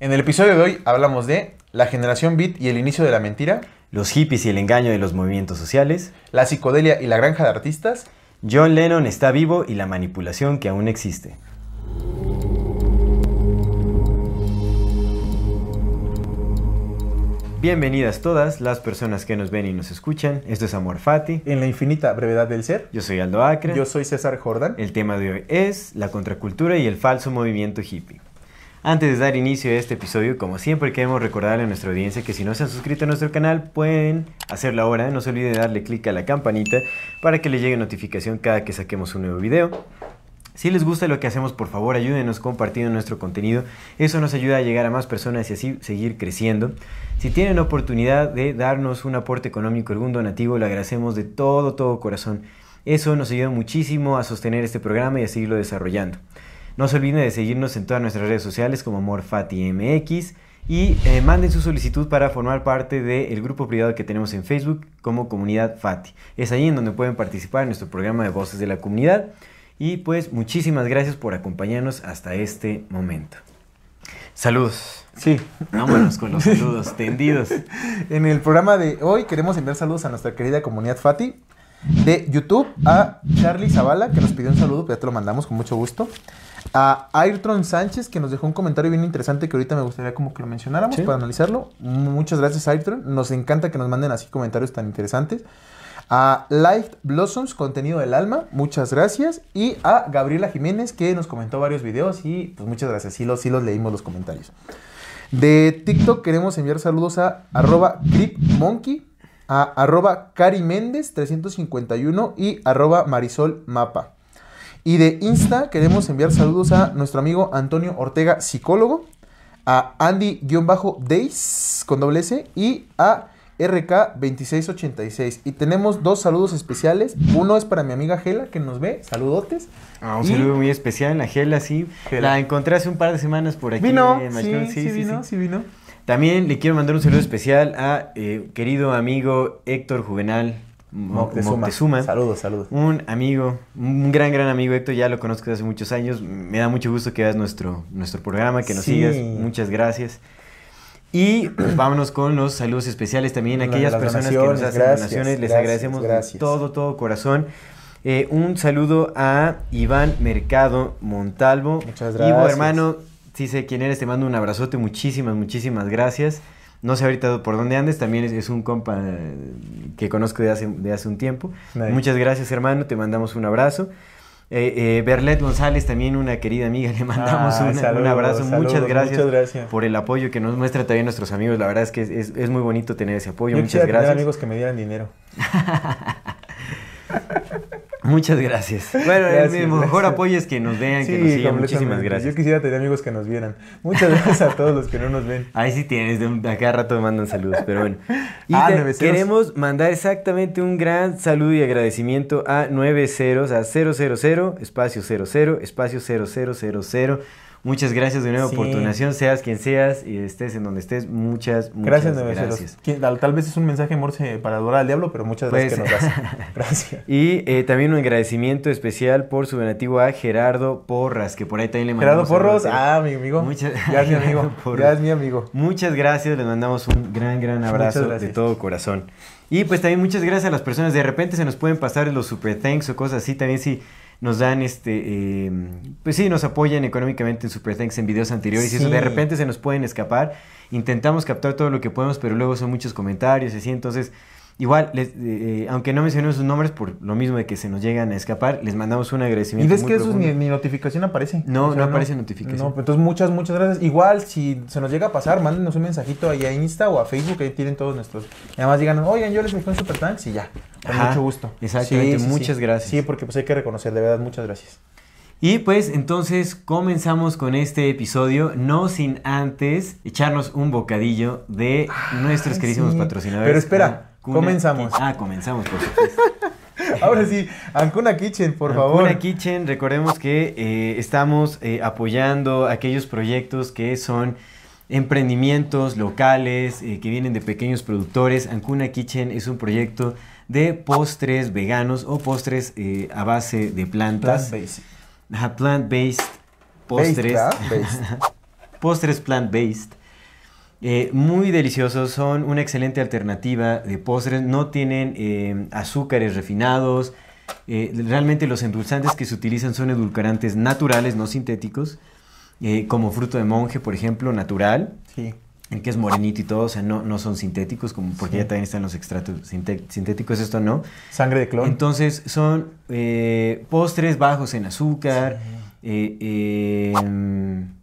En el episodio de hoy hablamos de la generación beat y el inicio de la mentira, los hippies y el engaño de los movimientos sociales, la psicodelia y la granja de artistas, John Lennon está vivo y la manipulación que aún existe. Bienvenidas todas las personas que nos ven y nos escuchan. Esto es Amor Fati. En la infinita brevedad del ser. Yo soy Aldo Acre. Yo soy César Jordan. El tema de hoy es la contracultura y el falso movimiento hippie. Antes de dar inicio a este episodio, como siempre queremos recordarle a nuestra audiencia que si no se han suscrito a nuestro canal pueden hacerlo ahora. No se olvide de darle clic a la campanita para que le llegue notificación cada que saquemos un nuevo video. Si les gusta lo que hacemos, por favor ayúdenos compartiendo nuestro contenido. Eso nos ayuda a llegar a más personas y así seguir creciendo. Si tienen oportunidad de darnos un aporte económico, algún donativo, le agradecemos de todo, todo corazón. Eso nos ayuda muchísimo a sostener este programa y a seguirlo desarrollando. No se olviden de seguirnos en todas nuestras redes sociales como MorfatiMX y eh, manden su solicitud para formar parte del grupo privado que tenemos en Facebook como Comunidad Fati. Es ahí en donde pueden participar en nuestro programa de Voces de la Comunidad. Y pues muchísimas gracias por acompañarnos hasta este momento. Saludos. Sí. Vámonos con los saludos tendidos. En el programa de hoy queremos enviar saludos a nuestra querida comunidad Fati, de YouTube a Charlie Zavala, que nos pidió un saludo, pero pues ya te lo mandamos con mucho gusto. A Ayrton Sánchez, que nos dejó un comentario bien interesante que ahorita me gustaría como que lo mencionáramos para analizarlo. Muchas gracias, Ayrton. Nos encanta que nos manden así comentarios tan interesantes. A Light Blossoms, contenido del alma, muchas gracias. Y a Gabriela Jiménez, que nos comentó varios videos y pues muchas gracias. Sí los, sí los leímos los comentarios. De TikTok queremos enviar saludos a arroba a arroba Cari Méndez 351 y arroba Marisol Mapa. Y de Insta queremos enviar saludos a nuestro amigo Antonio Ortega, psicólogo, a Andy-Days con doble S y a RK2686. Y tenemos dos saludos especiales. Uno es para mi amiga Gela, que nos ve. Saludotes. Ah, un saludo muy especial a Gela, sí. La encontré hace un par de semanas por aquí. Vino, sí, sí, sí vino. También le quiero mandar un saludo especial a eh, querido amigo Héctor Juvenal Moctezuma. Saludos, saludos. Un amigo, un gran, gran amigo Héctor, ya lo conozco desde hace muchos años. Me da mucho gusto que veas nuestro, nuestro programa, que nos sigas. Muchas gracias. Y pues, vámonos con los saludos especiales también a aquellas personas que nos hacen donaciones. Les agradecemos de todo, todo corazón. Eh, un saludo a Iván Mercado Montalvo. Muchas gracias. hermano, sí sé quién eres, te mando un abrazote, muchísimas, muchísimas gracias. No sé ahorita por dónde andes, también es, un compa eh, que conozco de hace, un tiempo. Muchas gracias, hermano, te mandamos un abrazo. Eh, eh, Berlet González, también una querida amiga, le mandamos ah, un abrazo. muchas, gracias por el apoyo que nos muestra también nuestros amigos. La verdad es que es, muy bonito tener ese apoyo. muchas gracias. Tener amigos que me dieran dinero. Muchas gracias. Bueno, el mejor apoyo es que nos vean, que nos sigan. Muchísimas gracias. Yo quisiera tener amigos que nos vieran. Muchas gracias a todos los que no nos ven. Ahí sí tienes, de cada rato me mandan saludos, pero bueno. Y ah, queremos mandar exactamente un gran saludo y agradecimiento a 9 a 000, espacio 00, espacio 0000 Muchas gracias de nuevo por tu nación, seas quien seas y estés en donde estés. Muchas, muchas gracias. gracias. Tal, tal vez es un mensaje morse para adorar al diablo, pero muchas gracias pues, Gracias. Y eh, también un agradecimiento especial por su venativo a Gerardo Porras, que por ahí también le mandamos. Gerardo Porras, ah, mi amigo. Muchas, mi amigo. Muchas gracias, le mandamos un gran, gran abrazo de todo corazón. Y pues también muchas gracias a las personas. De repente se nos pueden pasar los super thanks o cosas así. También si nos dan este, em, pues sí, nos apoyan económicamente en Super Thanks en videos anteriores y eso de repente se nos pueden escapar. Intentamos captar todo lo que podemos, pero luego son muchos comentarios y así, entonces Igual, eh, eh, aunque no mencionemos sus nombres, por lo mismo de que se nos llegan a escapar, les mandamos un agradecimiento. Y ves que eso ni, notificación aparece. No, no, aparece notificación. No, entonces muchas, muchas gracias. Igual, si se nos llega a pasar, mándenos un mensajito ahí a Insta o a Facebook, ahí tienen todos nuestros. Y además digan, oigan, yo les me un super thanks y ya. Con mucho gusto. Exactamente, muchas gracias. Sí, porque pues hay que reconocer, de verdad, muchas gracias. Y pues entonces comenzamos con este episodio, no sin antes echarnos un bocadillo de nuestros queridísimos patrocinadores. Pero espera comenzamos. Ah, comenzamos, por supuesto. Ahora sí, Ancuna Kitchen, por favor. Ancuna Kitchen, recordemos que eh, estamos eh, apoyando aquellos proyectos que son emprendimientos locales eh, que vienen de pequeños productores. Ancuna Kitchen es un proyecto de postres veganos o postres a base de plantas. Plant-based. Plant-based postres. Based, ¿no? based. postres postres plant based eh, muy deliciosos, son una excelente alternativa de postres, no tienen eh, azúcares refinados, eh, realmente los endulzantes que se utilizan son edulcorantes naturales, no sintéticos, como fruto de monje, por ejemplo, natural, el que es morenito y todo, o sea, no, no son sintéticos, como porque ya también están los extractos sintéticos, esto no. Sangre de cloro. Entonces son postres bajos en azúcar. Em,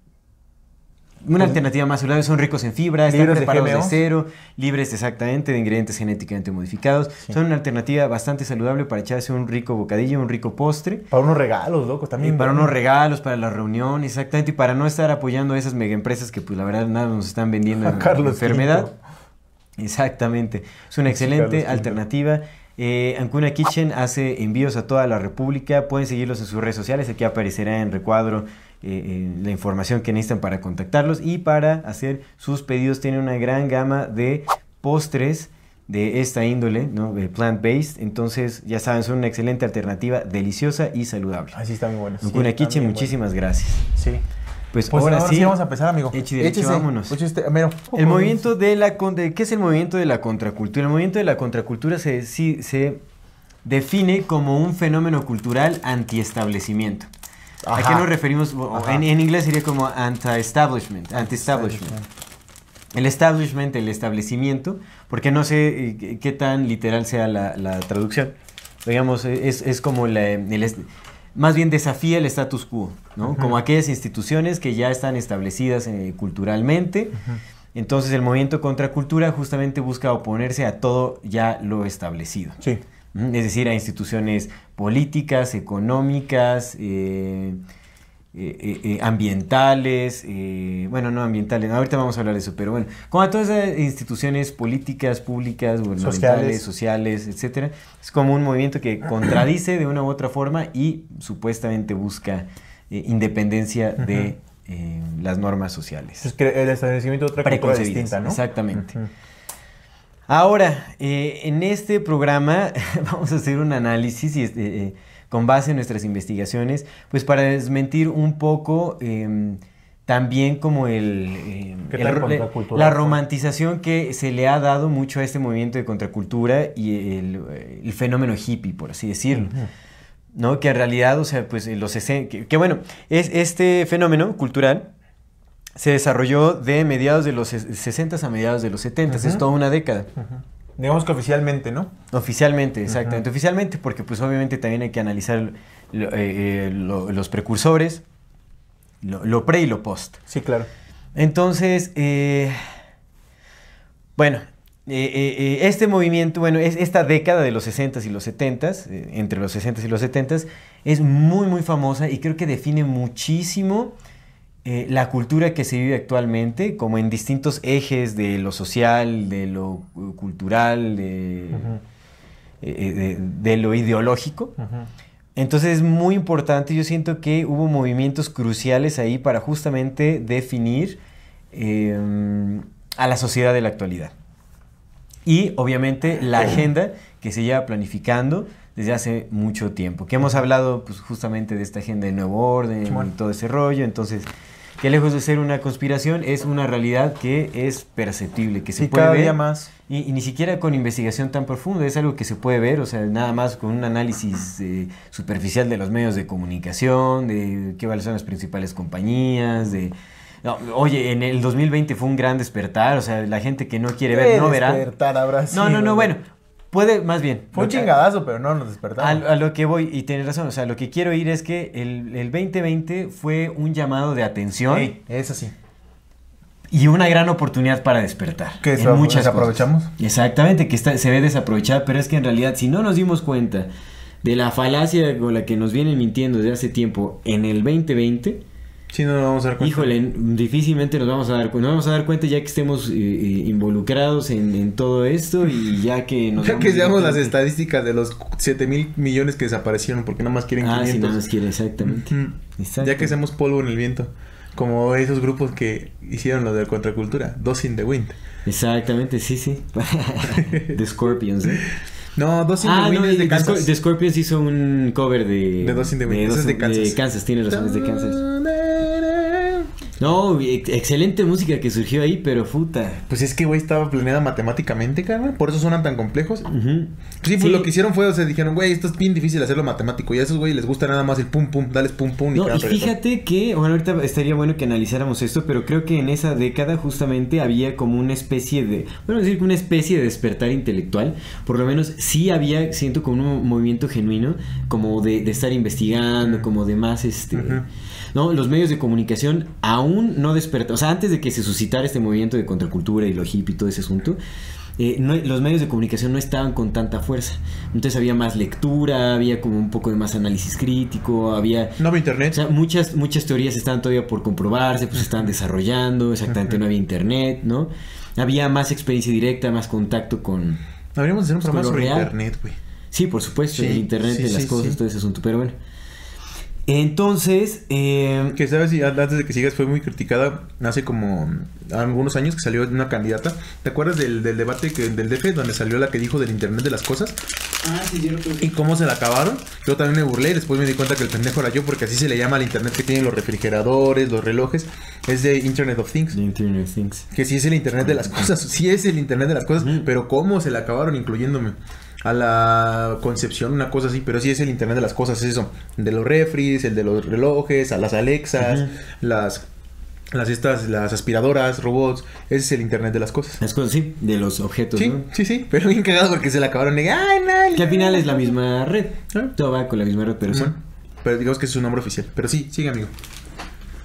una pues, alternativa más saludable son ricos en fibra, están preparados de, de, libres exactamente de ingredientes genéticamente modificados. Son una alternativa bastante saludable para echarse un rico bocadillo, un rico postre. Para unos regalos, loco, también. para unos regalos, para la reunión, exactamente. Y para no estar apoyando a esas megaempresas que, pues, la verdad, nada nos están vendiendo enfermedad. Exactamente. Es una excelente alternativa. Eh, Ancuna Kitchen hace envíos a toda la República. Pueden seguirlos en sus redes sociales. Aquí aparecerá en recuadro eh, eh, la información que necesitan para contactarlos y para hacer sus pedidos. tiene una gran gama de postres de esta índole, ¿no? plant-based. Entonces, ya saben, son una excelente alternativa, deliciosa y saludable. Así está muy bueno. muchísimas gracias. Sí. Pues, pues ahora, sí, vamos a empezar, amigo. Échese. vámonos. Pues el movimiento de la... ¿Qué es el movimiento de la contracultura? El movimiento de la contracultura se, se define como un fenómeno cultural antiestablecimiento. ¿A qué nos referimos? En, inglés sería como anti-establishment, anti-establishment. El establishment, el establecimiento, porque no sé eh, qué tan literal sea la, traducción. Digamos, eh, es, es como el, más bien desafía el status quo, ¿no? Como aquellas instituciones que ya están establecidas eh, culturalmente. Entonces el movimiento contra cultura justamente busca oponerse a todo ya lo establecido. Sí es decir, a instituciones políticas, económicas, eh, eh, eh, ambientales, bueno, no ambientales, ahorita vamos a hablar de eso, pero bueno, como a todas esas instituciones políticas, públicas, gubernamentales, sociales, etcétera, es como un movimiento que contradice de una u otra forma y supuestamente busca independencia de las normas sociales. que el establecimiento de otra cultura distinta, ¿no? Exactamente. Ahora, eh, en este programa vamos a hacer un análisis este, eh, con base en nuestras investigaciones, pues para desmentir un poco em, también como el, em, la romantización que se le ha dado mucho a este movimiento de contracultura y el, fenómeno hippie, por así decirlo. ¿No? Que en realidad, o sea, pues los que, bueno, es este fenómeno cultural se desarrolló de mediados de los 60 a mediados de los 70, es toda una década. Digamos que oficialmente, ¿no? Oficialmente, exactamente. Oficialmente porque pues obviamente también hay que analizar eh, eh, los precursores, lo, pre y lo post. Sí, claro. Entonces, eh, bueno, este movimiento, bueno, es, esta década de los 60 y los 70 entre los 60s y los 70 es muy, muy famosa y creo que define muchísimo eh, la cultura que se vive actualmente, como en distintos ejes de lo social, de lo eh, cultural, eh, de, lo ideológico. Entonces es muy importante, yo siento que hubo movimientos cruciales ahí para justamente definir em, a la sociedad de la actualidad. Y obviamente la agenda que se lleva planificando desde hace mucho tiempo, que hemos hablado pues, justamente de esta agenda de nuevo orden, todo ese rollo, entonces que lejos de ser una conspiración es una realidad que es perceptible, que se puede ver día más. Y, ni siquiera con investigación tan profunda, es algo que se puede ver, o sea, nada más con un análisis eh, superficial de los medios de comunicación, de qué son las principales compañías, de... oye, en el 2020 fue un gran despertar, o sea, la gente que no quiere ver no verá. Despertar habrá sido, No, no, no, bueno, Puede, más bien. Fue un chingadazo, pero no nos despertamos. A, lo que voy, y tienes razón, o sea, lo que quiero ir es que el, el 2020 fue un llamado de atención. Sí, es así Y una gran oportunidad para despertar. Que muchas aprovechamos Exactamente, que se ve desaprovechada, pero es que en realidad, si no nos dimos cuenta de la falacia con la que nos vienen mintiendo desde hace tiempo en el 2020, Sí, no nos vamos a dar cuenta. Híjole, difícilmente nos vamos a dar cuenta. Nos vamos a dar cuenta ya que estemos eh, eh, involucrados en, todo esto y ya que nos. Ya que seamos las estadísticas de los 7 mil millones que desaparecieron porque nada más quieren que 500. Ah, sí, nada más quieren, exactamente. Ya que seamos polvo en el viento. Como esos grupos que hicieron lo de la contracultura, Dos in the Wind. Exactamente, sí, sí. the Scorpions, ¿eh? No, Dos in the ah, Wind de Kansas. The Scorpions hizo un cover de. De Dos in the Wind. De, es de Kansas. De Kansas, tiene razones de Kansas. No, e-, excelente música que surgió ahí, pero puta. Pues es que, güey, estaba planeada matemáticamente, cabrón, Por eso suenan tan complejos. Sí, pues lo que hicieron fue, o sea, dijeron, güey, esto es bien difícil hacerlo matemático. Y a esos, güey, les gusta nada más el pum, pum, dales pum, pum. Y, no, y fíjate que, bueno, ahorita estaría bueno que analizáramos esto, pero creo que en esa década justamente había como una especie de, bueno, decir, una especie de despertar intelectual. Por lo menos sí había, siento, como un movimiento genuino, como de, estar investigando, como de más, este... ¿no? Los medios de comunicación aún no despertaron, o sea, antes de que se suscitara este movimiento de contracultura y lo hippie y todo ese asunto, eh, los medios de comunicación no estaban con tanta fuerza. Entonces había más lectura, había como un poco de más análisis crítico, había... No había internet. O sea, muchas, muchas teorías estaban todavía por comprobarse, pues estaban desarrollando, exactamente no había internet, ¿no? Había más experiencia directa, más contacto con... Habríamos de hacer un pues, sobre internet, güey. Sí, por supuesto, el internet las cosas, todo ese asunto, pero bueno. Entonces. Eh, que sabes, antes de que sigas, fue muy criticada hace como algunos años que salió una candidata. ¿Te acuerdas del, debate del DF donde salió la que dijo del internet de las cosas? Ah, sí, yo lo Y cómo se la acabaron. Yo también me burlé y después me di cuenta que el pendejo era yo porque así se le llama al internet que tienen los refrigeradores, los relojes. Es de Internet of Things. Internet of Things. Que sí es el internet de las cosas. Sí es el internet de las cosas, pero cómo se la acabaron incluyéndome a la concepción, una cosa así, pero sí es el Internet de las cosas, es eso, de los refries, el de los relojes, a las Alexas, las las estas, las aspiradoras, robots, ese es el internet de las cosas. Las cosas, sí, de los objetos, sí, ¿no? Sí, sí, pero bien cagado porque se la acabaron de ¡Ay, Que al final es la misma red. Ah. Todo va con la misma red, pero Pero digamos que es su nombre oficial. Pero sí, sigue, amigo.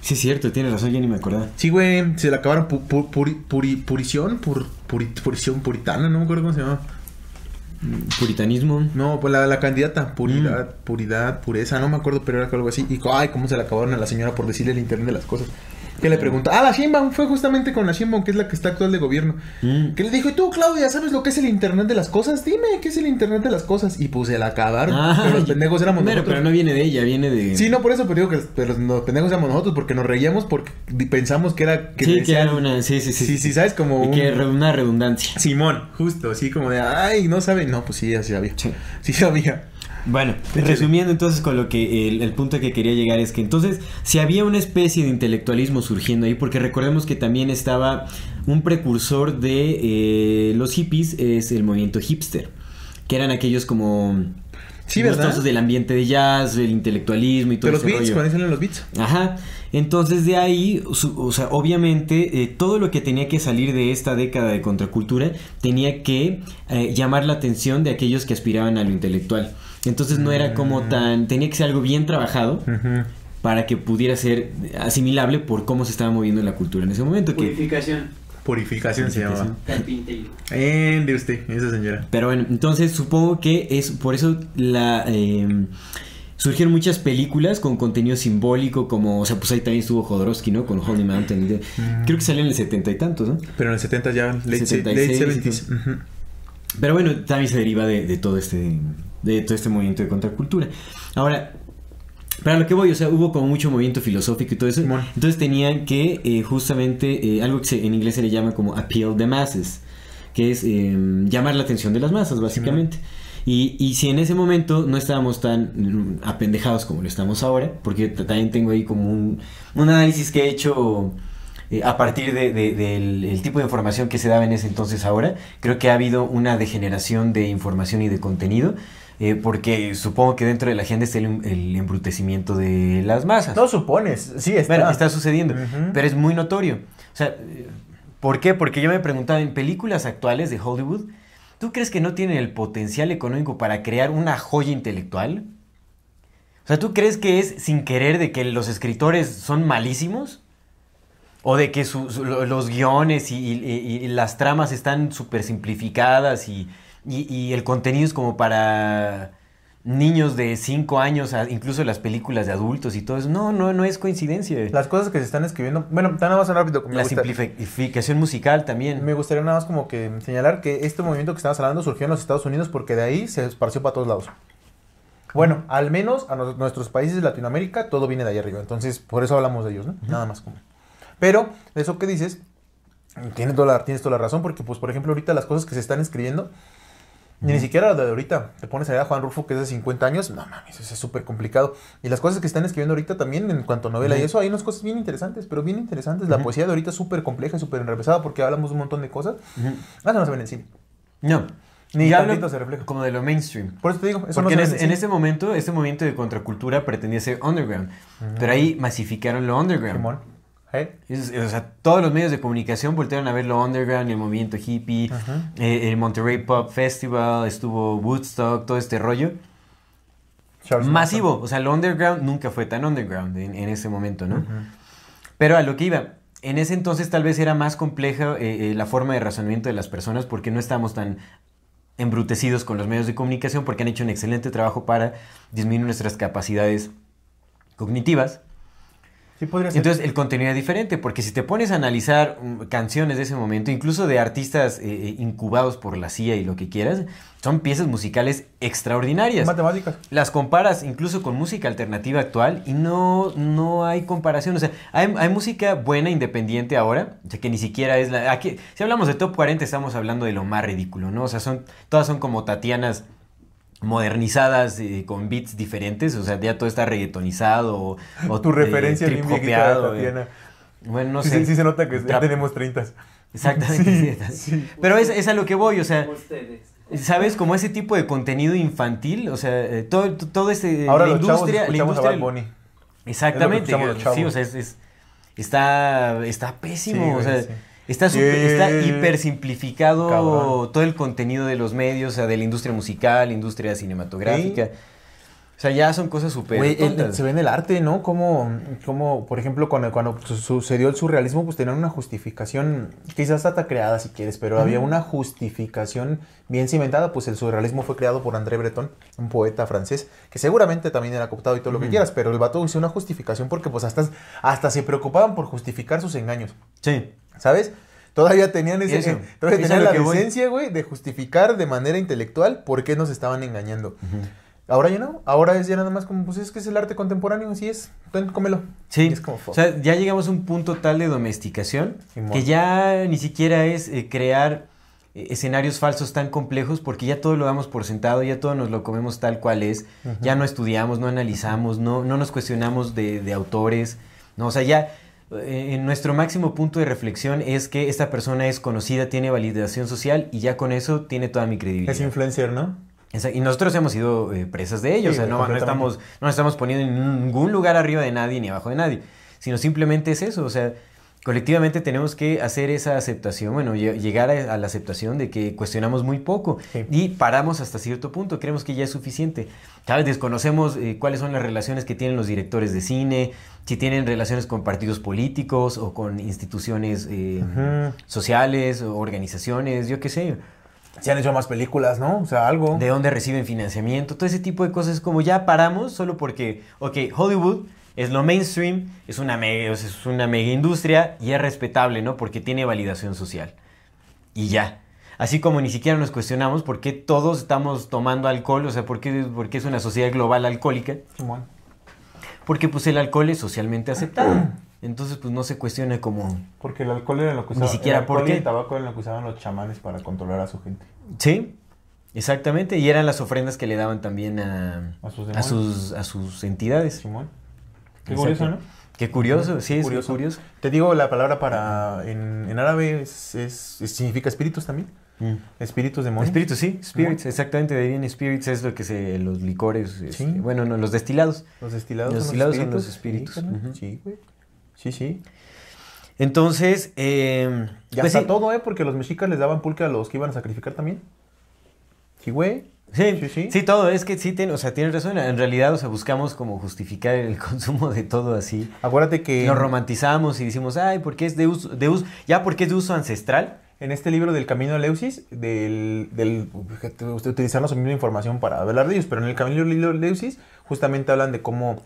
Sí, es cierto, tiene razón, ya ni me acordaba. Sí, güey, se la acabaron puri puri purición, pur purición puritana, no me acuerdo cómo se llamaba. Puritanismo. No, pues la, la candidata, puridad, mm. puridad, pureza, no me acuerdo, pero era algo así. Y, ay, cómo se la acabaron a la señora por decirle el internet de las cosas que le pregunta. Ah, la Sheinbaum fue justamente con la Sheinbaum, que es la que está actual de gobierno. Mm. Que le dijo, y tú, Claudia, ¿sabes lo que es el Internet de las cosas? Dime, ¿qué es el Internet de las cosas? Y pues se la acabaron. Ah, pero los pendejos éramos nosotros. Pero no viene de ella, viene de... Sí, no, por eso, pero digo que pero los pendejos éramos nosotros porque nos reíamos porque pensamos que era... sí, que era una... Sí, sí, sí. Sí, sí, ¿sabes? Como una redundancia. Simón, justo, así como de, ay, no saben No, pues sí, así había. Sí, sí había. Bueno, resumiendo entonces con lo que el, punto que quería llegar es que entonces si había una especie de intelectualismo surgiendo ahí, porque recordemos que también estaba un precursor de eh, los hippies, es el movimiento hipster, que eran aquellos como... Sí, ¿verdad? del ambiente de jazz, del intelectualismo y todo eso. De los beats, cuando a los beats. Ajá. Entonces de ahí, o sea, obviamente eh, todo lo que tenía que salir de esta década de contracultura tenía que eh, llamar la atención de aquellos que aspiraban a lo intelectual. Entonces no era como mm. tan... Tenía que ser algo bien trabajado. Para que pudiera ser asimilable por cómo se estaba moviendo la cultura en ese momento. Purificación. Purificación, se llamaba. de usted, esa señora. Pero bueno, entonces supongo que es por eso la... Em, surgieron muchas películas con contenido simbólico, como, o sea, pues ahí también estuvo Jodorowsky, ¿no? Con Holy Mountain. Creo que salió en el setenta y tantos, ¿no? Pero en el setenta ya, late, late Pero bueno, también se deriva de todo este de todo este movimiento de contracultura. Ahora, para lo que voy, o sea, hubo como mucho movimiento filosófico y todo eso. Entonces tenían que eh, justamente eh, algo que en inglés se le llama como appeal de masses, que es em, llamar la atención de las masas, básicamente. Y, si en ese momento no estábamos tan mm, apendejados como lo estamos ahora, porque también tengo ahí como un, análisis que he hecho eh, a partir del de, tipo de información que se daba en ese entonces ahora, creo que ha habido una degeneración de información y de contenido eh, porque supongo que dentro de la agenda está el, embrutecimiento de las masas. No supones, sí, está. Bueno, está sucediendo, pero es muy notorio. O sea, ¿por qué? Porque yo me preguntaba, en películas actuales de Hollywood, ¿tú crees que no tienen el potencial económico para crear una joya intelectual? O sea, ¿tú crees que es sin querer de que los escritores son malísimos? O de que los guiones y, y, las tramas están súper simplificadas y, y, el contenido es como para niños de 5 años, incluso las películas de adultos y todo eso. No, no, no es coincidencia. Las cosas que se están escribiendo, bueno, nada más rápido. La gusta... simplificación musical también. Me gustaría nada más como que señalar que este movimiento que estamos hablando surgió en los Estados Unidos porque de ahí se esparció para todos lados. Bueno, al menos a nuestros países de Latinoamérica todo viene de ahí arriba. Entonces, por eso hablamos de ellos, ¿no? Nada más como. Pero, eso que dices, tienes toda, la, tienes toda la razón porque, pues, por ejemplo, ahorita las cosas que se están escribiendo ni, ni siquiera de ahorita. Te pones a allá a Juan Rufo, que es de 50 años. No mames, eso es súper complicado. Y las cosas que están escribiendo ahorita también, en cuanto a novela y eso, hay unas cosas bien interesantes, pero bien interesantes. La poesía de ahorita es súper compleja y súper enrevesada porque hablamos un montón de cosas. Más ah, no se ven en cine. No. Ni ya se refleja. Como de lo mainstream. Por eso te digo, eso Porque en, en, ese momento, ese momento de contracultura pretendía ser underground. Pero ahí masificaron lo underground. ¿Eh? todos los medios de comunicación voltearon a ver lo underground, el movimiento hippie, eh, el Monterrey Pop Festival, estuvo Woodstock, todo este rollo. Masivo, o sea, lo underground nunca fue tan underground en, ese momento, ¿no? Pero a lo que iba, en ese entonces tal vez era más compleja eh, la forma de razonamiento de las personas porque no estábamos tan embrutecidos con los medios de comunicación porque han hecho un excelente trabajo para disminuir nuestras capacidades cognitivas. Entonces el contenido es diferente, porque si te pones a analizar mm, canciones de ese momento, incluso de artistas eh, eh, incubados por la CIA y lo que quieras, son piezas musicales extraordinarias. Matemáticas. Las comparas incluso con música alternativa actual y no, no hay comparación. O sea, hay, música buena, independiente ahora, o que ni siquiera es la... Aquí, si hablamos de top 40 estamos hablando de lo más ridículo, ¿no? O sea, son, todas son como Tatianas modernizadas con beats diferentes, o sea, ya todo está reggaetonizado o, tu eh, referencia trip eh. Bueno, no sí, sé. Sí, se nota que ya tenemos 30. Exactamente, sí, Pero es, a lo que voy, o sea, ¿sabes? Como ese tipo de contenido infantil, o sea, eh, todo, todo este... Ahora la los industria, a Exactamente, sí, o sea, es, está, está pésimo, o sea, Está, super, hiper simplificado todo el contenido de los medios, o sea, de la industria musical, industria cinematográfica. O sea, ya son cosas súper. Se ve en el arte, ¿no? Como, como por ejemplo, cuando, cuando sucedió el surrealismo, pues tenían una justificación, quizás hasta creada si quieres, pero había una justificación bien cimentada. Pues el surrealismo fue creado por André Breton, un poeta francés, que seguramente también era cooptado y todo lo que quieras, pero el vato hizo una justificación porque, pues, hasta, hasta se preocupaban por justificar sus engaños. Sí. ¿Sabes? Todavía tenían, ese, eh, la licencia, güey, de justificar de manera intelectual por qué nos estaban engañando. Ahora ya no, ahora es ya nada más como, pues es que es el arte contemporáneo, así es, cómelo. Sí. es como, O sea, ya llegamos a un punto tal de domesticación que ya ni siquiera es eh, crear eh, escenarios falsos tan complejos porque ya todo lo damos por sentado, ya todo nos lo comemos tal cual es, ya no estudiamos, no analizamos, no, no nos cuestionamos de, de autores, no, o sea, ya eh, nuestro máximo punto de reflexión es que esta persona es conocida, tiene validación social y ya con eso tiene toda mi credibilidad. Es influencer, ¿no? Y nosotros hemos sido eh, presas de ellos, o sea, no, estamos, no nos estamos poniendo en ningún lugar arriba de nadie ni abajo de nadie, sino simplemente es eso, o sea, colectivamente tenemos que hacer esa aceptación, bueno, llegar a, la aceptación de que cuestionamos muy poco y paramos hasta cierto punto, creemos que ya es suficiente. Tal vez desconocemos eh, cuáles son las relaciones que tienen los directores de cine, si tienen relaciones con partidos políticos o con instituciones eh, sociales o organizaciones, yo qué sé. Si han hecho más películas, ¿no? O sea, algo. De dónde reciben financiamiento, todo ese tipo de cosas como ya paramos solo porque, ok, Hollywood es lo mainstream, es una mega, es una mega industria y es respetable, ¿no? Porque tiene validación social. Y ya. Así como ni siquiera nos cuestionamos por qué todos estamos tomando alcohol, o sea, por qué, es una sociedad global alcohólica. Porque pues el alcohol es socialmente aceptado. Entonces, pues no se cuestiona como. Porque el alcohol era lo que usaban. Ni siquiera el tabaco lo que usaban los chamanes para controlar a su gente. Sí, exactamente. Y eran las ofrendas que le daban también a. sus, entidades. Simón. Qué curioso, ¿no? Qué curioso, sí, curioso. Te digo, la palabra para en, árabe es, significa espíritus también. Mm. Espíritus demonios. Espíritus, sí, spirits, exactamente. De ahí viene spirits es lo que se. Los licores. Este, bueno, no, los destilados. Los destilados, los destilados son, los espíritus. Sí, güey. Sí, sí. Entonces. Eh, ya pues todo, ¿eh? Porque los mexicas les daban pulque a los que iban a sacrificar también. Sí, güey. Sí, sí, sí, sí. todo, es que sí, o sea, tienes razón. En realidad, o sea, buscamos como justificar el consumo de todo así. Acuérdate que... Nos romantizamos y decimos, ay, porque es de ya porque es de uso ancestral. En este libro del Camino de Leusis, del, del, la misma información para hablar de ellos, pero en el Camino de Leusis justamente hablan de cómo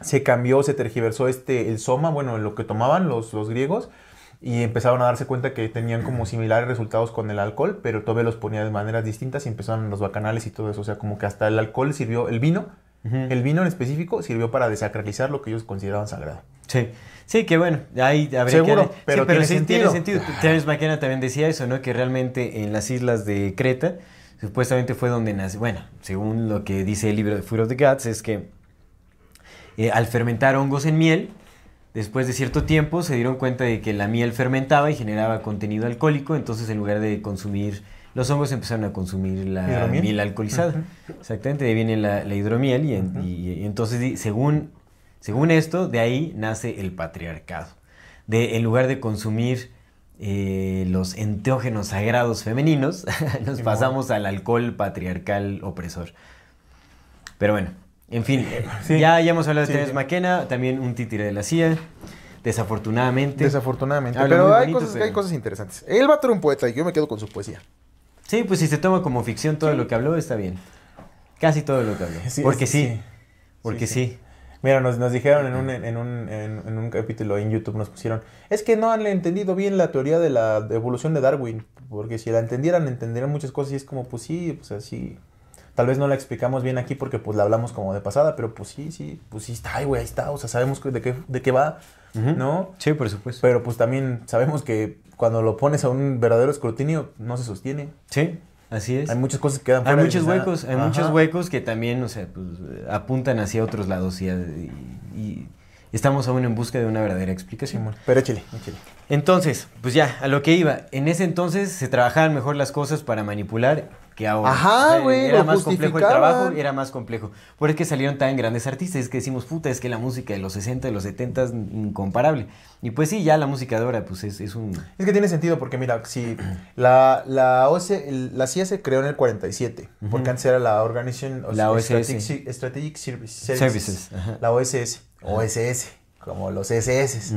se cambió, se tergiversó este, el soma, bueno, lo que tomaban los, los griegos, y empezaron a darse cuenta que tenían como similares resultados con el alcohol, pero todavía los ponía de maneras distintas y empezaron los bacanales y todo eso. O sea, como que hasta el alcohol sirvió, el vino, el vino en específico sirvió para desacralizar lo que ellos consideraban sagrado. Sí, sí, que bueno, ahí habría Seguro, que... pero, pero tiene, sentido. tiene McKenna también decía eso, ¿no? Que realmente en las islas de Creta, supuestamente fue donde nació, bueno, según lo que dice el libro de Food of the Gods, es que eh, al fermentar hongos en miel, Después de cierto tiempo se dieron cuenta de que la miel fermentaba y generaba contenido alcohólico, entonces en lugar de consumir los hongos empezaron a consumir la miel alcoholizada. Exactamente, de ahí viene la, hidromiel y, entonces según, según esto, de ahí nace el patriarcado. De, en lugar de consumir eh, los enteógenos sagrados femeninos, nos pasamos al alcohol patriarcal opresor. Pero bueno, en fin, ya, ya hemos hablado de sí, Terence también un títere de la CIA. Desafortunadamente. Desafortunadamente. pero hay, cosas, interesantes. Él va a ser un poeta y yo me quedo con su poesía. Sí, pues si se toma como ficción todo lo que habló, está bien. Casi todo lo que habló. porque sí. Porque sí. Mira, nos, nos dijeron en un, en un, capítulo en YouTube, nos pusieron, es que no han entendido bien la teoría de la evolución de Darwin, porque si la entendieran, entenderían muchas cosas y es como, pues sí, pues así, Tal vez no la explicamos bien aquí porque pues la hablamos como de pasada, pero pues sí, sí, pues sí está, ahí, güey, ahí está, o sea, sabemos de qué, va, ¿no? Sí, por supuesto. Pero pues también sabemos que cuando lo pones a un verdadero escrutinio no se sostiene. Sí. Así es. Hay muchas cosas que quedan fuera Hay muchos huecos, hay muchos huecos que también, o sea, pues, apuntan hacia otros lados y, estamos aún en busca de una verdadera explicación. pero échale, échale. Entonces, pues ya, a lo que iba. En ese entonces se trabajaban mejor las cosas para manipular que ahora. Era más complejo el trabajo era más complejo. Por eso salieron tan grandes artistas, es que decimos, puta, es que la música de los 60, de los 70 es incomparable. Y pues sí, ya la música de ahora, pues es, un. Es que tiene sentido, porque mira, si la, la, la CIA se creó en el 47, porque antes era la Organization la Strategic, Strategic, Services. la OSS. OSS, como los SS,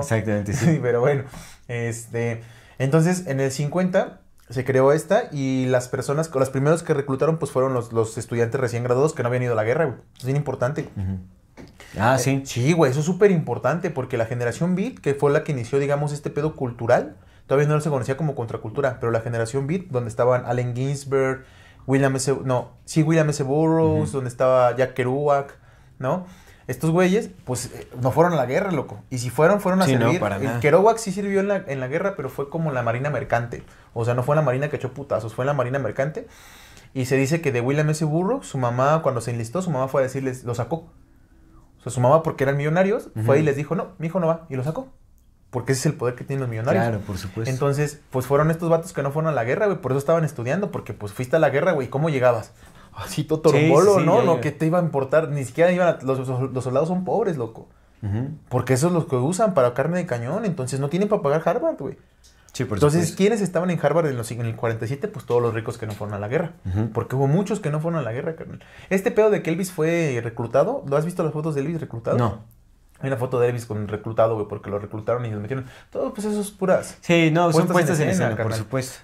Exactamente, Pero bueno, este. Entonces, en el 50 se creó esta y las personas, los primeros que reclutaron pues fueron los, los estudiantes recién graduados que no habían ido a la guerra, güey. Es bien importante. Ah, eh, sí. sí, güey, eso es súper importante porque la generación Beat, que fue la que inició, digamos, este pedo cultural, todavía no se conocía como contracultura, pero la generación Beat, donde estaban Allen Ginsberg, William S. No, sí, William S. Burroughs, donde estaba Jack Kerouac, ¿no? estos güeyes, pues eh, no fueron a la guerra, loco. Y si fueron, fueron a sí, servir. No, para el Kerouac sí sirvió en la, guerra, pero fue como la marina mercante. O sea, no fue la marina que echó putazos, fue la marina mercante. Y se dice que de William S. burro, su mamá, cuando se enlistó, su mamá fue a decirles, lo sacó. O sea, su mamá, porque eran millonarios, fue y les dijo, no, mi hijo no va, y lo sacó. Porque ese es el poder que tienen los millonarios. Claro, por supuesto. Entonces, pues fueron estos vatos que no fueron a la guerra, güey. Por eso estaban estudiando, porque pues fuiste a la guerra, güey. ¿Cómo llegabas? así todo ¿no? No, que te iba a importar, ni siquiera iban a, los, soldados son pobres, loco. Porque esos son los que usan para carne de cañón, entonces no tienen para pagar Harvard, güey. Sí, por entonces, ¿quiénes estaban en Harvard en, los, en, el 47? Pues todos los ricos que no fueron a la guerra. Porque hubo muchos que no fueron a la guerra, carnal. Este pedo de que Elvis fue reclutado, ¿lo has visto las fotos de Elvis reclutado? No. Hay una foto de Elvis con reclutado, güey, porque lo reclutaron y lo metieron. Todo, pues eso es puras. Sí, no, son puestas en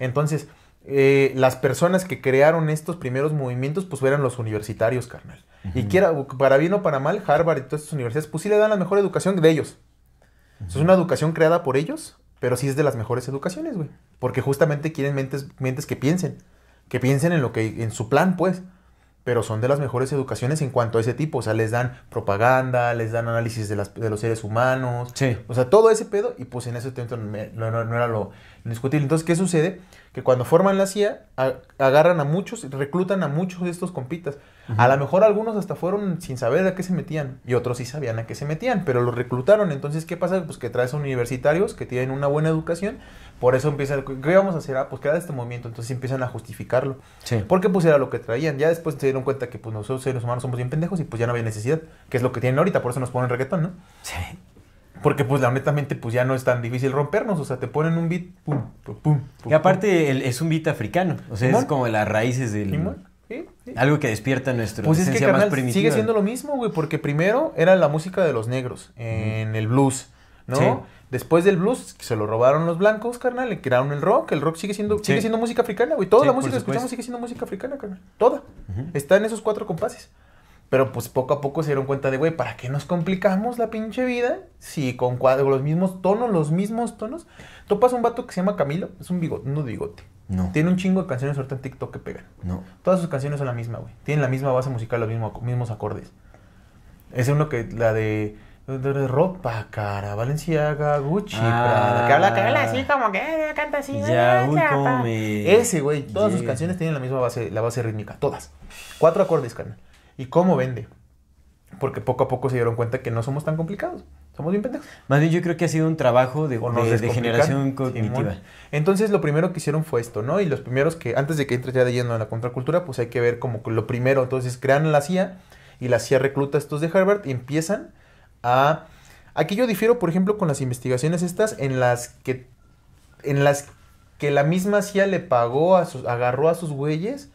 Entonces, eh, las personas que crearon estos primeros movimientos, pues eran los universitarios, carnal. Y quiera, para bien o para mal, Harvard y todas estas universidades, pues sí le dan la mejor educación de ellos. Es una educación creada por ellos, pero sí es de las mejores educaciones, güey. Porque justamente quieren mentes, que piensen, que piensen en lo que, en su plan, pues. Pero son de las mejores educaciones en cuanto a ese tipo. O sea, les dan propaganda, les dan análisis de, los seres humanos. Sí. O sea, todo ese pedo. Y pues en ese momento no, no era lo discutible. Entonces, ¿qué sucede? que cuando forman la CIA agarran a muchos, reclutan a muchos de estos compitas. A lo mejor algunos hasta fueron sin saber a qué se metían y otros sí sabían a qué se metían, pero los reclutaron. Entonces, ¿qué pasa? Pues que traes a universitarios que tienen una buena educación, por eso empiezan, ¿qué vamos a hacer? Ah, pues crear este movimiento. Entonces empiezan a justificarlo. Sí. Porque pues lo que traían. Ya después se dieron cuenta que pues nosotros seres humanos somos bien pendejos y pues ya no había necesidad, que es lo que tienen ahorita, por eso nos ponen reggaetón, ¿no? Sí. Porque pues la pues ya no es tan difícil rompernos, o sea, te ponen un beat, pum, pum, pum. aparte es un beat africano, o sea, es como las raíces del... Algo que despierta nuestra pues es que, Sigue siendo lo mismo, güey, porque primero era la música de los negros, en el blues, ¿no? Después del blues se lo robaron los blancos, carnal, le crearon el rock, el rock sigue siendo, sigue siendo música africana, güey. Toda la música que escuchamos sigue siendo música africana, carnal. Toda. Está en esos cuatro compases. Pero pues poco a poco se dieron cuenta de, güey, ¿para qué nos complicamos la pinche vida? Si con cuadro, los mismos tonos, los mismos tonos. Topas un vato que se llama Camilo, es un bigote, no bigote. No. Tiene un chingo de canciones ahorita en TikTok que pegan. No. Todas sus canciones son la misma, güey. Tienen la misma base musical, los mismos, mismos acordes. Es uno que, la de, de, ropa cara, Valenciaga, Gucci, ah, que habla, que habla así como que eh, canta así. Ya, Ese, güey, todas sus canciones tienen la misma base, la base rítmica, todas. Cuatro acordes, carnal y cómo vende. Porque poco a poco se dieron cuenta que no somos tan complicados. Somos bien pendejos. Más bien yo creo que ha sido un trabajo de, generación cognitiva. Entonces lo primero que hicieron fue esto, ¿no? Y los primeros que, antes de que entres ya de lleno en la contracultura, pues hay que ver como lo primero. Entonces crean la CIA y la CIA recluta a estos de Harvard y empiezan a... Aquí yo difiero, por ejemplo, con las investigaciones estas en las que, en las que la misma CIA le pagó, a sus, agarró a sus güeyes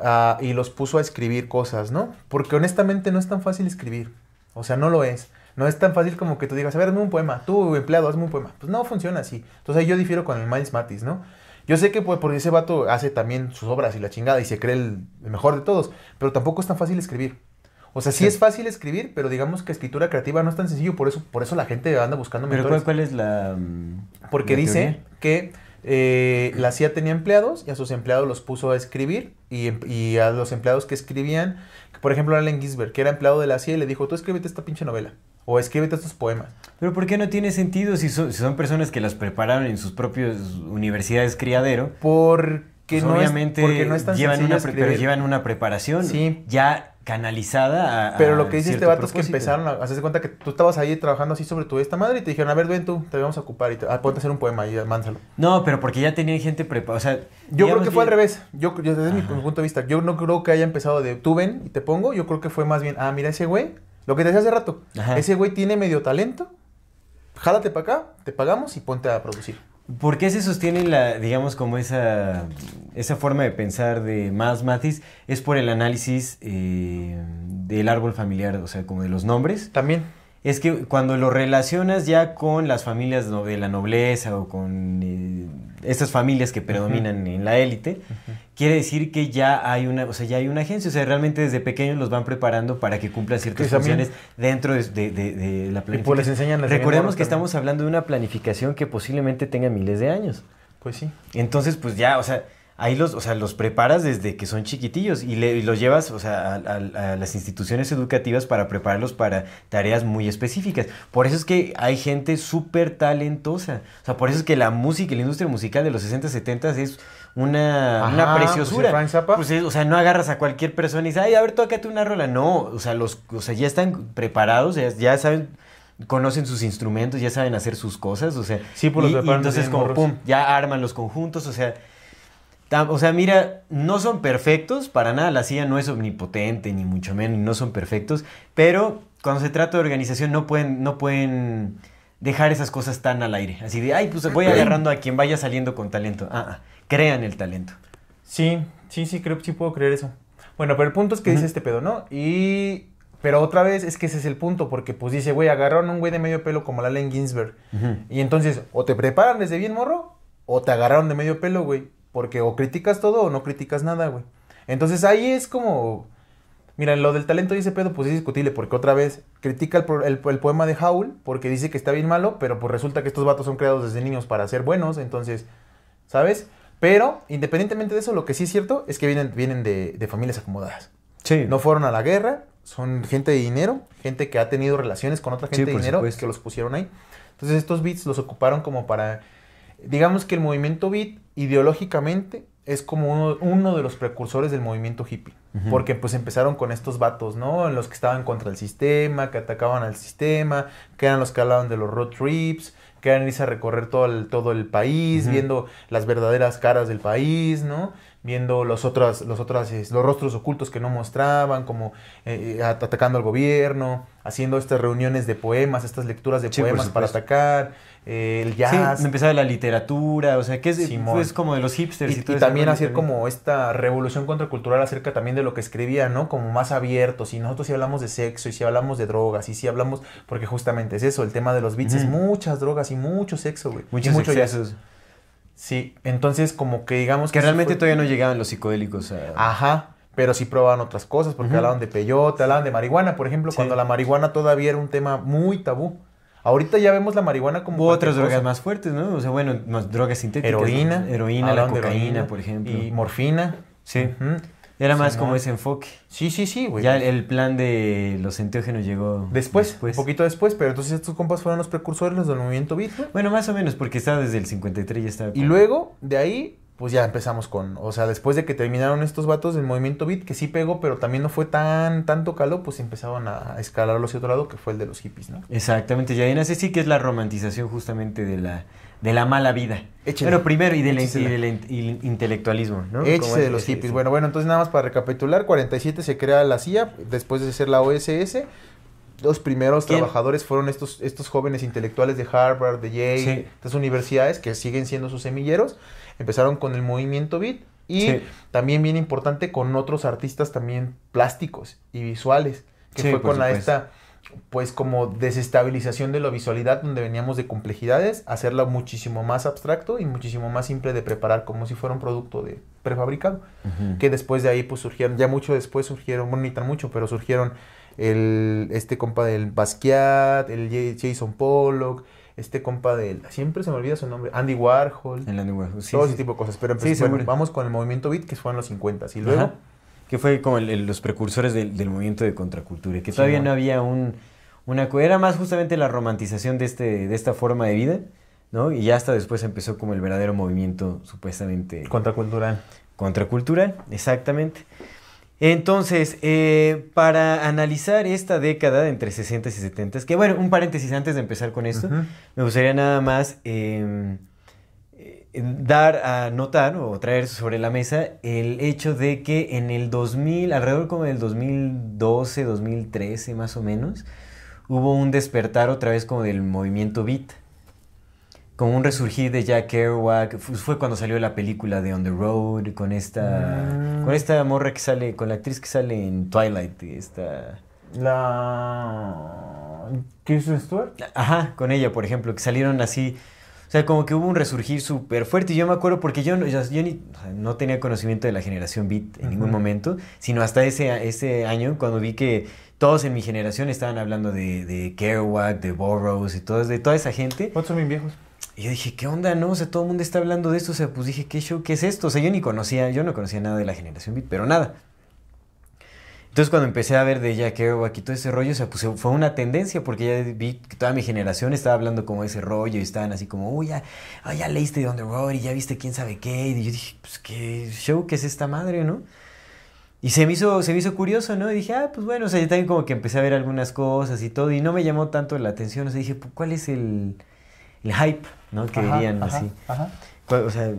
Ah, y los puso a escribir cosas, ¿no? Porque honestamente no es tan fácil escribir, o sea, no lo es. No es tan fácil como que tú digas, a ver, hazme un poema, tú, empleado, hazme un poema. Pues no funciona así. Entonces yo difiero con el Miles Matis, ¿no? Yo sé que pues, porque ese vato hace también sus obras y la chingada y se cree el, mejor de todos, pero tampoco es tan fácil escribir. O sea, sí, es fácil escribir, pero digamos que escritura creativa no es tan sencillo, por eso, por eso la gente anda buscando mentores. ¿Pero cuál, es la...? Mm, porque dice que eh, la CIA tenía empleados y a sus empleados los puso a escribir y, em, a los empleados que escribían, por ejemplo, Allen Ginsberg, que era empleado de la CIA, le dijo, tú escríbete esta pinche novela o escríbete estos poemas. Pero ¿por qué no tiene sentido si son, personas que las prepararon en sus propias universidades criadero? por que pues no obviamente llevan una pero llevan una preparación ya canalizada a, Pero lo que dice este vato es que empezaron a hacerse cuenta que tú estabas ahí trabajando así sobre tu esta madre y te dijeron, a ver, ven tú, te vamos a ocupar y te, ah, ponte a hacer un poema y mándalo. No, pero porque ya tenía gente preparada, o sea... Yo creo que fue al revés, yo, desde mi, punto de vista, yo no creo que haya empezado de tú ven y te pongo, yo creo que fue más bien, ah, mira ese güey, lo que te decía hace rato, ese güey tiene medio talento, jálate para acá, te pagamos y ponte a producir. ¿Por qué se sostiene la, digamos, como esa, forma de pensar de más Mathis? Es por el análisis eh, del árbol familiar, o sea, como de los nombres. También. Es que cuando lo relacionas ya con las familias de la nobleza o con eh, estas familias que predominan en la élite, quiere decir que ya hay una, o sea, ya hay una agencia, o sea, realmente desde pequeños los van preparando para que cumplan ciertas funciones dentro de, la planificación. Y pues les enseñan Recordemos que estamos hablando de una planificación que posiblemente tenga miles de años. Pues sí. Entonces, pues ya, o sea, ahí los, sea, los preparas desde que son chiquitillos y, le, los llevas, a, las instituciones educativas para prepararlos para tareas muy específicas. Por eso es que hay gente súper talentosa. O sea, por eso es que la música, la industria musical de los 60, 70 es una, una pues, preciosura. Pues, eh, o sea, no agarras a cualquier persona y dices, ay, a ver, tócate una rola. No, o sea, los, o sea ya están preparados, ya, saben conocen sus instrumentos, ya saben hacer sus cosas, o sea, sí, por pues, los y, y entonces como pum, ya arman los conjuntos, o sea, o sea, mira, no son perfectos para nada, la CIA no es omnipotente ni mucho menos, no son perfectos, pero cuando se trata de organización no pueden no pueden dejar esas cosas tan al aire, así de, ay, pues voy agarrando a quien vaya saliendo con talento. Ah, ah crean el talento. Sí, sí, sí, creo, que sí puedo creer eso. Bueno, pero el punto es que dice este pedo, ¿no? Y pero otra vez es que ese es el punto, porque pues dice, güey, agarraron a un güey de medio pelo como la Len Ginsberg. Y entonces, o te preparan desde bien morro, o te agarraron de medio pelo, güey. Porque o criticas todo o no criticas nada, güey. Entonces ahí es como. Mira, lo del talento y ese pedo, pues es discutible, porque otra vez critica el, poema de Howl, porque dice que está bien malo, pero pues resulta que estos vatos son creados desde niños para ser buenos, entonces, ¿sabes? Pero, independientemente de eso, lo que sí es cierto es que vienen, vienen de, familias acomodadas. Sí. No fueron a la guerra, son gente de dinero, gente que ha tenido relaciones con otra gente de dinero es que los pusieron ahí. Entonces estos beats los ocuparon como para, digamos que el movimiento beat ideológicamente es como uno, de los precursores del movimiento hippie, porque pues empezaron con estos vatos, ¿no? los que estaban contra el sistema, que atacaban al sistema, que eran los que hablaban de los road trips, que irse a recorrer todo el, todo el país, viendo las verdaderas caras del país, ¿no? Viendo los otras, los otras, los rostros ocultos que no mostraban, como eh, eh, atacando al gobierno, haciendo estas reuniones de poemas, estas lecturas de poemas para atacar eh, el jazz. Sí, empezaba la literatura, o sea, que es, pues, como de los hipsters. Y, y también hacer como esta revolución contracultural acerca también de lo que escribía, ¿no? Como más abierto, si nosotros sí hablamos de sexo y si hablamos de drogas y si hablamos, porque justamente es eso, el tema de los beats es muchas drogas y mucho sexo, güey. Muchos Sí, entonces como que digamos... Que, realmente todavía no llegaban los psicodélicos Ajá, pero sí probaban otras cosas, porque hablaban de peyote, hablaban de marihuana, por ejemplo, cuando la marihuana todavía era un tema muy tabú. Ahorita ya vemos la marihuana como. otras drogas más fuertes, ¿no? O sea, bueno, más drogas sintéticas. Heroína. Heroína, la cocaína, por ejemplo. Y morfina. Sí. Era más como ese enfoque. Sí, sí, sí, güey. Ya el plan de los enteógenos llegó después, un poquito después, pero entonces estos compas fueron los precursores los del movimiento beat. Bueno, más o menos, porque estaba desde el 53 ya estaba. Y luego, de ahí, pues ya empezamos con, o sea, después de que terminaron estos vatos del movimiento beat, que sí pegó, pero también no fue tan tanto calor, pues empezaron a escalarlo hacia otro lado, que fue el de los hippies, ¿no? Exactamente, y ahí nace sí que es la romantización justamente de la, de la mala vida. Pero primero, y del, intelectualismo, ¿no? Échese de los hippies. bueno, bueno, entonces nada más para recapitular, 47 se crea la CIA, después de ser la OSS, los primeros trabajadores fueron estos, estos jóvenes intelectuales de Harvard, de Yale, estas universidades que siguen siendo sus semilleros empezaron con el movimiento beat y también bien importante con otros artistas también plásticos y visuales, que fue con la esta pues como desestabilización de la visualidad donde veníamos de complejidades, hacerla muchísimo más abstracto y muchísimo más simple de preparar como si fuera un producto de prefabricado, que después de ahí pues surgieron, ya mucho después surgieron, bueno ni tan mucho, pero surgieron el, este compa del Basquiat, el Jason Pollock, este compa del. Siempre se me olvida su nombre. Andy Warhol. El Andy Warhol, sí. Todo ese tipo de cosas. Pero vamos con el movimiento beat, que fue en los 50 y luego. Que fue como los precursores del, del, movimiento de contracultura. Que todavía no había un. Una, era más justamente la romantización de, este, de esta forma de vida, ¿no? Y ya hasta después empezó como el verdadero movimiento supuestamente... Contracultural. Contracultural, exactamente. Entonces, eh, para analizar esta década entre 60 y 70, que bueno, un paréntesis antes de empezar con esto, me gustaría nada más em, eh, dar a notar o traer sobre la mesa el hecho de que en el 2000, alrededor como del 2012, 2013 más o menos, hubo un despertar otra vez como del movimiento beat como un resurgir de Jack Kerouac. Fue cuando salió la película de On the Road con esta ah. con esta morra que sale con la actriz que sale en Twilight, esta la es Stewart. Ajá, con ella, por ejemplo, que salieron así o sea, como que hubo un resurgir súper fuerte. Y yo me acuerdo porque yo, yo, ni, no tenía conocimiento de la generación Beat en ningún momento, sino hasta ese, ese año cuando vi que todos en mi generación estaban hablando de, de Kerouac, de Burroughs y todo, de toda esa gente. ¿Cuántos son mis viejos? Y yo dije, ¿qué onda? No, o sea, todo el mundo está hablando de esto. O sea, pues dije, ¿qué show? ¿Qué es esto? O sea, yo ni conocía, yo no conocía nada de la generación beat, pero nada. Entonces cuando empecé a ver de Jack que y todo ese rollo, o sea, pues fue una tendencia porque ya vi que toda mi generación estaba hablando como de ese rollo y estaban así como, uy, ya, ah, ya leíste de On y ya viste quién sabe qué. Y yo dije, pues qué show, ¿qué es esta madre, no? Y se me hizo, se me hizo curioso, ¿no? Y dije, ah, pues bueno, o sea, yo también como que empecé a ver algunas cosas y todo y no me llamó tanto la atención, o sea, dije, pues, ¿cuál es el, el hype? ¿no? Que dirían así. Ajá. O sea,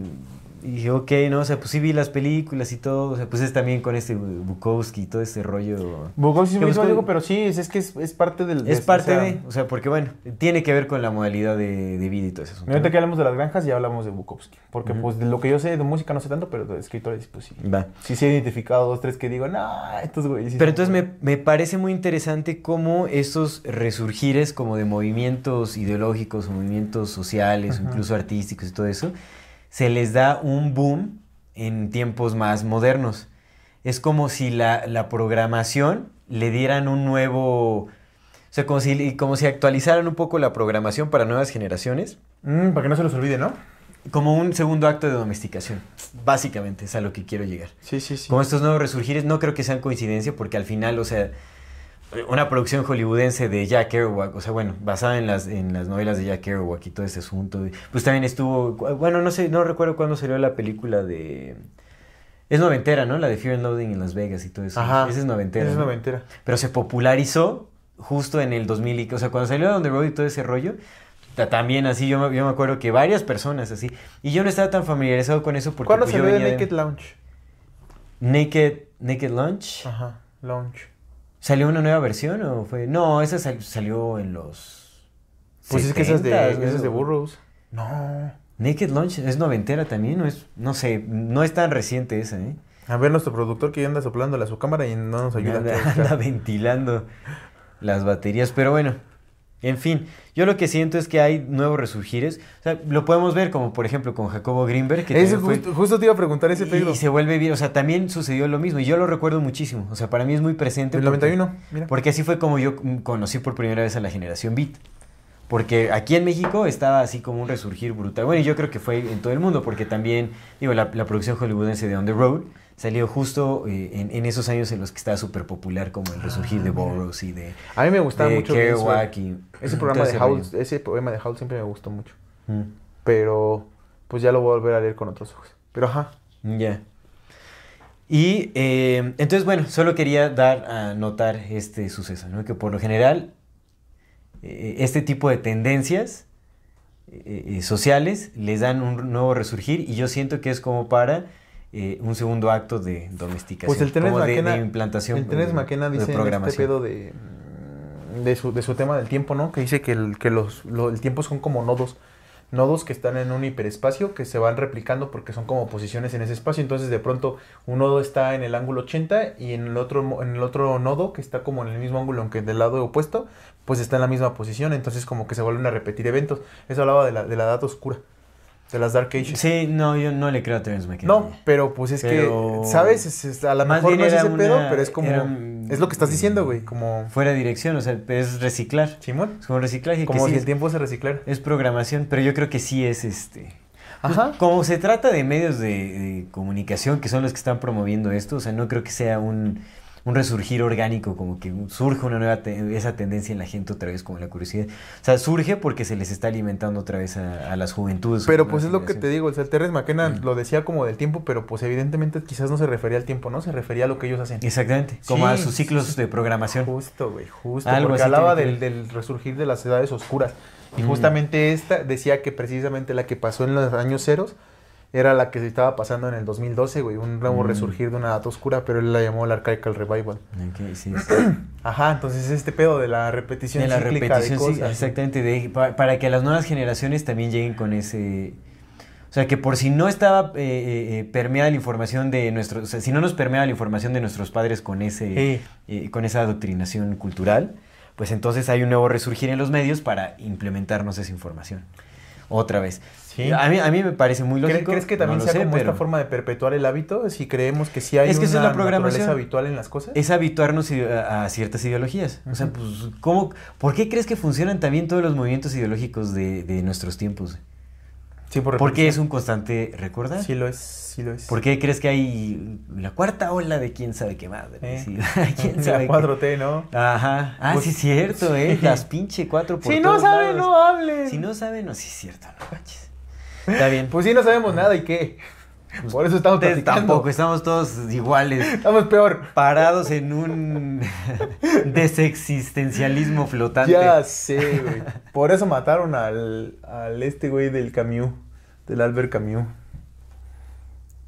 y dije, ok, no, o sea, pues sí vi las películas y todo, o sea, pues es también con este Bukowski y todo este rollo. Bukowski es mismo, digo, pero sí, es, que es, es, parte del... Es parte de, o sea, porque bueno, tiene que ver con la modalidad de, de vida y todo eso. Ahorita que hablamos de las granjas ya hablamos de Bukowski, porque pues de lo que yo sé de música no sé tanto, pero de escritores pues sí. Va. Sí se sí, he identificado dos, tres que digo, no, estos güeyes... pero entonces me, me, parece muy interesante cómo estos resurgires como de movimientos ideológicos, O movimientos sociales, incluso artísticos y todo eso se les da un boom en tiempos más modernos. Es como si la, programación le dieran un nuevo... O sea, como si, actualizaran un poco la programación para nuevas generaciones. Mm, para que no se los olvide, ¿no? Como un segundo acto de domesticación. Básicamente es a lo que quiero llegar. Sí, sí, sí. Como estos nuevos resurgires, no creo que sean coincidencia porque al final, o sea, una producción hollywoodense de Jack Kerouac, o sea, bueno, basada en las, en las novelas de Jack Kerouac y todo ese asunto. Pues también estuvo, bueno, no sé, no recuerdo cuándo salió la película de... Es noventera, ¿no? La de Fear and Loading en Las Vegas y todo eso. Ajá. Esa es noventera. es noventera. Pero se popularizó justo en el 2000, o sea, cuando salió donde the Road y todo ese rollo, también así, yo me, yo me acuerdo que varias personas así. Y yo no estaba tan familiarizado con eso porque... ¿Cuándo salió pues, Naked Lounge? Naked, Naked Ajá, Lounge. ¿Salió una nueva versión o fue.? No, esa salió en los. Pues es que esa de, de Burroughs. No. Naked Lunch es noventera también, no es, no sé, no es tan reciente esa, ¿eh? A ver, nuestro productor que ya anda soplándole a su cámara y no nos ayuda. anda ventilando las baterías, pero bueno, en fin, yo lo que siento es que hay nuevos resurgires. O sea, lo podemos ver como, por ejemplo, con Jacobo Greenberg. Que justo, te iba a preguntar ese pedo. Y se vuelve bien. O sea, también sucedió lo mismo. Y yo lo recuerdo muchísimo. O sea, para mí es muy presente. El porque, 91, mira. Porque así fue como yo conocí por primera vez a la generación Beat. Porque aquí en México estaba así como un resurgir brutal. Bueno, y yo creo que fue en todo el mundo, porque también, digo, la producción hollywoodense de On the Road salió justo eh, en, esos años en los que estaba súper popular como el resurgir ah, de Burroughs y de a mí me gustaba mucho y, ese programa de Howl ese poema de Howl siempre me gustó mucho mm. pero pues ya lo voy a volver a leer con otros ojos pero ajá mm, ya y eh, entonces bueno solo quería dar a notar este suceso ¿no? que por lo general eh, este tipo de tendencias sociales les dan un nuevo resurgir y yo siento que es como para eh, un segundo acto de domesticación. Pues el De, implantación. El Tenes Maquena dice de en este pedo de, mm, de, su, de su tema del tiempo, ¿no? Que dice que, el, que los, el tiempo son como nodos. Nodos que están en un hiperespacio que se van replicando porque son como posiciones en ese espacio. Entonces, de pronto, un nodo está en el ángulo 80 y en el otro, en el otro nodo, que está como en el mismo ángulo, aunque del lado opuesto, pues está en la misma posición. Entonces, como que se vuelven a repetir eventos. Eso hablaba de la, de la data oscura. De las Dark Ages. Sí, no, yo no le creo a Terence McKenna. No, pero pues es que, ¿sabes? a lo mejor no es ese pedo, pero es como. es lo que estás diciendo, güey. Como. Fuera de dirección, o sea, es reciclar. Simón. Es como reciclaje. Como si el tiempo se reciclara. Es programación, pero yo creo que sí es este. Pues, Ajá. Como se trata de medios de, comunicación que son los que están promoviendo esto, o sea, no creo que sea un un resurgir orgánico, como que surge una nueva esa tendencia en la gente otra vez, como la curiosidad. O sea, surge porque se les está alimentando otra vez a, las juventudes. Pero pues es lo que te digo, el sea, Terrence McKenna mm. lo decía como del tiempo, pero pues evidentemente quizás no se refería al tiempo, ¿no? Se refería a lo que ellos hacen. Exactamente, como a sus ciclos de programación. Justo, güey, justo. porque hablaba del, del resurgir de las edades oscuras. Y mm. justamente esta decía que precisamente la que pasó en los años ceros era la que se estaba pasando en el 2012, güey, un nuevo mm. resurgir de una data oscura, pero él la llamó el Archaical Revival. Ajá, entonces este pedo de la repetición de la de cosas, exactamente, para, que las nuevas generaciones también lleguen con ese... O sea, que por si no estaba eh, eh, eh, permeada la información de nuestros... si no nos permeaba la información de nuestros padres con, ese, con esa adoctrinación cultural, pues entonces hay un nuevo resurgir en los medios para implementarnos esa información. Otra vez. A mí, me parece muy lógico. ¿Crees que también sea forma de perpetuar el hábito? Si creemos que sí hay que una es naturaleza habitual en las cosas. Es habituarnos a ciertas ideologías. O sea, pues, ¿cómo, ¿por qué crees que funcionan también todos los movimientos ideológicos de, nuestros tiempos? Sí, por Porque es un constante recordar. Sí lo es, sí lo es. ¿Por qué crees que hay la cuarta ola de quién sabe qué madre? Eh. la 4T, ¿no? Ajá. Ah, pues sí es cierto, ¿eh? Las pinche cuatro por Si no sabe, no hable. Si no sabe, no, sí es cierto, no manches. Está bien. Pues sí, no sabemos nada y qué. Pues Por eso estamos tan Tampoco, estamos todos iguales. Estamos peor. Parados en un desexistencialismo flotante. Ya sé, güey. Por eso mataron al, al este güey del Camus, del Albert Camus.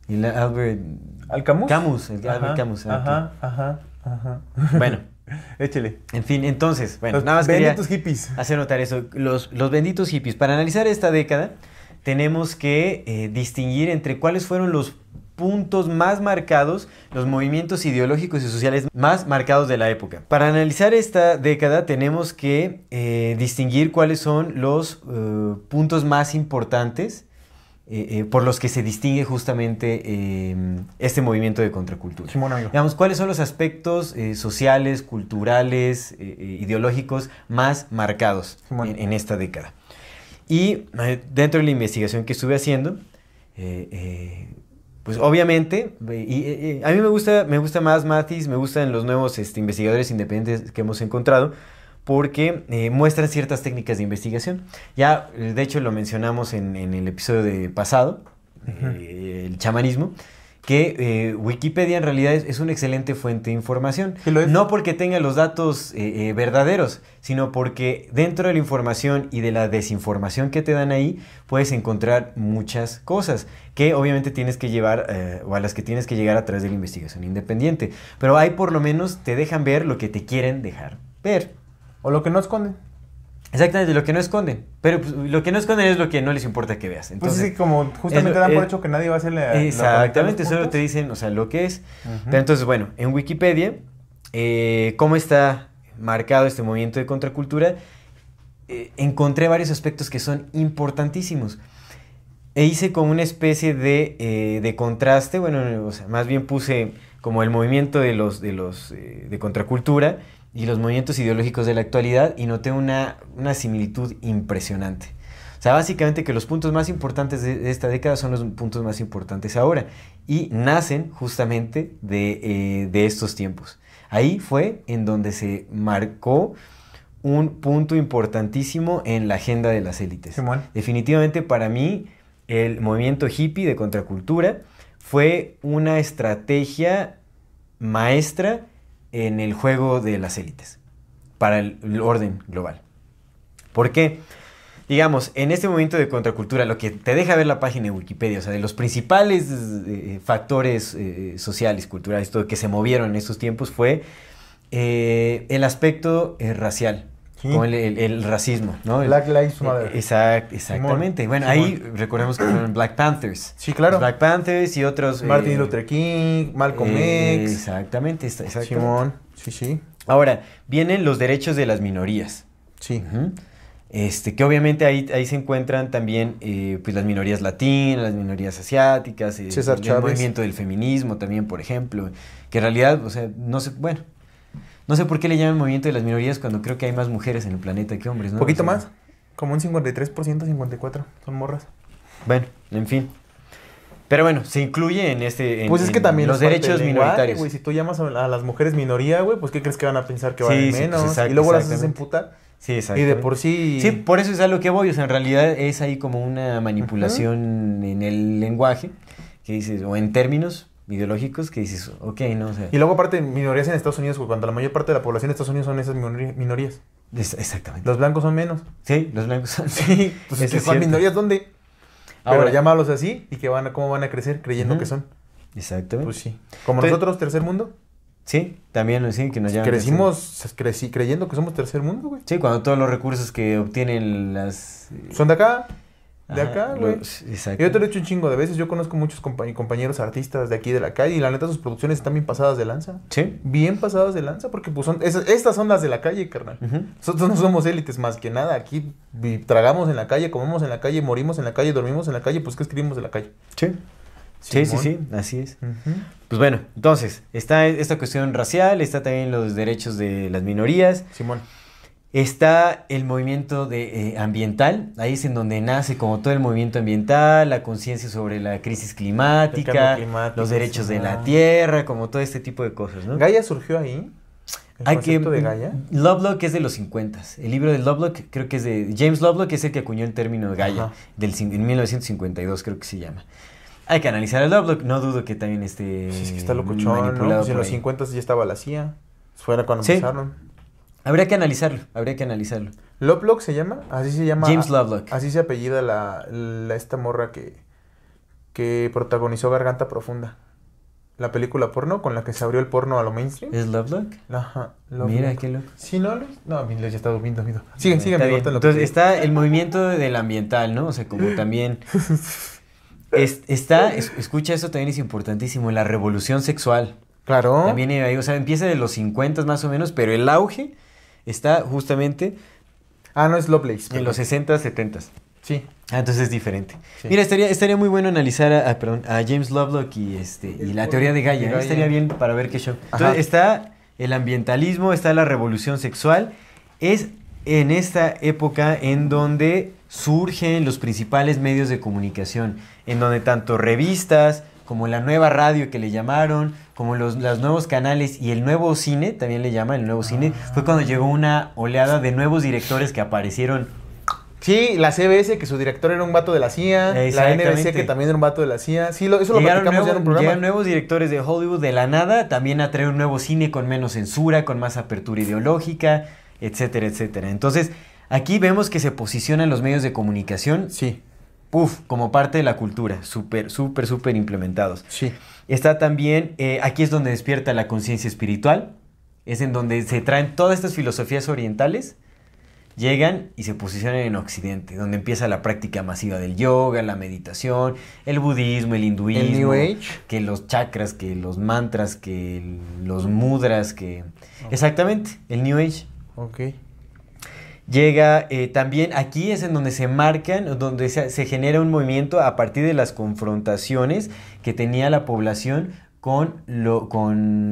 Y el Albert... ¿Al Camus? Camus, el Camus. Ah, ajá, ajá, ajá, Bueno. Échele. En fin, entonces, bueno, nada benditos hippies. hacer notar eso. Los, los benditos hippies. Para analizar esta década, tenemos que eh, distinguir entre cuáles fueron los puntos más marcados, los movimientos ideológicos y sociales más marcados de la época. Para analizar esta década tenemos que eh, distinguir cuáles son los eh, puntos más importantes por los que se distingue justamente este movimiento de contracultura. Simón, Digamos, cuáles son los aspectos sociales, culturales, ideológicos más marcados en esta década. Y eh, dentro de la investigación que estuve haciendo, eh, eh, pues obviamente, y, a mí me gusta, me gusta más Matis, me gustan los nuevos este, investigadores independientes que hemos encontrado, porque muestran ciertas técnicas de investigación. Ya, de hecho, lo mencionamos en, el episodio pasado, el chamanismo que eh, Wikipedia en realidad es, una excelente fuente de información. No porque tenga los datos eh, eh, verdaderos, sino porque dentro de la información y de la desinformación que te dan ahí, puedes encontrar muchas cosas que obviamente tienes que llevar o a las que tienes que llegar a través de la investigación independiente. Pero ahí por lo menos te dejan ver lo que te quieren dejar ver. O lo que no esconden. Exactamente, lo que no esconden. Pero pues, lo que no esconden es lo que no les importa que veas. Pues entonces, como justamente dan por hecho que nadie va a hacerle. Exactamente, solo te dicen, o sea, lo que es. Pero entonces, bueno, en Wikipedia, eh, ¿cómo está marcado este movimiento de contracultura? Eh, encontré varios aspectos que son importantísimos. E hice como una especie de, eh, de contraste, bueno, o sea, más bien puse como el movimiento de los de los de contracultura y los movimientos ideológicos de la actualidad y noté una, una similitud impresionante. O sea, básicamente que los puntos más importantes de esta década son los puntos más importantes ahora y nacen justamente eh, de, estos tiempos. Ahí fue en donde se marcó un punto importantísimo en la agenda de las élites. Definitivamente para mí el movimiento hippie de contracultura fue una estrategia maestra en el juego de las élites, para el, orden global. ¿Por qué? Digamos, en este momento de contracultura, lo que te deja ver la página de Wikipedia, o sea, de los principales eh, factores eh, sociales, culturales, todo que se movieron en estos tiempos fue eh, el aspecto racial el, el, racismo, ¿no? Black Lives e, Matter. exactamente. Bueno, ahí recordemos que fueron Black Panthers. Sí, claro. Black Panthers y otros. Eh, Martin Luther King, Malcolm eh, X. Exactamente, exactamente. Simón, sí, sí. Ahora, vienen los derechos de las minorías. Sí. Este, que obviamente ahí, ahí se encuentran también eh, pues las minorías latinas, las minorías asiáticas, el, el movimiento del feminismo también, por ejemplo, que en realidad, o sea, no sé, bueno, no sé por qué le llaman movimiento de las minorías cuando creo que hay más mujeres en el planeta que hombres, ¿no? Poquito más, como un 53%, 54%, son morras. Bueno, en fin. Pero bueno, se incluye en este. pues es que también los derechos minoritarios. si tú llamas a, las mujeres minoría, güey, pues ¿qué crees que van a pensar que van valen pues, menos? y luego las haces puta. Sí, exacto. Y de por sí. Sí, por eso es algo que voy. O sea, en realidad es ahí como una manipulación en el lenguaje que dices, o en términos, ideológicos que dices, ok, no sé. Y luego aparte, minorías en Estados Unidos, cuando la mayor parte de la población de Estados Unidos son esas minorías. exactamente. Los blancos son menos. Sí, los blancos son. Sí. pues que son minorías dónde? Ahora, Pero llámalos así y que van a, cómo van a crecer creyendo que son. Exactamente. Pues sí. Como nosotros, tercer mundo. Sí, también sí, que nos llaman. Crecimos creyendo que somos tercer mundo, güey. Sí, cuando todos los recursos que obtienen las. Eh, son de acá de acá, güey. Exacto. Yo te lo he dicho un chingo de veces. Yo conozco muchos compañeros artistas de aquí de la calle y la neta sus producciones están bien pasadas de lanza. Sí. Bien pasadas de lanza porque pues son estas son las de la calle, carnal. Nosotros no somos élites más que nada. Aquí tragamos en la calle, comemos en la calle, morimos en la calle, dormimos en la calle, pues que escribimos de la calle? Sí. Sí, sí, sí, así es. Pues bueno, entonces, está e, esta cuestión racial, está también los derechos de las minorías. Simón. Está el movimiento de, eh, ambiental, ahí es en donde nace como todo el movimiento ambiental, la conciencia sobre la crisis climática, los derechos de la tierra, como todo este tipo de cosas, ¿no? Gaia surgió ahí. El Hay que, de mm, Gaia. Lovelock es de los 50. El libro de Lovelock creo que es de James Lovelock, es el que acuñó el término de Gaia, del, en 1952 creo que se llama. Hay que analizar el Lovelock, no dudo que también esté... Sí, que está pues en los 50 ya estaba la CIA, pues fuera cuando empezaron. Habría que analizarlo, habría que analizarlo. ¿Lovelock se llama? Así se llama. James Lovelock. Así se apellida la, la esta morra que, que protagonizó Garganta Profunda. La película porno con la que se abrió el porno a lo mainstream. ¿Es Lovelock? Ajá. Mira, qué loco. Sí, no, no, ya está durmiendo, amigo. Sigue, sigue, me Entonces está el movimiento del ambiental, ¿no? O sea, como también... está, escucha, eso también es importantísimo, la revolución sexual. Claro. También, eh, o sea, empieza de los 50 más o menos, pero el auge está justamente... Ah, no es Lovelace. En los 60, 70. Sí. Ah, entonces es diferente. Mira, estaría, estaría muy bueno analizar a, James Lovelock y, este, y la teoría de ¿eh? Gaia. Estaría bien para ver qué show. está el ambientalismo, está la revolución sexual. Es en esta época en donde surgen los principales medios de comunicación, en donde tanto revistas como la nueva radio que le llamaron, como los, nuevos canales y el nuevo cine, también le llaman el nuevo cine, ah. fue cuando llegó una oleada de nuevos directores que aparecieron Sí, la CBS, que su director era un vato de la CIA. La NBC, que también era un vato de la CIA. Sí, eso lo un programa. Llegaron nuevos directores de Hollywood de la nada también atrae un nuevo cine con menos censura, con más apertura ideológica, etcétera, etcétera. Entonces, aquí vemos que se posicionan los medios de comunicación. Sí. Uf, como parte de la cultura, súper, súper, súper implementados. Sí. Está también, eh, aquí es donde despierta la conciencia espiritual, es en donde se traen todas estas filosofías orientales, llegan y se posicionan en Occidente, donde empieza la práctica masiva del yoga, la meditación, el budismo, el hinduismo, que los chakras, que los mantras, que los mudras, que... Exactamente, el New Age. Ok llega eh, también aquí es en donde se marcan, donde se genera un movimiento a partir de las confrontaciones que tenía la población con, lo,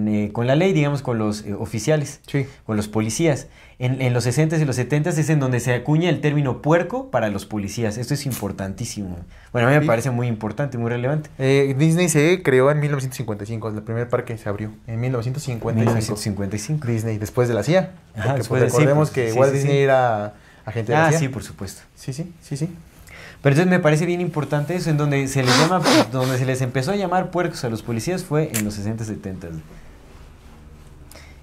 eh, con, la ley, digamos, con los eh, oficiales, con los policías. En, los 60s y los 70s es en donde se acuña el término puerco para los policías. Esto es importantísimo. Bueno, a mí me parece muy importante, muy relevante. Eh, Disney se creó en 1955, el primer parque se abrió en 1955. 1955. Disney, después de la CIA. Pues, recordemos pues, que Walt Disney era agente de la CIA. Ah, sí, por supuesto. Sí, sí, sí, sí. Pero entonces me parece bien importante eso, en donde se les llama, pues, donde se les empezó a llamar puercos a los policías fue en los 60, 70.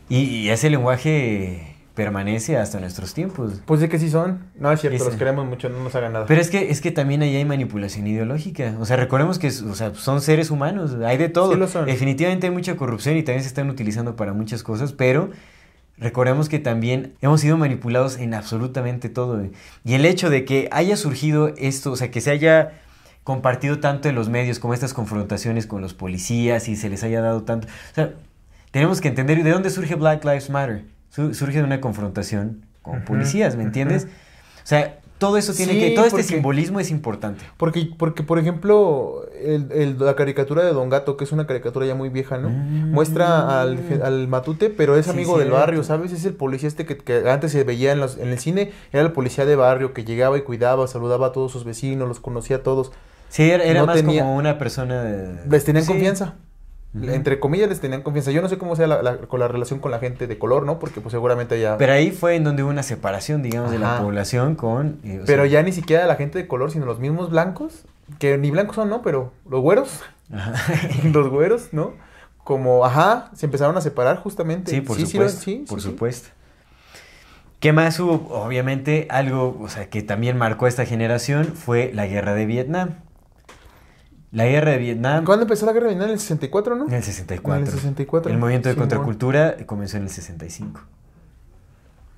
Y, y ese lenguaje permanece hasta nuestros tiempos. Pues de que sí son. No es cierto, los queremos mucho, no nos hagan nada. Pero es que, es que también ahí hay manipulación ideológica. O sea, recordemos que o son seres humanos, hay de todo. son. Definitivamente hay mucha corrupción y también se están utilizando para muchas cosas, pero Recordemos que también hemos sido manipulados en absolutamente todo. Eh. Y el hecho de que haya surgido esto, o sea, que se haya compartido tanto en los medios como estas confrontaciones con los policías y se les haya dado tanto... O sea, tenemos que entender de dónde surge Black Lives Matter. surge de una confrontación con policías, ¿me entiendes? O sea, todo eso tiene que, todo este simbolismo es importante. Porque, porque por ejemplo, el, la caricatura de Don Gato, que es una caricatura ya muy vieja, ¿no? Mm. Muestra al, matute, pero es amigo del barrio, ¿sabes? Es el policía este que, antes se veía en, los, en el cine, era el policía de barrio que llegaba y cuidaba, saludaba a todos sus vecinos, los conocía a todos. Sí, era, más como una persona de... Les tenían confianza. Entre comillas les tenían confianza. Yo no sé cómo sea con la relación con la gente de color, ¿no? Porque pues seguramente ya... Pero ahí fue en donde hubo una separación, digamos, de la población con... Eh, pero ya ni siquiera la gente de color, sino los mismos blancos, que ni blancos son, ¿no? Pero los güeros, los güeros, ¿no? Como, ajá, se empezaron a separar justamente. Sí, por supuesto. Sí, por supuesto. ¿Qué más hubo? Obviamente, algo, o sea, que también marcó esta generación fue la guerra de Vietnam. La guerra de Vietnam. ¿Cuándo empezó la guerra de Vietnam? ¿En el 64, no? En el 64. En el 64. El movimiento de contracultura comenzó en el 65.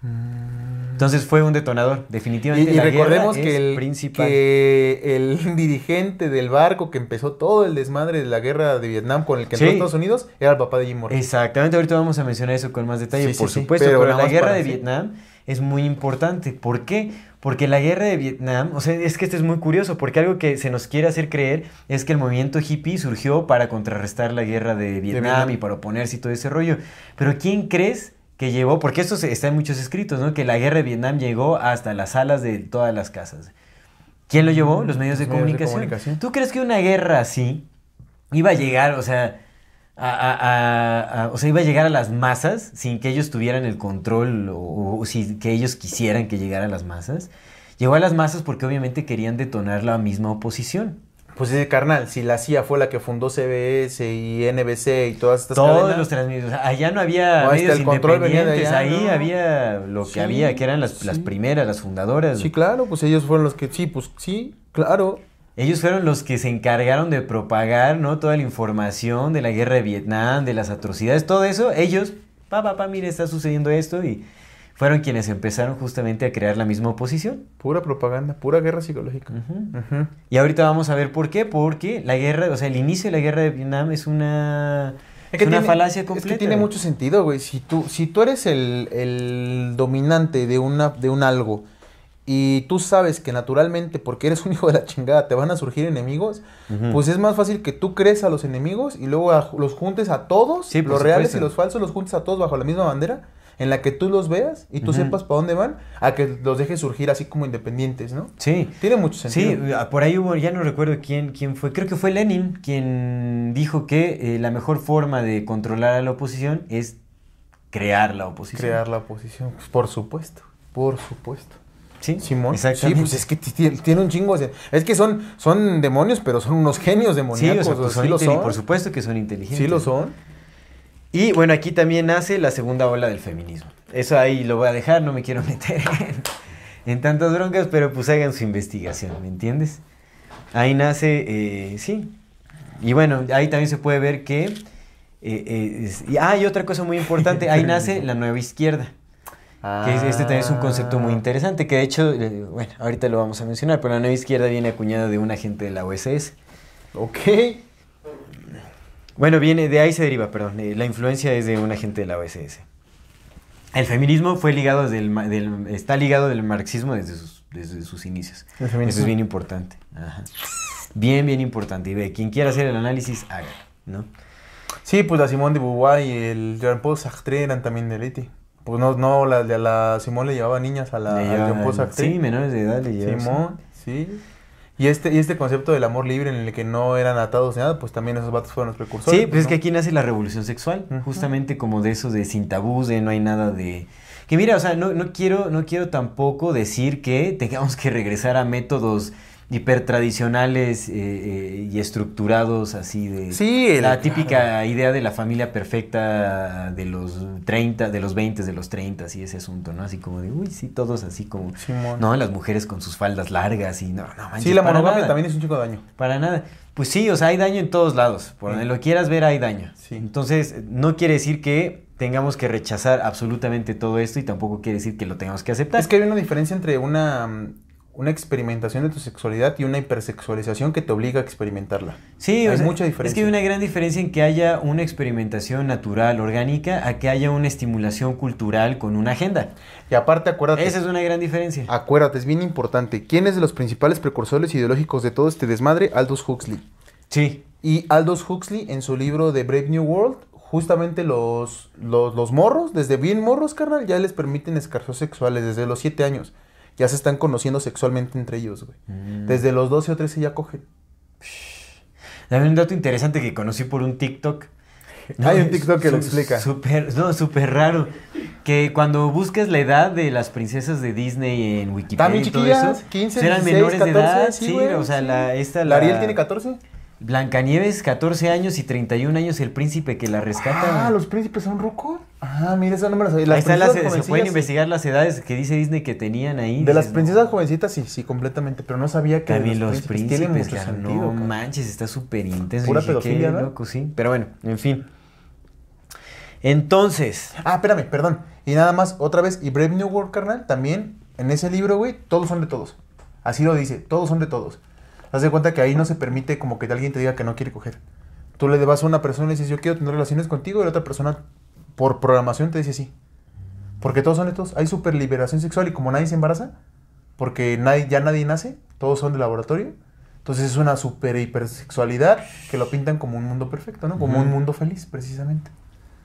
Mm. Entonces fue un detonador, definitivamente. Y, recordemos que, el, principal. que el dirigente del barco que empezó todo el desmadre de la guerra de Vietnam con el que entró Estados Unidos era el papá de Jim Morrison. Exactamente, ahorita vamos a mencionar eso con más detalle, por supuesto. pero la guerra de Vietnam es muy importante. ¿Por qué? Porque la guerra de Vietnam, o sea, es que esto es muy curioso, porque algo que se nos quiere hacer creer es que el movimiento hippie surgió para contrarrestar la guerra de Vietnam, y para oponerse y todo ese rollo. Pero ¿quién crees que llevó? Porque esto está en muchos escritos, ¿no? Que la guerra de Vietnam llegó hasta las salas de todas las casas. ¿Quién lo llevó? Mm, los medios de comunicación. ¿Tú crees que una guerra así iba a llegar, o sea, o sea, iba a llegar a las masas sin que ellos tuvieran el control o, sin que ellos quisieran que llegara a las masas. Llegó a las masas porque obviamente querían detonar la misma oposición. Pues ese carnal, si la CIA fue la que fundó CBS y NBC y todas estas Todos los Allá no había medios independientes. ahí había lo que había, que eran las, las, primeras, las fundadoras. Sí, claro, pues ellos fueron los que... Sí, pues sí, claro. Ellos fueron los que se encargaron de propagar, ¿no? Toda la información de la guerra de Vietnam, de las atrocidades, todo eso. Ellos, pa, pa, pa, mire, está sucediendo esto y fueron quienes empezaron justamente a crear la misma oposición. Pura propaganda, pura guerra psicológica. Y ahorita vamos a ver por qué, porque la guerra, o sea, el inicio de la guerra de Vietnam es una... una falacia completa. Es que tiene mucho sentido, güey. Si tú, si tú eres el, dominante de, una, de un algo y tú sabes que naturalmente, porque eres un hijo de la chingada, te van a surgir enemigos, pues es más fácil que tú crees a los enemigos y luego los juntes a todos, los reales y los falsos, los juntes a todos bajo la misma bandera, en la que tú los veas y tú sepas para dónde van, a que los dejes surgir así como independientes, ¿no? Sí. Tiene mucho sentido. Sí, por ahí hubo, ya no recuerdo quién, quién fue, creo que fue Lenin quien dijo que eh, la mejor forma de controlar a la oposición es crear la oposición. Crear la oposición, pues, por supuesto, por supuesto. Sí, pues es que tiene un chingo. Es que son, son demonios, pero son unos genios demoníacos. Sí, Por supuesto que son inteligentes. Sí, lo son. Y bueno, aquí también nace la segunda ola del feminismo. Eso ahí lo voy a dejar, no me quiero meter en, tantas broncas, pero pues hagan su investigación, ¿me entiendes? Ahí nace, eh, sí. Y bueno, ahí también se puede ver que. Eh, eh, ah, y otra cosa muy importante, ahí nace la nueva izquierda este también es un concepto muy ah. interesante, que de hecho, bueno, ahorita lo vamos a mencionar, pero la nueva izquierda viene acuñada de un agente de la OSS Ok. Bueno, viene, de ahí se deriva, perdón, eh, la influencia es de un agente de la OSS. El feminismo fue ligado está ligado del marxismo desde sus, desde sus inicios. Eso es bien importante. Bien, bien importante. Y ve, quien quiera hacer el análisis, haga, ¿no? Sí, pues la Simone de Beauvoir y el Jean-Paul Sartre eran también de Leti. Pues no, no, la, la, la Simón le llevaba niñas a la Sí, menores de edad le llevaba. Simón, sí. Y este, y este concepto del amor libre en el que no eran atados ni nada, pues también esos vatos fueron los precursores. Sí, pues es que aquí nace la revolución sexual, justamente como de eso de sin tabús, de no hay nada de... Que mira, o sea, no, no, quiero, no quiero tampoco decir que tengamos que regresar a métodos hipertradicionales eh, eh, y estructurados así de la típica idea de la familia perfecta de los 30, de los 20, de los 30 y ese asunto, ¿no? Así como de, uy, sí, todos así como, no, las mujeres con sus faldas largas y no, no manches, Sí, la monogamia también es un chico de daño. Para nada. Pues sí, o sea, hay daño en todos lados, por donde lo quieras ver hay daño. Entonces, no quiere decir que tengamos que rechazar absolutamente todo esto y tampoco quiere decir que lo tengamos que aceptar. Es que hay una diferencia entre una mm, una experimentación de tu sexualidad y una hipersexualización que te obliga a experimentarla. Sí, es mucha diferencia. Es que hay una gran diferencia en que haya una experimentación natural, orgánica, a que haya una estimulación cultural con una agenda. Y aparte, acuérdate. Esa es una gran diferencia. Acuérdate, es bien importante. ¿Quién es de los principales precursores ideológicos de todo este desmadre? Aldous Huxley. Sí. Y Aldous Huxley, en su libro de Brave New World, justamente los, los, morros, desde bien morros, carnal, ya les permiten escarzos sexuales desde los siete años ya se están conociendo sexualmente entre ellos, güey. Mm. Desde los 12 o 13 ya cogen. También un dato interesante que conocí por un TikTok. Hay un TikTok que lo explica. no, súper raro. Que cuando buscas la edad de las princesas de Disney en Wikipedia También chiquillas, y todo eso, 15, pues eran menores de edad, sí, güey, o sea, la, esta, la... Ariel tiene 14? Blancanieves, 14 años y 31 años el príncipe que la rescata. Ah, ¿los príncipes son rucos? Ah, mira, esos números ahí. Las ahí se pueden investigar las edades que dice Disney que tenían ahí. De las princesas jovencitas, sí, sí, completamente. Pero no sabía que. También los, príncipes, manches, está súper intenso. Pura loco, sí. Pero bueno, en fin. Entonces. Ah, espérame, perdón. Y nada más, otra vez, y Brave New World, carnal, también en ese libro, güey, todos son de todos. Así lo dice, todos son de todos. Haz de cuenta que ahí no se permite como que alguien te diga que no quiere coger. Tú le vas a una persona y le dices, yo quiero tener relaciones contigo, y la otra persona por programación te dice sí. Porque todos son estos, hay superliberación sexual y como nadie se embaraza, porque nadie, ya nadie nace, todos son de laboratorio, entonces es una super hipersexualidad que lo pintan como un mundo perfecto, ¿no? Como un mundo feliz, precisamente.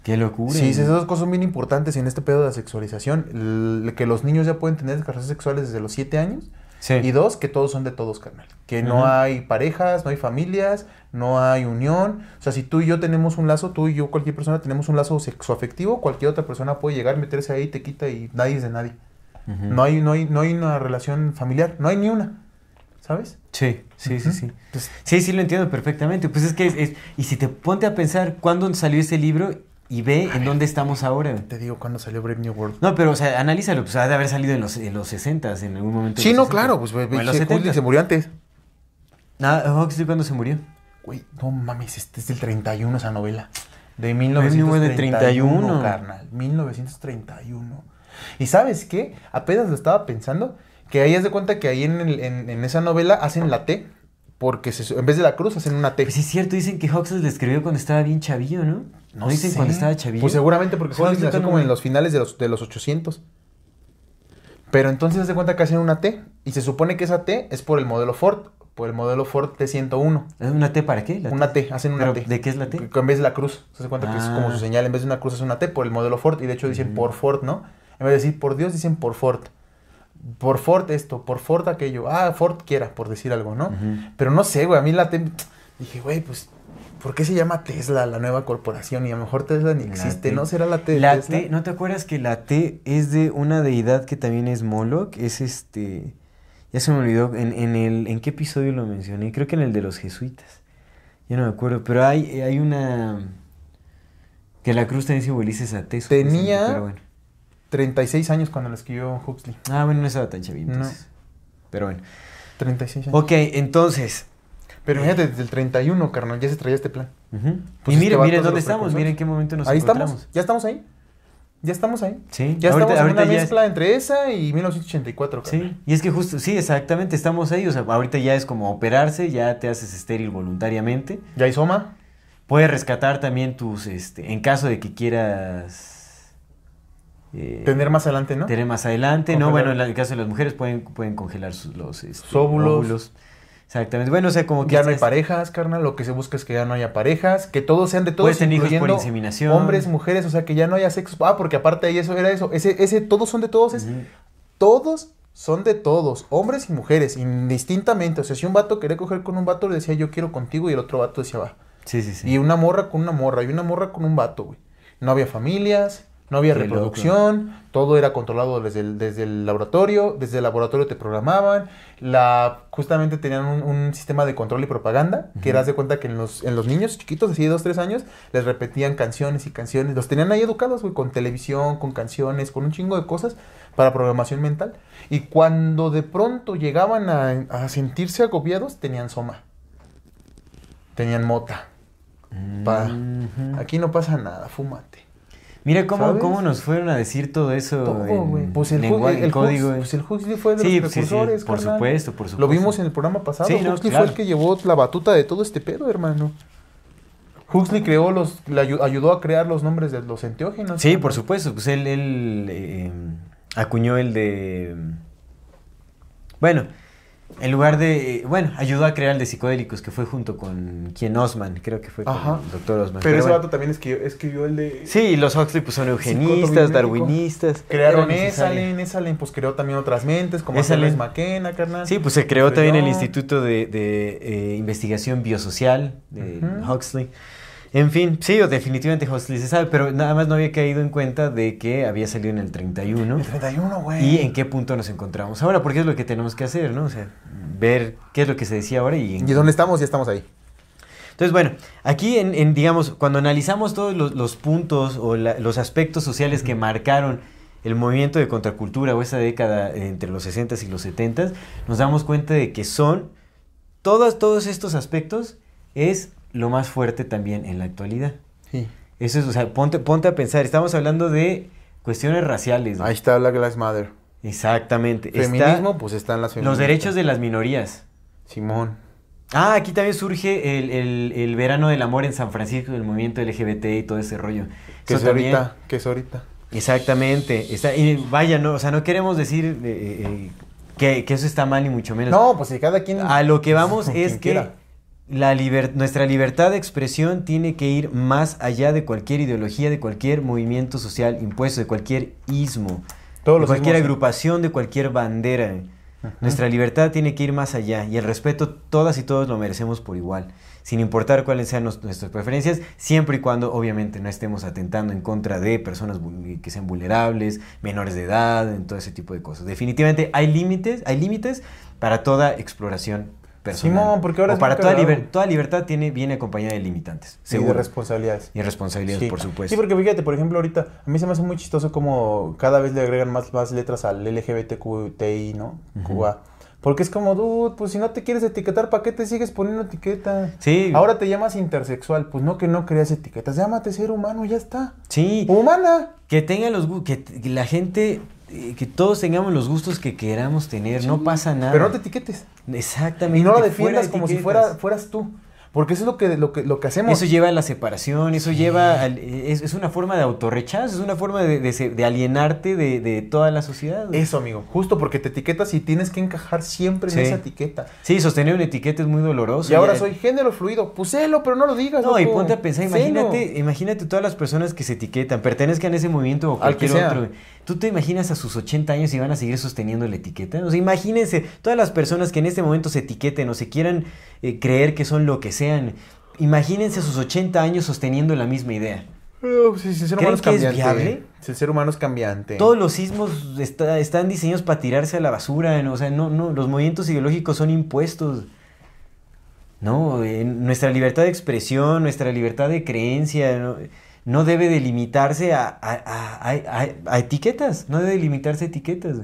Qué locura. Sí, esas dos cosas son bien importantes en este pedo de la sexualización, que los niños ya pueden tener relaciones sexuales desde los 7 años, y dos, que todos son de todos, carnal. Que no hay parejas, no hay familias, no hay unión. O sea, si tú y yo tenemos un lazo, tú y yo, cualquier persona, tenemos un lazo sexoafectivo, cualquier otra persona puede llegar, meterse ahí, te quita y nadie es de nadie. no, hay, no, hay, no hay una relación familiar, no hay ni una. ¿Sabes? Sí, sí, sí, sí. Pues sí, sí, lo entiendo perfectamente. Pues es que, es, y si te ponte a pensar cuándo salió ese libro y ve en dónde estamos ahora. Te digo, cuando salió Brave New World? No, pero, o sea, analízalo. Pues ha de haber salido en los, en los 60 en algún momento. Sí, no, claro. Pues, ve, se murió antes. Nada, ah, ¿cuándo se murió? Güey, no mames, este es del 31 esa novela. De 1931. carnal. 1931. ¿Y sabes qué? Apenas lo estaba pensando, que ahí es de cuenta que ahí en, en esa novela hacen la T porque en vez de la cruz hacen una T. Pues es cierto, dicen que Huxley les escribió cuando estaba bien chavillo, ¿no? No, no dicen cuando estaba chavillo. Pues seguramente porque se nació como en los finales de los, 800. Pero entonces se cuenta que hacen una T y se supone que esa T es por el modelo Ford, por el modelo Ford T101. ¿Una T para qué? una T, hacen una T. ¿De qué es la T? En vez de la cruz, se hace cuenta que es como su ah. señal, en vez de una cruz es una T por el modelo Ford y de hecho dicen mm. por Ford, ¿no? En vez de decir por Dios dicen por Ford por Ford esto, por Ford aquello, ah, Ford quiera, por decir algo, ¿no? Pero no sé, güey, a mí la T... dije, güey, pues, ¿por qué se llama Tesla la nueva corporación? Y a lo mejor Tesla ni existe, ¿no? ¿Será la, T la Tesla? T, ¿no te acuerdas que la T es de una deidad que también es Moloch? Es este, ya se me olvidó, en, el, ¿en qué episodio lo mencioné? Creo que en el de los jesuitas, Yo no me acuerdo, pero hay, hay una... Que la cruz también simboliza esa T. Tenía... 36 años cuando lo escribió Huxley. Ah, bueno, no estaba tan chavito. No. Pero bueno. 36 años. Ok, entonces. Pero fíjate desde el 31, carnal, ya se traía este plan. y pues miren, miren dónde estamos, miren en qué momento nos ahí Estamos, ya estamos ahí. Ya estamos ahí. Sí, ya estamos en una mezcla entre esa y 1984. Carnal. Sí, y es que justo, sí, exactamente, estamos ahí. O sea, ahorita ya es como operarse, ya te haces estéril voluntariamente. Ya hay soma. Puedes rescatar también tus, este, en caso de que quieras eh, tener más adelante, ¿no? Tener más adelante, ¿no? Bueno, en el caso de las mujeres pueden, pueden congelar sus, los este, óvulos. Exactamente. Bueno, o sea, como que. Ya no hay parejas, carnal. Lo que se busca es que ya no haya parejas, que todos sean de todos. Pueden hijos por inseminación. Hombres, mujeres, o sea, que ya no haya sexo. Ah, porque aparte ahí eso era eso. Ese, ese, todos son de todos. Todos son de todos, hombres y mujeres, indistintamente. O sea, si un vato quería coger con un vato, le decía yo quiero contigo, y el otro vato decía va. Sí, sí, sí. Y una morra con una morra, y una morra con un vato, güey. No había familias, no había reproducción, todo era controlado desde el, desde el laboratorio, desde el laboratorio te programaban, la, justamente tenían un, sistema de control y propaganda, que eras de cuenta que en los, en los niños chiquitos, así de 2, 3 años, les repetían canciones y canciones, los tenían ahí educados, güey, con televisión, con canciones, con un chingo de cosas para programación mental, y cuando de pronto llegaban a, sentirse agobiados, tenían soma, tenían mota. Aquí no pasa nada, fuma Mira cómo, cómo nos fueron a decir todo eso. Todo, pues el, lenguaje, el, código. Eh. pues el Huxley fue de sí, los precursores, sí, sí, por supuesto, por supuesto. Lo vimos en el programa pasado. Huxley no, claro. fue el que llevó la batuta de todo este pedo, hermano. Huxley creó los, le ayudó a crear los nombres de los enteógenos. Sí, por supuesto. Pues él, él eh, acuñó el de. Bueno, en lugar de, eh, bueno, ayudó a crear el de psicodélicos, que fue junto con quien Osman, creo que fue con el doctor Osman. Pero, ese bueno. también escribió, escribió, el de... Sí, los Huxley pues son eugenistas, darwinistas. Crearon Esalen, Esalen pues creó también otras mentes, como Esalen Maquena, carnal. Sí, pues se creó también el Instituto de, de eh, Investigación Biosocial de Huxley. En fin, sí, definitivamente Huxley se sabe, pero nada más no había caído en cuenta de que había salido en el 31. El 31, güey. Y en qué punto nos encontramos ahora, porque es lo que tenemos que hacer, ¿no? O sea, ver qué es lo que se decía ahora y... ¿Y dónde estamos? Ya estamos ahí. Entonces, bueno, aquí, en, digamos, cuando analizamos todos los, puntos o los aspectos sociales que marcaron el movimiento de contracultura o esa década entre los 60s y los 70s, nos damos cuenta de que son todos, todos estos aspectos es lo más fuerte también en la actualidad. Sí. Eso es, o sea, ponte, ponte a pensar, estamos hablando de cuestiones raciales. Ahí está la glass mother. Exactamente. Feminismo, está, pues están las feministas. Los derechos de las minorías. Simón. Ah, aquí también surge el, verano del amor en San Francisco, el movimiento LGBT y todo ese rollo. Que es ahorita, que es ahorita. Exactamente. Está, y vaya, no, o sea, no queremos decir eh, eh, eh, que, eso está mal ni mucho menos. No, pues si cada quien... A lo que vamos es que nuestra libertad de expresión tiene que ir más allá de cualquier ideología, de cualquier movimiento social impuesto, de cualquier ismo, de cualquier ¿eh? agrupación, de cualquier bandera. Nuestra libertad tiene que ir más allá y el respeto todas y todos lo merecemos por igual, sin importar cuáles sean nuestras preferencias, siempre y cuando obviamente no estemos atentando en contra de personas eh, que sean vulnerables, menores de edad, en todo ese tipo de cosas. Definitivamente hay límites, hay límites para toda exploración Simón, porque ahora para toda, libertad viene acompañada de limitantes. Y de responsabilidades. Y responsabilidades, por supuesto. Sí, porque fíjate, por ejemplo, ahorita a mí se me hace muy chistoso como cada vez le agregan más, letras al LGBTQTI, ¿no? Cuba. Porque es como, dude, pues si no te quieres etiquetar, ¿para qué te sigues poniendo etiqueta? Sí. Ahora te llamas intersexual. Pues no que no creas etiquetas. Llámate ser humano, ya está. Sí. Humana. Que tenga los que la gente eh, que todos tengamos los gustos que queramos tener, no pasa nada. Pero no te etiquetes. Exactamente. Y no lo defiendas como si fuera, fueras tú. Porque eso es lo que, lo lo que hacemos. Eso lleva a la separación, eso lleva es, una forma de autorrechazo, es una forma de, alienarte de, toda la sociedad. Eso, amigo, justo porque te etiquetas y tienes que encajar siempre en esa etiqueta. Sí, sostener una etiqueta es muy doloroso. Y ahora soy género fluido, puselo, pero no lo digas. No, y ponte a pensar, imagínate, imagínate todas las personas que se etiquetan, pertenezcan a ese movimiento o cualquier otro. ¿Tú te imaginas a sus 80 años y van a seguir sosteniendo la etiqueta? O sea, imagínense todas las personas que en este momento se etiqueten o se quieran eh, creer que son lo que sean. Imagínense a sus 80 años sosteniendo la misma idea. el uh, ser humano es cambiante. viable? Si el ser humano es cambiante. Todos los sismos están diseñados para tirarse a la basura. O sea, no, no, los movimientos ideológicos son impuestos. No, eh, nuestra libertad de expresión, nuestra libertad de creencia. ¿no? no debe delimitarse a, a, a, a, etiquetas, no debe delimitarse a etiquetas.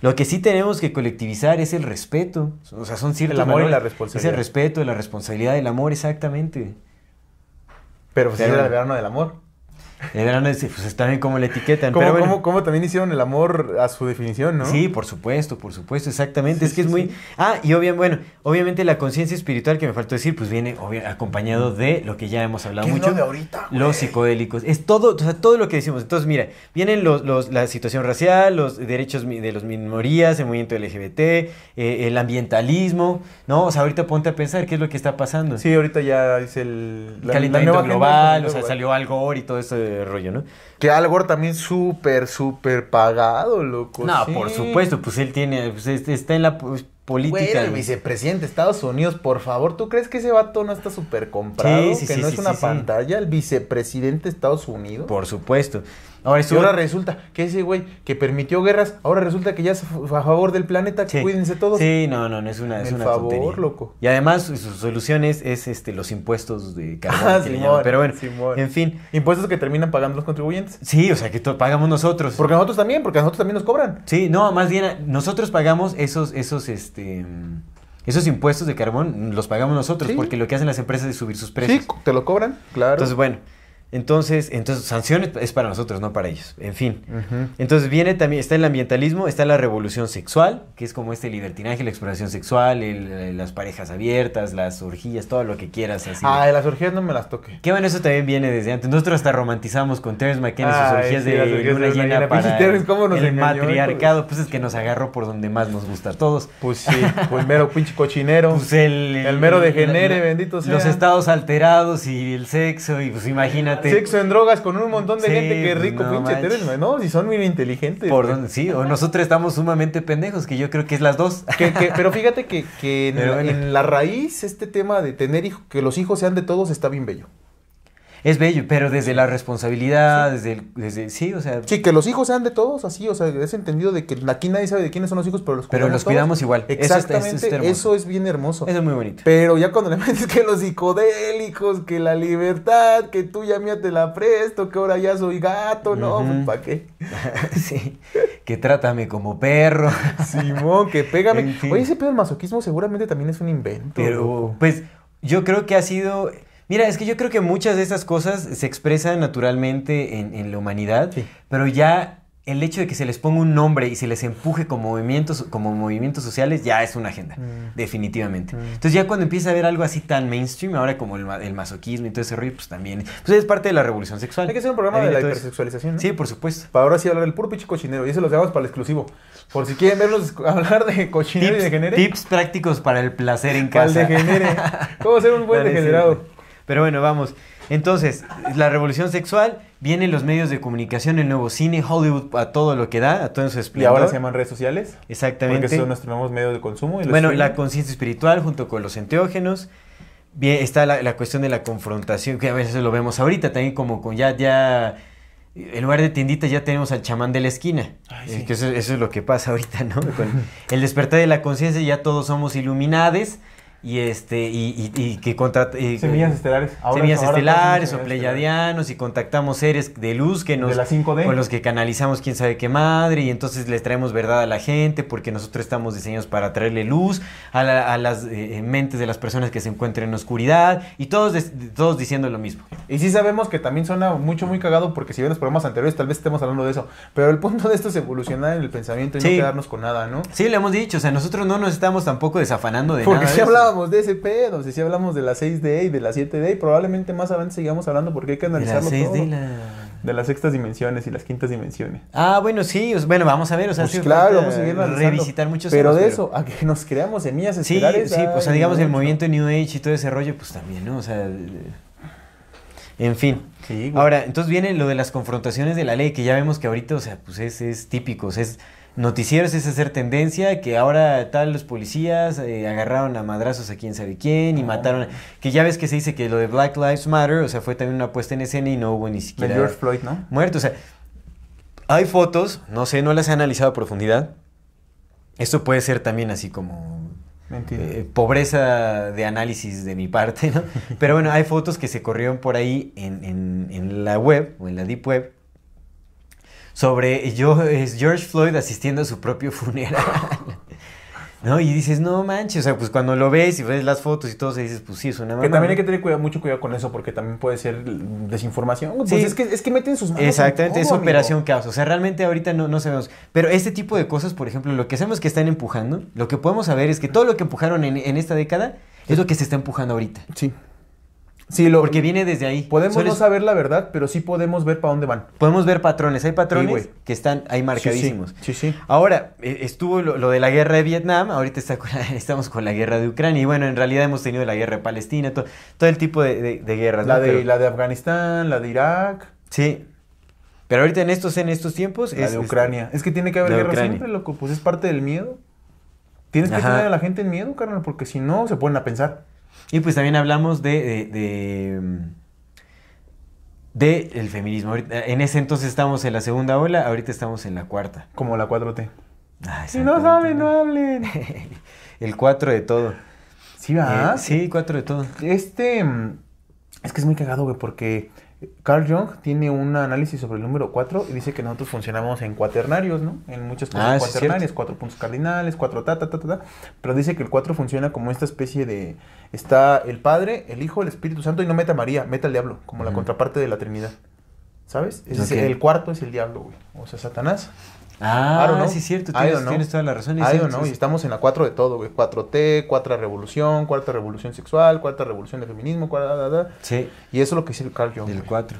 Lo que sí tenemos que colectivizar es el respeto. O sea, son ciertos. El amor y la responsabilidad. Es el respeto, la responsabilidad, el amor, exactamente. Pero pues el verano del amor de verano este, pues está bien como la etiquetan. como también hicieron el amor a su definición, no? Sí, por supuesto, por supuesto, exactamente. es que es muy. Ah, y obviamente, bueno, obviamente la conciencia espiritual que me faltó decir, pues viene acompañado mm. de lo que ya hemos hablado mucho. los psicodélicos. Es todo, o sea, todo lo que decimos. Entonces, mira, vienen los, la situación racial, los derechos de los minorías, el movimiento LGBT, eh, el ambientalismo, ¿no? O sea, ahorita ponte a pensar qué es lo que está pasando. Sí, ahorita ya es el, calentamiento global, o sea, salió algo y todo eso rollo, ¿no? Que Al Gore también súper, súper pagado, loco. No, por supuesto, pues él tiene, pues, está en la política. el vicepresidente de Estados Unidos, por favor, ¿tú crees que ese vato no está súper comprado? Sí, sí, que no es una pantalla, el vicepresidente de Estados Unidos. Por supuesto. Ahora, y ahora resulta que ese güey que permitió guerras, ahora resulta que ya es a favor del planeta, cuídense todos. Sí, no, no, no es una, es una favor, loco. Y además su solución es este los impuestos de carbón. Ah, que Pero bueno, en fin. Impuestos que terminan pagando los contribuyentes. Sí, o sea, que pagamos nosotros. Porque nosotros también, porque nosotros también nos cobran. Sí, no, más bien nosotros pagamos esos, esos, este... Esos impuestos de carbón los pagamos nosotros, porque lo que hacen las empresas es subir sus precios. Sí, te lo cobran, claro. Entonces, bueno, entonces, entonces sanciones es para nosotros, no para ellos. En fin. Entonces viene también, está el ambientalismo, está la revolución sexual, que es como este libertinaje, la exploración sexual, eh, las parejas abiertas, las orgías, todo lo que quieras así. Ah, las orgías no me las toque. Qué bueno, eso también viene desde antes. Nosotros hasta romantizamos con Terence McKenna sus orgías de orgías luna llena, para pues nos el matriarcado. Pues es que nos agarró por donde más nos gusta a todos. Pues sí, pues mero pinche cochinero. Pues el, mero degenere, bendito sea. Los estados alterados y el sexo y pues imagínate Sexo en drogas con un montón de gente que pues rico, pinche ¿no? Si son muy inteligentes. sí, o nosotros estamos sumamente pendejos, que yo creo que es las dos. pero fíjate que, en, la, raíz este tema de tener hijos, que los hijos sean de todos está bien bello. Es bello, pero desde la responsabilidad, desde, el, sí, o sea... Sí, que los hijos sean de todos, así, o sea, es entendido de que aquí nadie sabe de quiénes son los hijos, pero los cuidamos Pero los igual. Exactamente, eso, es bien hermoso. Eso es muy bonito. Pero ya cuando le metes que los psicodélicos, que la libertad, que tú ya mía te la presto, que ahora ya soy gato, no, pues, ¿para qué? sí, que trátame como perro. Simón, que pégame. Oye, ese pedo del masoquismo seguramente también es un invento. Pero, pues, yo creo que ha sido Mira, es que yo creo que muchas de estas cosas se expresan naturalmente en, la humanidad, pero ya el hecho de que se les ponga un nombre y se les empuje como movimientos, como movimientos sociales ya es una agenda, mm. definitivamente. Mm. Entonces ya cuando empieza a ver algo así tan mainstream, ahora como el, masoquismo y todo ese rollo, pues también pues es parte de la revolución sexual. Hay que hacer un programa de la hipersexualización. ¿no? Sí, por supuesto. Para ahora sí hablar del puro cochinero, y eso lo dejamos para el exclusivo. Por si quieren verlos. hablar de cochinero y de genere. Tips prácticos para el placer en casa. Para degenere. ¿Cómo ser un buen degenerado? Pero bueno, vamos. Entonces, la revolución sexual, vienen los medios de comunicación, el nuevo cine, Hollywood a todo lo que da, a todo su Y ahora se llaman redes sociales. Exactamente. Porque son nuestros nuevos medios de consumo. bueno, la conciencia espiritual junto con los enteógenos. está la, cuestión de la confrontación, que a veces lo vemos ahorita también como con ya, ya, en lugar de tiendita ya tenemos al chamán de la esquina. Eh, que eso, es lo que pasa ahorita, ¿no? Con el despertar de la conciencia, ya todos somos iluminados y este y, y, que contra semillas estelares semillas estelares o pleyadianos y contactamos seres de luz que nos con los que canalizamos quién sabe qué madre y entonces les traemos verdad a la gente porque nosotros estamos diseñados para traerle luz a, las eh, eh, mentes de las personas que se encuentran en oscuridad y todos todos diciendo lo mismo y sí sabemos que también suena mucho muy cagado porque si ven los programas anteriores tal vez estemos hablando de eso pero el punto de esto es evolucionar en el pensamiento y no quedarnos con nada no sí lo hemos dicho o sea nosotros no nos estamos tampoco desafanando de porque nada si de hablamos de ese pedo, si hablamos de la 6D y de la 7D, y probablemente más adelante sigamos hablando porque hay que analizarlo de la 6D De las sextas dimensiones y las quintas dimensiones. Ah, bueno, sí, bueno, vamos a ver, o sea, pues sí, claro, vamos a revisitar muchos Pero de eso, a que nos creamos en semillas Sí, sí, pues, o pues digamos el movimiento New Age y todo ese rollo, pues también, ¿no? O sea, en fin. Ahora, entonces viene lo de las confrontaciones de la ley, que ya vemos que ahorita, o sea, pues es, es típico, o sea, es noticieros es hacer tendencia, que ahora tal los policías eh, agarraron a madrazos a quién sabe quién y ah. mataron, que ya ves que se dice que lo de Black Lives Matter, o sea, fue también una puesta en escena y no hubo ni siquiera... George Floyd, ¿no? Muerto, o sea, hay fotos, no sé, no las he analizado a profundidad. Esto puede ser también así como... Eh, pobreza de análisis de mi parte, ¿no? Pero bueno, hay fotos que se corrieron por ahí en, en, en la web o en la Deep Web sobre George Floyd asistiendo a su propio funeral. ¿No? Y dices, no manches, o sea, pues cuando lo ves y ves las fotos y todo, se dices, pues sí, es una Que también hay que tener cuidado, mucho cuidado con eso, porque también puede ser desinformación. Pues, sí. es, que, es que meten sus manos. Exactamente, es operación causa. caos. O sea, realmente ahorita no, no sabemos. Pero este tipo de cosas, por ejemplo, lo que sabemos que están empujando, lo que podemos saber es que todo lo que empujaron en, en esta década es lo que se está empujando ahorita. Sí. Sí, lo porque viene desde ahí. Podemos no saber la verdad, pero sí podemos ver para dónde van. Podemos ver patrones. Hay patrones que están ahí marcadísimos. Sí, sí. Ahora, eh, estuvo lo, de la guerra de Vietnam, ahorita estamos con la guerra de Ucrania, y bueno, en realidad hemos tenido la guerra de Palestina, todo el tipo de, guerras. La de, la de Afganistán, la de Irak, Sí. Pero ahorita en estos, en estos tiempos... la de este, Ucrania. Es que tiene que haber guerra siempre, loco. Pues es parte del miedo. Tienes que tener a la gente en miedo, carnal, porque si no, se ponen a pensar. Y pues también hablamos de, de, de mm, del el feminismo. En ese entonces estamos en la segunda ola, ahorita estamos en la cuarta. Como la 4T. Ah, si no saben, no hablen. el 4 de todo. ¿Sí va? Eh, sí, 4 de todo. Este. Mm, es que es muy cagado, güey, porque Carl Jung tiene un análisis sobre el número 4 y dice que nosotros funcionamos en cuaternarios, ¿no? En muchas cosas ah, cuaternarias, cuatro puntos cardinales, cuatro ta, ta, ta, ta, Pero dice que el 4 funciona como esta especie de... Está el Padre, el Hijo, el Espíritu Santo y no meta a María, meta al diablo, como la contraparte de la Trinidad. ¿Sabes? Es el cuarto es el diablo, O sea, Satanás. Ah, ¿no? sí, es cierto, tienes, toda la razón. no? Y estamos en la 4 de todo, güey. 4T, cuarta revolución, cuarta revolución sexual, cuarta revolución de feminismo, cuarta, Sí. Y eso es lo que dice el Carl Jung. el 4.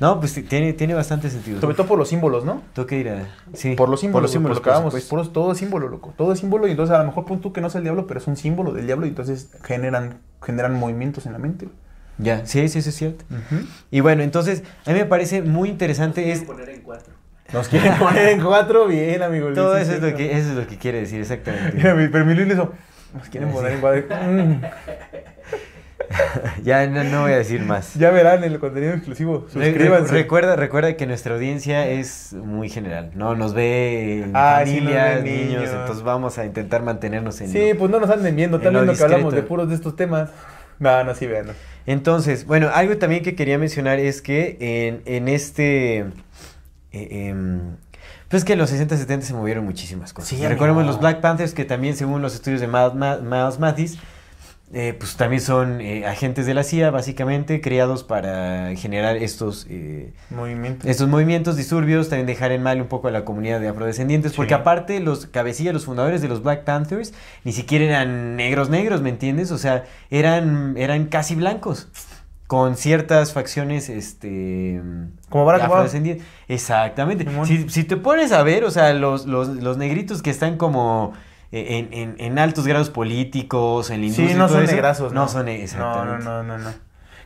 No, pues tiene, tiene bastante sentido. Sobre todo por los símbolos, ¿no? Tú que ir Por los símbolos. Por los todo es símbolo, loco. Todo es símbolo y entonces a lo mejor pon tú que no es el diablo, pero es un símbolo del diablo y entonces generan, generan movimientos en la mente. Ya, sí, sí, eso es cierto. Y bueno, entonces a mí me parece muy interesante... Es... poner en cuatro. Nos quieren poner en cuatro, bien, amigo Todo eso es, lo que, quiere decir, exactamente. Mira, pero mi Luis nos quieren poner en cuatro. ya no, voy a decir más. Ya verán el contenido exclusivo. Suscríbanse. recuerda, recuerda que nuestra audiencia es muy general. No nos ve ah, familias, niños, entonces vamos a intentar mantenernos en Sí, pues no nos anden viendo, También que hablamos de puros de estos temas. No, no, sí, vean. Entonces, bueno, algo también que quería mencionar es que en, en este eh, em, pues que en los 60, 70 se movieron muchísimas cosas. Sí, Recordemos los Black Panthers, que también según los estudios de Miles, Mathis, eh, pues también son eh, agentes de la CIA, básicamente, creados para generar estos, eh, movimientos. estos movimientos, disturbios, también dejar en mal un poco a la comunidad de afrodescendientes, porque aparte los cabecillas, los fundadores de los Black Panthers, ni siquiera eran negros negros, ¿me entiendes? O sea, eran, eran casi blancos con ciertas facciones, este... Como Barack Obama. Exactamente. Si, te pones a ver, o sea, los, negritos que están como... Eh, en, altos grados políticos, en la industria. Sí, no son eso, No, no exactamente. No, no, no, no.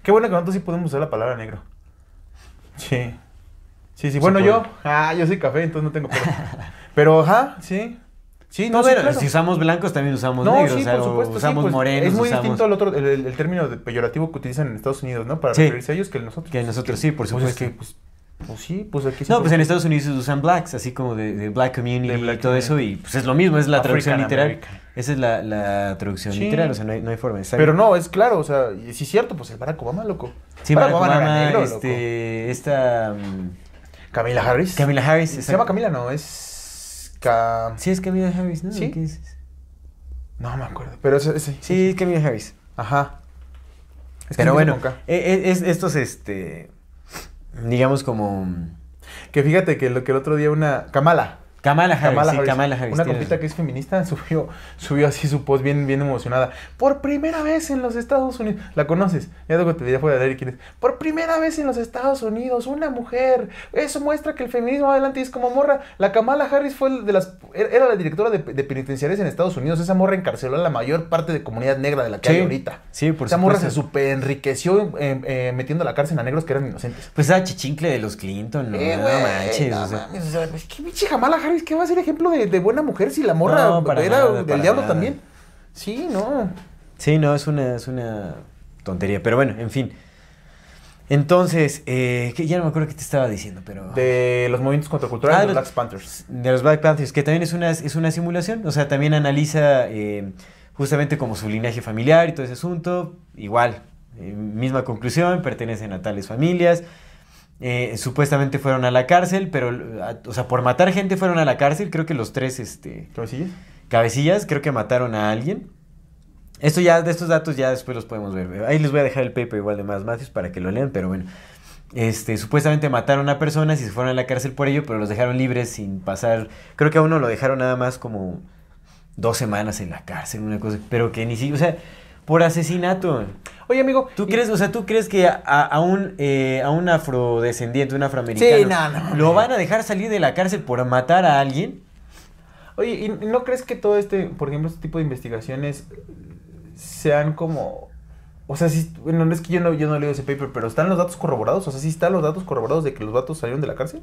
Qué bueno que nosotros sí podemos usar la palabra negro. Sí. Sí, sí. Bueno, yo. Ah, yo soy café, entonces no tengo problema, Pero, ajá, sí. Sí, no, si usamos blancos también usamos negros, o sea, usamos pues, morenos. Es muy distinto al otro, el, término peyorativo que utilizan en Estados Unidos, ¿no? Para referirse a ellos que el nosotros. Que nosotros, sí, por pues supuesto. que, pues, pues sí, pues aquí No, pues en Estados Unidos usan blacks, así como de, black community y todo eso, y pues es lo mismo, es la traducción literal. Esa es la, traducción literal, o sea, no hay, no hay forma. Pero no, es claro, o sea, sí si es cierto, pues el Barack Obama, loco. Sí, Barack, Obama, este, esta... Camila mm, Harris. Camila Harris. Se llama Camila, no, es... Sí, es Camila Harris, ¿no? ¿Sí? ¿Qué dices? No me acuerdo, pero sí. Sí, es Camila Harris. Ajá. Es pero bueno, es, e, es, estos, este, digamos como... Que fíjate que, que el otro día una... Kamala. Kamala Harris. Una compita que es feminista subió, subió así su post bien, bien emocionada. Por primera vez en los Estados Unidos. ¿La conoces? Ya tengo te voy a de quién es. Por primera vez en los Estados Unidos, una mujer. Eso muestra que el feminismo adelante es como morra. La Kamala Harris fue de las, er, era la directora de, penitenciarias en Estados Unidos. Esa morra encarceló a la mayor parte de comunidad negra de la calle ahorita. Sí, por Esa morra se superenriqueció enriqueció eh, eh, metiendo a la cárcel a negros que eran inocentes. Pues era chichincle de los Clinton, ¿no? qué pinche Kamala Harris es ¿qué va a ser ejemplo de, buena mujer si la morra para era del diablo también? Sí, no. Sí, no, es una, es una tontería. Pero bueno, en fin. Entonces, eh, ya no me acuerdo qué te estaba diciendo, pero... De los movimientos contraculturales ah, de los, Black Panthers. De los Black Panthers, que también es una, es una simulación, o sea, también analiza eh, justamente como su linaje familiar y todo ese asunto, igual, eh, misma conclusión, pertenecen a tales familias, eh, supuestamente fueron a la cárcel, pero, ah, o sea, por matar gente fueron a la cárcel. Creo que los tres, este. ¿Cabecillas? creo que mataron a alguien. Esto ya, de estos datos ya después los podemos ver. Ahí les voy a dejar el paper igual de más Matthews para que lo lean, pero bueno. Este, supuestamente mataron a personas y se fueron a la cárcel por ello, pero los dejaron libres sin pasar. Creo que a uno lo dejaron nada más como dos semanas en la cárcel, una cosa. Pero que ni siquiera. O sea, por asesinato. Oye, amigo. ¿Tú crees, o sea, tú crees que a, eh, un, afrodescendiente, un afroamericano, lo van a dejar salir de la cárcel por matar a alguien? Oye, ¿y no crees que todo este, por ejemplo, este tipo de investigaciones sean como. O sea, si. no es que yo no, yo no leo ese paper, pero ¿están los datos corroborados? O sea, ¿sí están los datos corroborados de que los vatos salieron de la cárcel?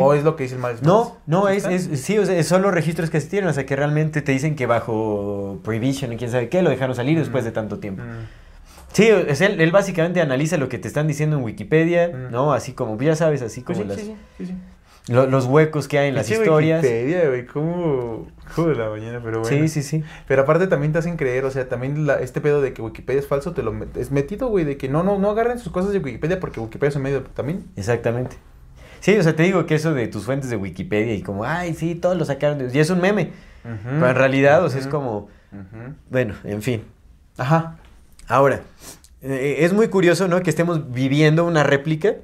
¿O es lo que dicen el No, no, es, sí, o sea, son los registros que se tienen, o sea, que realmente te dicen que bajo prohibición y quién sabe qué, lo dejaron salir mm. después de tanto tiempo. Mm. Sí, él, él, básicamente analiza lo que te están diciendo en Wikipedia, mm. ¿no? Así como, ya sabes, así pues como los huecos que hay en las historias. Wikipedia, güey, como, la mañana, pero bueno. Sí, sí, sí. Pero aparte también te hacen creer, o sea, también este pedo de que Wikipedia es falso, te lo es metido, güey, de que no, no, no agarren sus cosas de Wikipedia porque Wikipedia es un medio también. Exactamente. Sí, o sea, te digo que eso de tus fuentes de Wikipedia y como, ay, sí, todos lo sacaron. Y es un meme. Pero en realidad, o sea, es como. Bueno, en fin. Ajá. Ahora, eh, es muy curioso, ¿no? Que estemos viviendo una réplica.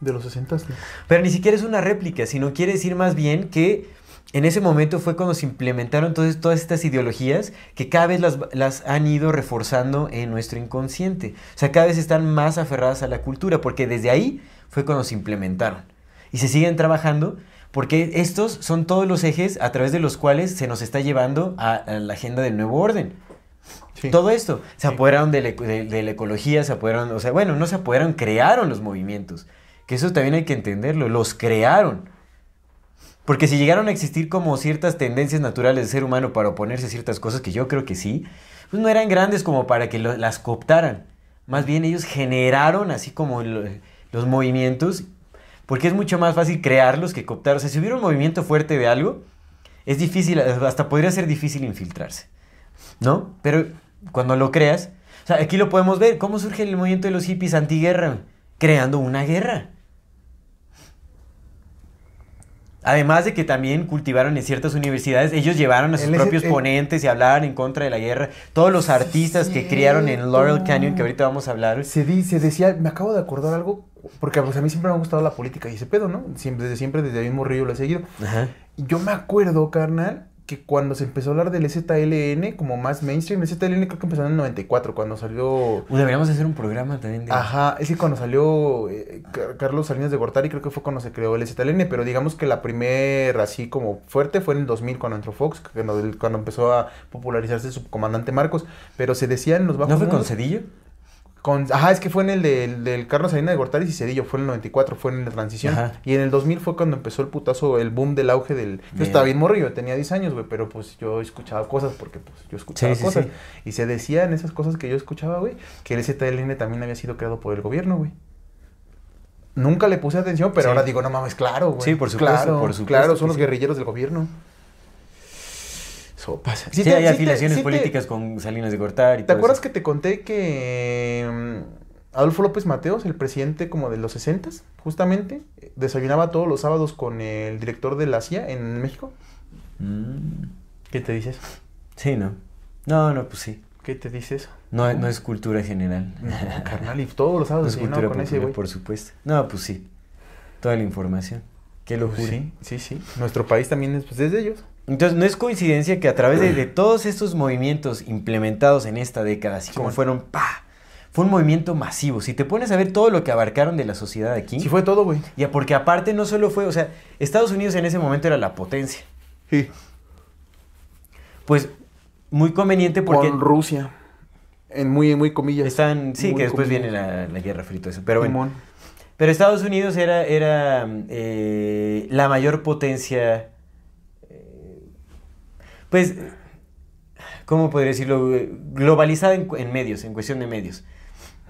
De los 60. ¿no? Pero ni siquiera es una réplica, sino quiere decir más bien que en ese momento fue cuando se implementaron entonces todas estas ideologías que cada vez las, las, han ido reforzando en nuestro inconsciente. O sea, cada vez están más aferradas a la cultura, porque desde ahí fue cuando se implementaron. Y se siguen trabajando porque estos son todos los ejes a través de los cuales se nos está llevando a, la agenda del nuevo orden. Todo esto. Se apoderaron de la, ecología, se apoderaron, o sea, bueno, no se apoderaron, crearon los movimientos. Que eso también hay que entenderlo, los crearon. Porque si llegaron a existir como ciertas tendencias naturales del ser humano para oponerse a ciertas cosas, que yo creo que sí, pues no eran grandes como para que las cooptaran. Más bien ellos generaron así como los movimientos, porque es mucho más fácil crearlos que cooptar. O sea, si hubiera un movimiento fuerte de algo, es difícil, hasta podría ser difícil infiltrarse, ¿no? Pero cuando lo creas, o sea, aquí lo podemos ver, cómo surge el movimiento de los hippies antiguerra, creando una guerra. Además de que también cultivaron en ciertas universidades, ellos llevaron a sus propios ponentes y hablaban en contra de la guerra. Todos los artistas que criaron en Laurel Canyon, que ahorita vamos a hablar. Se, dice, decía, me acabo de acordar algo porque pues, a mí siempre me ha gustado la política y ese pedo, ¿no? Siempre, desde siempre, desde ahí río lo he seguido. Ajá. yo me acuerdo, carnal, que cuando se empezó a hablar del ZLN como más mainstream, el ZLN creo que empezó en el 94, cuando salió... deberíamos hacer un programa también de... Ajá, es que cuando salió eh, Carlos Salinas de Gortari creo que fue cuando se creó el ZLN, pero digamos que la primera así como fuerte fue en el 2000 cuando entró Fox, cuando, empezó a popularizarse su comandante Marcos, pero se decía en los bajos... ¿No fue con Cedillo? ajá, es que fue en el del, Carlos Salinas de Gortari y Cedillo, fue en el 94, fue en la transición. Y en el 2000 fue cuando empezó el putazo, el boom del auge del... Yo estaba bien morrido, tenía 10 años, güey, pero pues yo escuchaba cosas porque pues yo escuchaba cosas. Y se decían esas cosas que yo escuchaba, güey, que el ZLN también había sido creado por el gobierno, güey. Nunca le puse atención, pero ahora digo, no mames, claro, güey. Sí, por por supuesto. Claro, son los guerrilleros del gobierno. Sopas. Sí, sí hay afiliaciones políticas con Salinas de Cortar y ¿Te acuerdas que te conté que mm, Adolfo López Mateos, el presidente como de los 60 justamente, desayunaba todos los sábados con el director de la CIA en México? Mm. ¿Qué te dices? Sí, ¿no? No, no, pues sí. ¿Qué te dices? No, no es cultura general. carnal, y todos los sábados no es cultura con por supuesto. No, pues sí. Toda la información. Qué pues lo juro? sí, sí, sí. Nuestro país también es, desde pues, ellos. Entonces, no es coincidencia que a través de, todos estos movimientos implementados en esta década, así como fueron, pa, fue un movimiento masivo. Si te pones a ver todo lo que abarcaron de la sociedad aquí. Sí, fue todo, güey. Ya, porque aparte no solo fue, o sea, Estados Unidos en ese momento era la potencia. Sí. Pues muy conveniente porque. Con Rusia. En muy, muy comillas. Están, sí, que después viene la, guerra frito, eso. Pero bueno. Pero Estados Unidos era, era eh, la mayor potencia pues, ¿cómo podría decirlo? Globalizada en, medios, en cuestión de medios.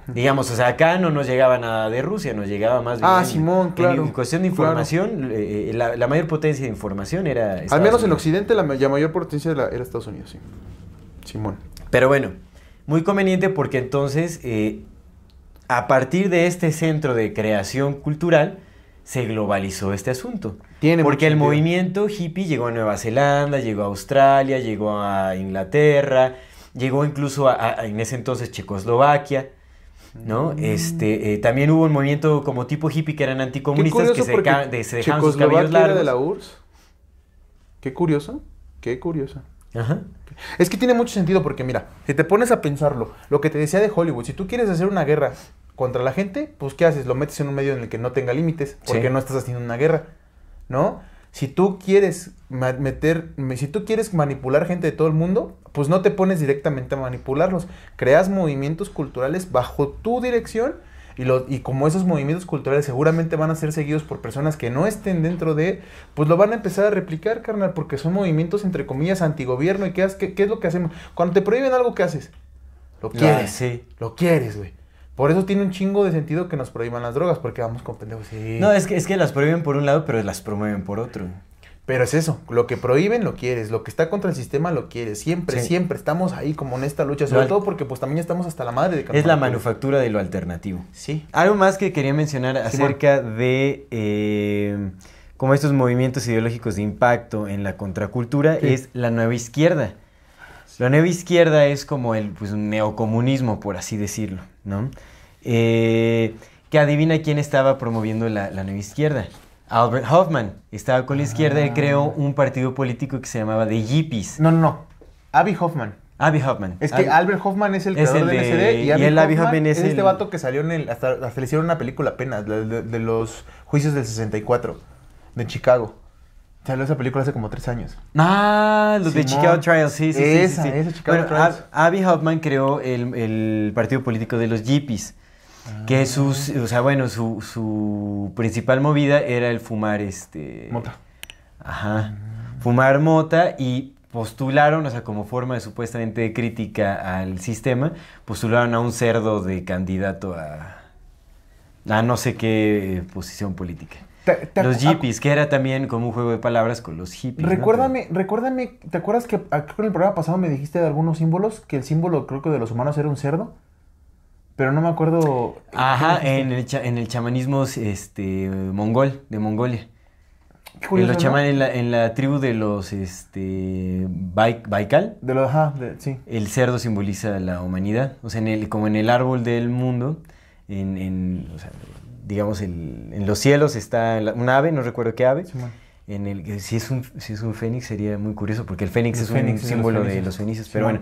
Digamos, o sea, acá no nos llegaba nada de Rusia, nos llegaba más bien. Ah, Simón, claro. En, cuestión de información, eh, eh, la, mayor potencia de información era. Al menos en Occidente, la, mayor potencia era Estados Unidos, sí. Simón. Pero bueno, muy conveniente porque entonces, eh, a partir de este centro de creación cultural, se globalizó este asunto. porque el movimiento hippie llegó a Nueva Zelanda, llegó a Australia, llegó a Inglaterra, llegó incluso a, en ese entonces Checoslovaquia. ¿no? Mm. Este, eh, también hubo un movimiento como tipo hippie que eran anticomunistas que se, de, dejaban sus largos. de la URSS. Qué curioso, qué curioso. Ajá. Es que tiene mucho sentido porque mira, si te pones a pensarlo, lo que te decía de Hollywood, si tú quieres hacer una guerra contra la gente, pues ¿qué haces? Lo metes en un medio en el que no tenga límites, porque no estás haciendo una guerra, ¿no? Si tú quieres meter, si tú quieres manipular gente de todo el mundo, pues no te pones directamente a manipularlos, creas movimientos culturales bajo tu dirección y, y como esos movimientos culturales seguramente van a ser seguidos por personas que no estén dentro de, pues lo van a empezar a replicar, carnal, porque son movimientos entre comillas antigobierno y qué, qué es lo que hacemos. Cuando te prohíben algo, ¿qué haces? Lo quieres, sí. lo quieres, güey. Por eso tiene un chingo de sentido que nos prohíban las drogas, porque vamos con pendejos. No, es que, es que las prohíben por un lado, pero las promueven por otro. Pero es eso, lo que prohíben lo quieres, lo que está contra el sistema lo quieres, siempre, siempre estamos ahí como en esta lucha, sobre todo porque pues también estamos hasta la madre de Es la manufactura de lo alternativo. Sí. Algo más que quería mencionar acerca de eh, como estos movimientos ideológicos de impacto en la contracultura es la nueva izquierda. La nueva izquierda es como el pues, neocomunismo, por así decirlo, ¿no? Eh, que adivina quién estaba promoviendo la, la nueva izquierda. Albert Hoffman estaba con la izquierda y creó ah. un partido político que se llamaba The Yippies. No, no, no. Abby Hoffman. Abby Hoffman. Es que Albert Hoffman es el creador del de, y, Abby, Hoffman, es, este vato que salió en el... Hasta, le hicieron una película apenas, de, de, los juicios del 64, de Chicago. Salió esa película hace como tres años. Ah, los de Chicago Trials, sí, sí, sí. Abby Hoffman creó el, partido político de los Jeepies. Que ah. sus, o sea, bueno, su, principal movida era el fumar este. Mota. Ajá. Ah. Fumar mota y postularon, o sea, como forma de supuestamente de crítica al sistema, postularon a un cerdo de candidato a. a no sé qué posición política los hippies, que era también como un juego de palabras con los hippies. Recuérdame, recuérdame, ¿te acuerdas ah, que en el programa pasado me dijiste de algunos símbolos? Que el símbolo creo que de los humanos era un cerdo. Pero no me acuerdo. Ajá, en el, chamanismo este, mongol, de Mongolia. Curioso, en los en, la, tribu de los este, Baikal. De ajá, sí. El cerdo simboliza la humanidad. O sea, en el, como en el árbol del mundo, en, digamos, en los cielos está un ave, no recuerdo qué ave. en el, si, es un, fénix sería muy curioso porque el fénix es un símbolo de los fenicios, pero bueno,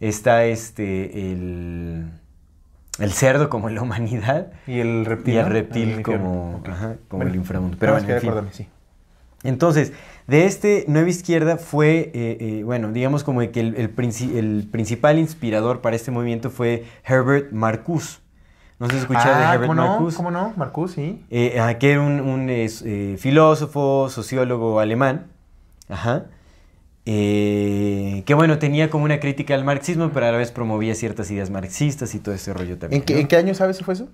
está este el, cerdo como la humanidad y el reptil, como, el inframundo. Pero bueno, Entonces, de este Nueva Izquierda fue, eh, eh, bueno, digamos como que el, el, principal inspirador para este movimiento fue Herbert Marcuse, ¿No se escucha ah, de Herbert ¿cómo no? ¿Cómo no? Marcuse, sí. Eh, ah, que era un, eh, filósofo, sociólogo alemán. Ajá. Eh, que bueno, tenía como una crítica al marxismo, pero a la vez promovía ciertas ideas marxistas y todo ese rollo también. ¿En qué, ¿en qué año sabes si fue eso?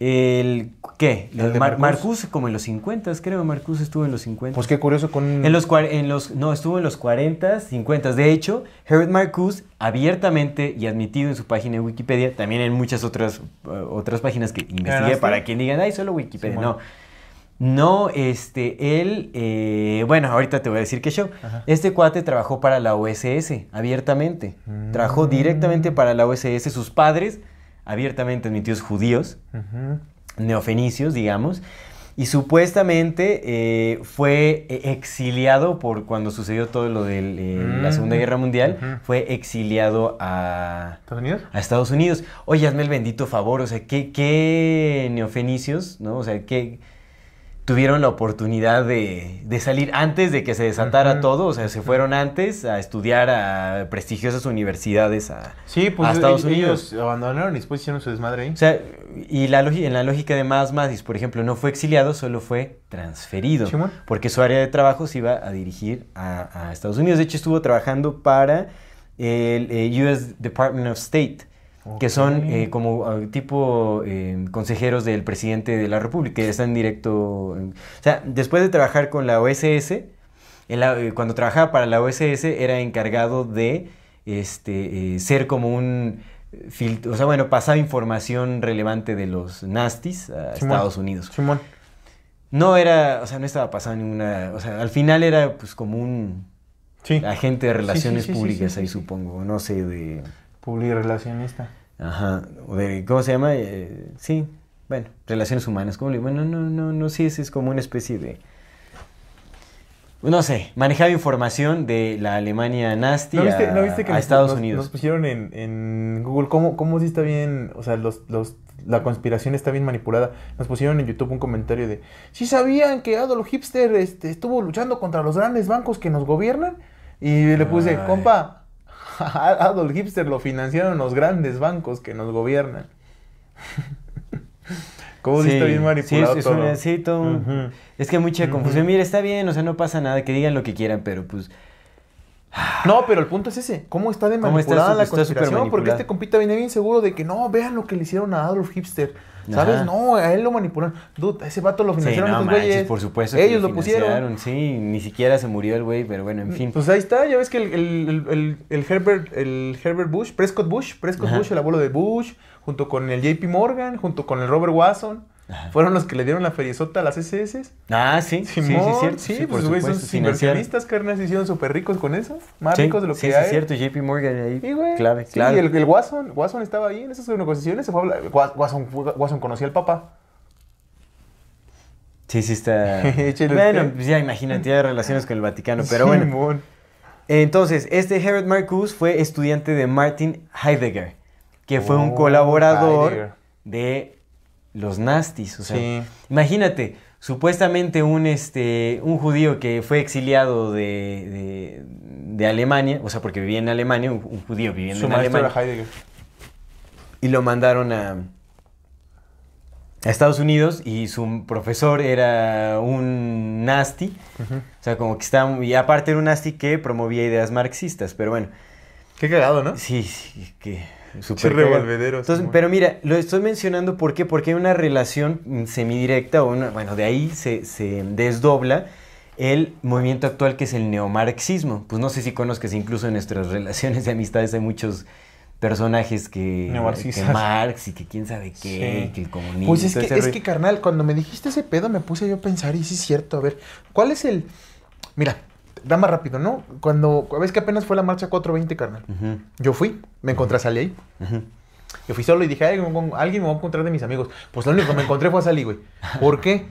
El, ¿Qué? Marcus? como en los 50, creo. Marcus estuvo en los 50. Pues qué curioso con... En los, en los, no, estuvo en los 40, 50. De hecho, Herbert Marcus, abiertamente y admitido en su página de Wikipedia, también en muchas otras, eh, otras páginas que investigué para quien digan, ay, solo Wikipedia. No, no, este, él, eh, bueno, ahorita te voy a decir qué show. Este cuate trabajó para la OSS, abiertamente. Trabajó directamente mm. para la OSS. Sus padres abiertamente admitidos judíos, neofenicios, digamos, y supuestamente eh, fue eh, exiliado por cuando sucedió todo lo de eh, la mm. Segunda Guerra Mundial, fue exiliado a ¿Estados Unidos? A Estados Unidos. Oye, hazme el bendito favor, o sea, ¿qué, qué neofenicios, no? O sea, ¿qué, tuvieron la oportunidad de, salir antes de que se desatara todo, o sea, se fueron antes a estudiar a prestigiosas universidades a, sí, pues, a Estados e-, Unidos. abandonaron y después hicieron su desmadre ahí. y la en la lógica de más Madis, por ejemplo, no fue exiliado, solo fue transferido, porque su área de trabajo se iba a dirigir a, Estados Unidos. De hecho, estuvo trabajando para el eh, US Department of State que son eh, como ah, tipo eh, consejeros del presidente de la República, que están en directo. o sea, después de trabajar con la OSS, eh, cuando trabajaba para la OSS era encargado de este, ser como un filtro, o sea, bueno, pasaba información relevante de los nastis a Estados Unidos. Simón. No era, o sea, no estaba pasando ninguna, o sea, al final era pues como un agente de relaciones públicas ahí supongo, no sé, de relacionista Ajá. ¿Cómo se llama? Eh, sí, bueno, relaciones humanas. ¿Cómo Bueno, no, no, no, sí, es como una especie de. No sé, manejaba información de la Alemania nasty a, Estados Unidos. Nos pusieron en, Google cómo, cómo sí está bien, o sea, los, los, la conspiración está bien manipulada. Nos pusieron en YouTube un comentario de, si ¿Sí sabían que Adolf Hipster estuvo luchando contra los grandes bancos que nos gobiernan? Y le puse, compa, Adolf Hipster lo financiaron los grandes bancos que nos gobiernan. como dice bien manipulado es, Es, que hay mucha confusión. mire está bien, o sea, no pasa nada, que digan lo que quieran, pero pues... No, pero el punto es ese. ¿Cómo está de manipulada la está Porque este compito viene bien seguro de que no, vean lo que le hicieron a Adolf Hipster. ¿Sabes? No, a él lo manipularon. Dude, ese vato lo financiaron sí, por supuesto. Ellos lo, pusieron. Sí, ni siquiera se murió el güey, pero bueno, en fin. Pues ahí está, ya ves que el, Herbert, el Herbert Bush, Prescott Bush, Prescott Bush, el abuelo de Bush, junto con el JP Morgan, junto con el Robert Watson fueron los que le dieron la feriezota a las SS. Ah, sí. Simón, sí, sí, sí, sí, pues güey, son inversionistas, carnes, y hicieron súper ricos con eso. Más ricos de lo que sí, hay. Sí, es cierto, JP Morgan ahí. Sí, güey. Clave, sí, Y el, el Watson, Watson estaba ahí en esas negociaciones. Se fue Watson, Watson conocía al Papa? Sí, sí está. bueno, pues ya imagínate, ya hay relaciones con el Vaticano, pero bueno. Entonces, este Herod Marcus fue estudiante de Martin Heidegger, que fue un oh, colaborador de los nastis. O sea, imagínate, supuestamente un, este, un judío que fue exiliado de, de, Alemania, o sea, porque vivía en Alemania, un, judío viviendo en Alemania. Era Heidegger. Y lo mandaron a, a Estados Unidos y su profesor era un nasty. O sea, como que estaba. Y aparte era un nasty que promovía ideas marxistas, pero bueno. Qué cagado, ¿no? Sí, sí, que. Super pero mira, lo estoy mencionando ¿por qué? porque hay una relación mm, semidirecta, o una, bueno, de ahí se, desdobla el movimiento actual que es el neomarxismo. Pues no sé si conozcas incluso en nuestras relaciones de amistades hay muchos personajes que, que Marx y que quién sabe qué, que el comunismo. Pues es que, es que, carnal, cuando me dijiste ese pedo me puse yo a pensar, y sí es cierto, a ver, ¿cuál es el... Mira, da más rápido, ¿no? Cuando, ves que apenas fue la marcha 420, carnal. Yo fui, me encontré a Sally ahí. Yo fui solo y dije, Ay, alguien me va a encontrar de mis amigos. Pues lo único que me encontré fue a Sally, güey. ¿Por qué?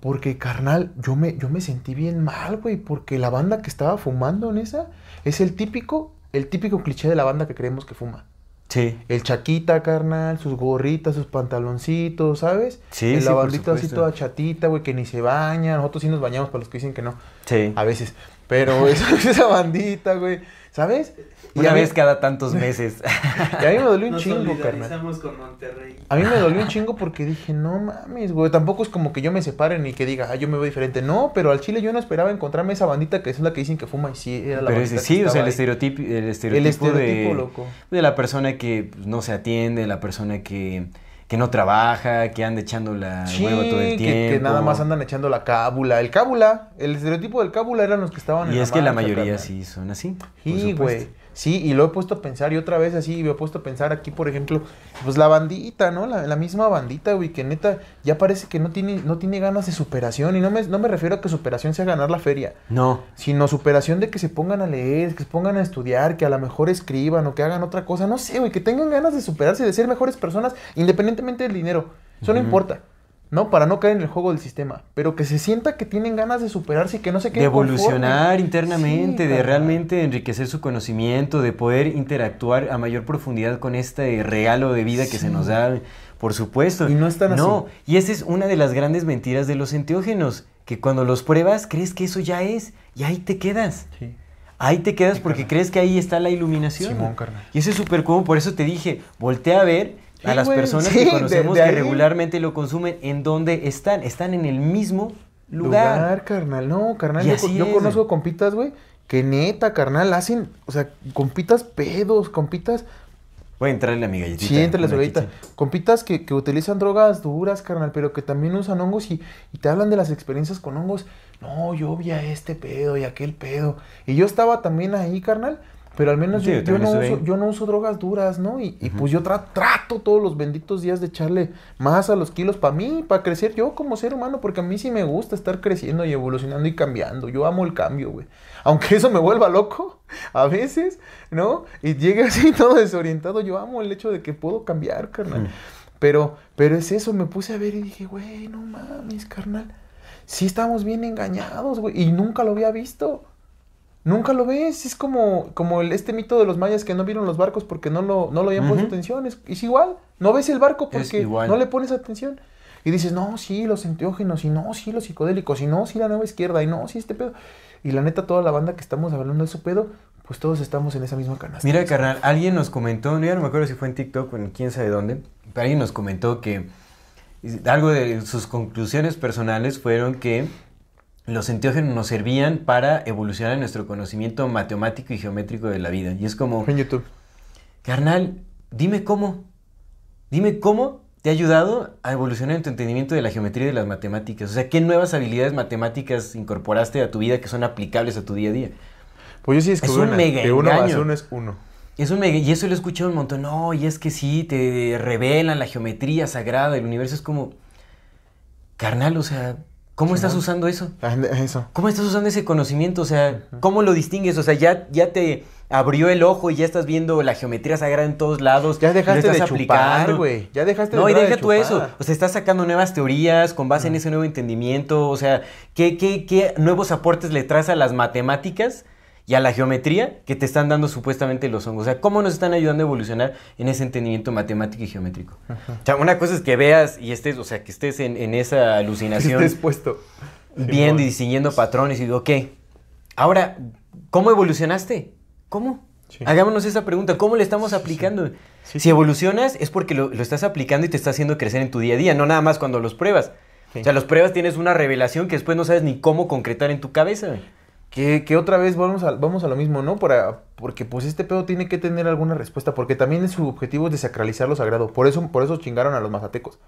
Porque, carnal, yo me, yo me sentí bien mal, güey, porque la banda que estaba fumando en esa es el típico, el típico cliché de la banda que creemos que fuma. Sí. El chaquita, carnal, sus gorritas, sus pantaloncitos, ¿sabes? Sí, el sí, La así toda chatita, güey, que ni se baña. Nosotros sí nos bañamos para los que dicen que no. Sí. A veces. Pero esa, bandita, güey, ¿sabes? Una vez cada tantos meses. Y a mí me dolió un chingo, carnal. con Monterrey. A mí me dolió un chingo porque dije, no mames, güey. Tampoco es como que yo me separe ni que diga, ah, yo me voy diferente. No, pero al chile yo no esperaba encontrarme esa bandita que es la que dicen que fuma y sí era la Pero sí, o sea, el estereotipo, el estereotipo, de, loco. de la persona que pues, no se atiende, la persona que que no trabaja, que anda echando la todo el tiempo. Que, nada más andan echando la cábula. El cábula, el estereotipo del cábula eran los que estaban y Y es que la mayoría sí son así. Y, güey. Sí, y lo he puesto a pensar y otra vez así, me he puesto a pensar aquí, por ejemplo, pues la bandita, ¿no? La, misma bandita, güey, que neta ya parece que no tiene, no tiene ganas de superación. Y no me, no me refiero a que superación sea ganar la feria. No. Sino superación de que se pongan a leer, que se pongan a estudiar, que a lo mejor escriban o que hagan otra cosa. No sé, güey, que tengan ganas de superarse, de ser mejores personas, independientemente del dinero. Eso no importa. ¿no? Para no caer en el juego del sistema, pero que se sienta que tienen ganas de superarse y que no se queden De evolucionar internamente, de realmente enriquecer su conocimiento, de poder interactuar a mayor profundidad con este regalo de vida que se nos da, por supuesto. Y no están así. No, y esa es una de las grandes mentiras de los enteógenos, que cuando los pruebas crees que eso ya es y ahí te quedas. Ahí te quedas porque crees que ahí está la iluminación. Simón, carnal. Y ese es súper por eso te dije, voltea a ver a las personas que conocemos que regularmente lo consumen, ¿en dónde están? Están en el mismo lugar. Lugar, carnal. No, carnal, yo, conozco compitas, güey, que neta, carnal, hacen, o sea, compitas pedos, compitas... Voy a entrarle a mi galletita. Sí, entre la la Compitas que, utilizan drogas duras, carnal, pero que también usan hongos y, y te hablan de las experiencias con hongos. No, yo vi a este pedo y aquel pedo. Y yo estaba también ahí, carnal. Pero al menos yo, no uso, drogas duras, ¿no? Y, y pues yo trato todos los benditos días de echarle más a los kilos para mí, para crecer yo como ser humano, porque a mí sí me gusta estar creciendo y evolucionando y cambiando. Yo amo el cambio, güey. Aunque eso me vuelva loco a veces, ¿no? Y llegue así todo desorientado, yo amo el hecho de que puedo cambiar, carnal. Pero, pero es eso, me puse a ver y dije, güey, no mames, carnal. Sí estamos bien engañados, güey. Y nunca lo había visto. Nunca lo ves, es como, como el, este mito de los mayas que no vieron los barcos porque no lo, no lo habían puesto atención, es, igual, no ves el barco porque no le pones atención. Y dices, no, sí, los enteógenos, y no, sí, los psicodélicos, y no, sí, la nueva izquierda, y no, sí, este pedo. Y la neta, toda la banda que estamos hablando de su pedo, pues todos estamos en esa misma canasta. Mira, carnal, alguien nos comentó, no, ya no me acuerdo si fue en TikTok o en quién sabe dónde, pero alguien nos comentó que algo de sus conclusiones personales fueron que los enteógenos nos servían para evolucionar nuestro conocimiento matemático y geométrico de la vida. Y es como... En YouTube. Carnal, dime cómo. Dime cómo te ha ayudado a evolucionar en tu entendimiento de la geometría y de las matemáticas. O sea, ¿qué nuevas habilidades matemáticas incorporaste a tu vida que son aplicables a tu día a día? Pues yo sí descubrí es un mega uno uno es uno. Es un mega, y eso lo he escuchado un montón. No, y es que sí, te revelan la geometría sagrada El universo. Es como, carnal, o sea, ¿Cómo estás usando eso? Ah, eso. ¿Cómo estás usando ese conocimiento? O sea, ¿cómo lo distingues? O sea, ya, ya te abrió el ojo y ya estás viendo la geometría sagrada en todos lados. Ya dejaste de chupar, güey. Ya dejaste de No, y deja tú eso. O sea, estás sacando nuevas teorías con base en ese nuevo entendimiento. O sea, ¿qué, qué, qué nuevos aportes le traes a las matemáticas? y a la geometría que te están dando supuestamente los hongos. O sea, cómo nos están ayudando a evolucionar en ese entendimiento matemático y geométrico. O sea, una cosa es que veas y estés, o sea, que estés en, esa alucinación. Que estés puesto. Viendo y diseñando patrones y digo, ok, ahora, ¿cómo evolucionaste? ¿Cómo? Hagámonos esa pregunta, ¿cómo le estamos aplicando? Si evolucionas es porque lo, lo, estás aplicando y te está haciendo crecer en tu día a día, no nada más cuando los pruebas. O sea, los pruebas tienes una revelación que después no sabes ni cómo concretar en tu cabeza. Que, otra vez vamos a, vamos a lo mismo, ¿no? Para, porque pues este pedo tiene que tener alguna respuesta, porque también es su objetivo es desacralizar lo sagrado. Por eso, por eso chingaron a los mazatecos.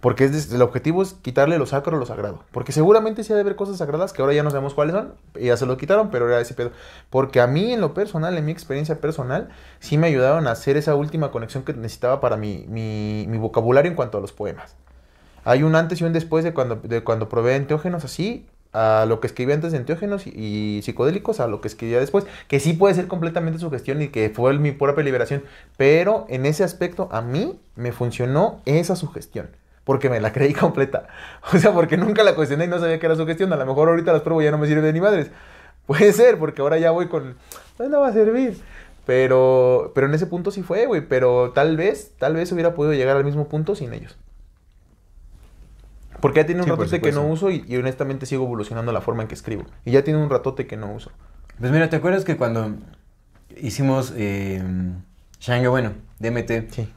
Porque es el objetivo es quitarle lo sacro a lo sagrado. Porque seguramente sí ha de haber cosas sagradas que ahora ya no sabemos cuáles son. Y ya se lo quitaron, pero era ese pedo. Porque a mí, en lo personal, en mi experiencia personal, sí me ayudaron a hacer esa última conexión que necesitaba para mi, mi, vocabulario en cuanto a los poemas. Hay un antes y un después de cuando, de cuando probé enteógenos así a lo que escribí antes de enteógenos y, psicodélicos a lo que escribía después, que sí puede ser completamente sugestión y que fue mi pura liberación, pero en ese aspecto a mí me funcionó esa sugestión. Porque me la creí completa. O sea, porque nunca la cuestioné y no sabía que era sugestión. A lo mejor ahorita las pruebo ya no me sirve de ni madres. Puede ser, porque ahora ya voy con. no va a servir. Pero, pero en ese punto sí fue, güey. Pero tal vez, tal vez hubiera podido llegar al mismo punto sin ellos. Porque ya tiene un ratote que no uso y, honestamente sigo evolucionando la forma en que escribo. Y ya tiene un ratote que no uso. Pues mira, ¿te acuerdas que cuando hicimos eh, em, Shanga, bueno, DMT? Sí.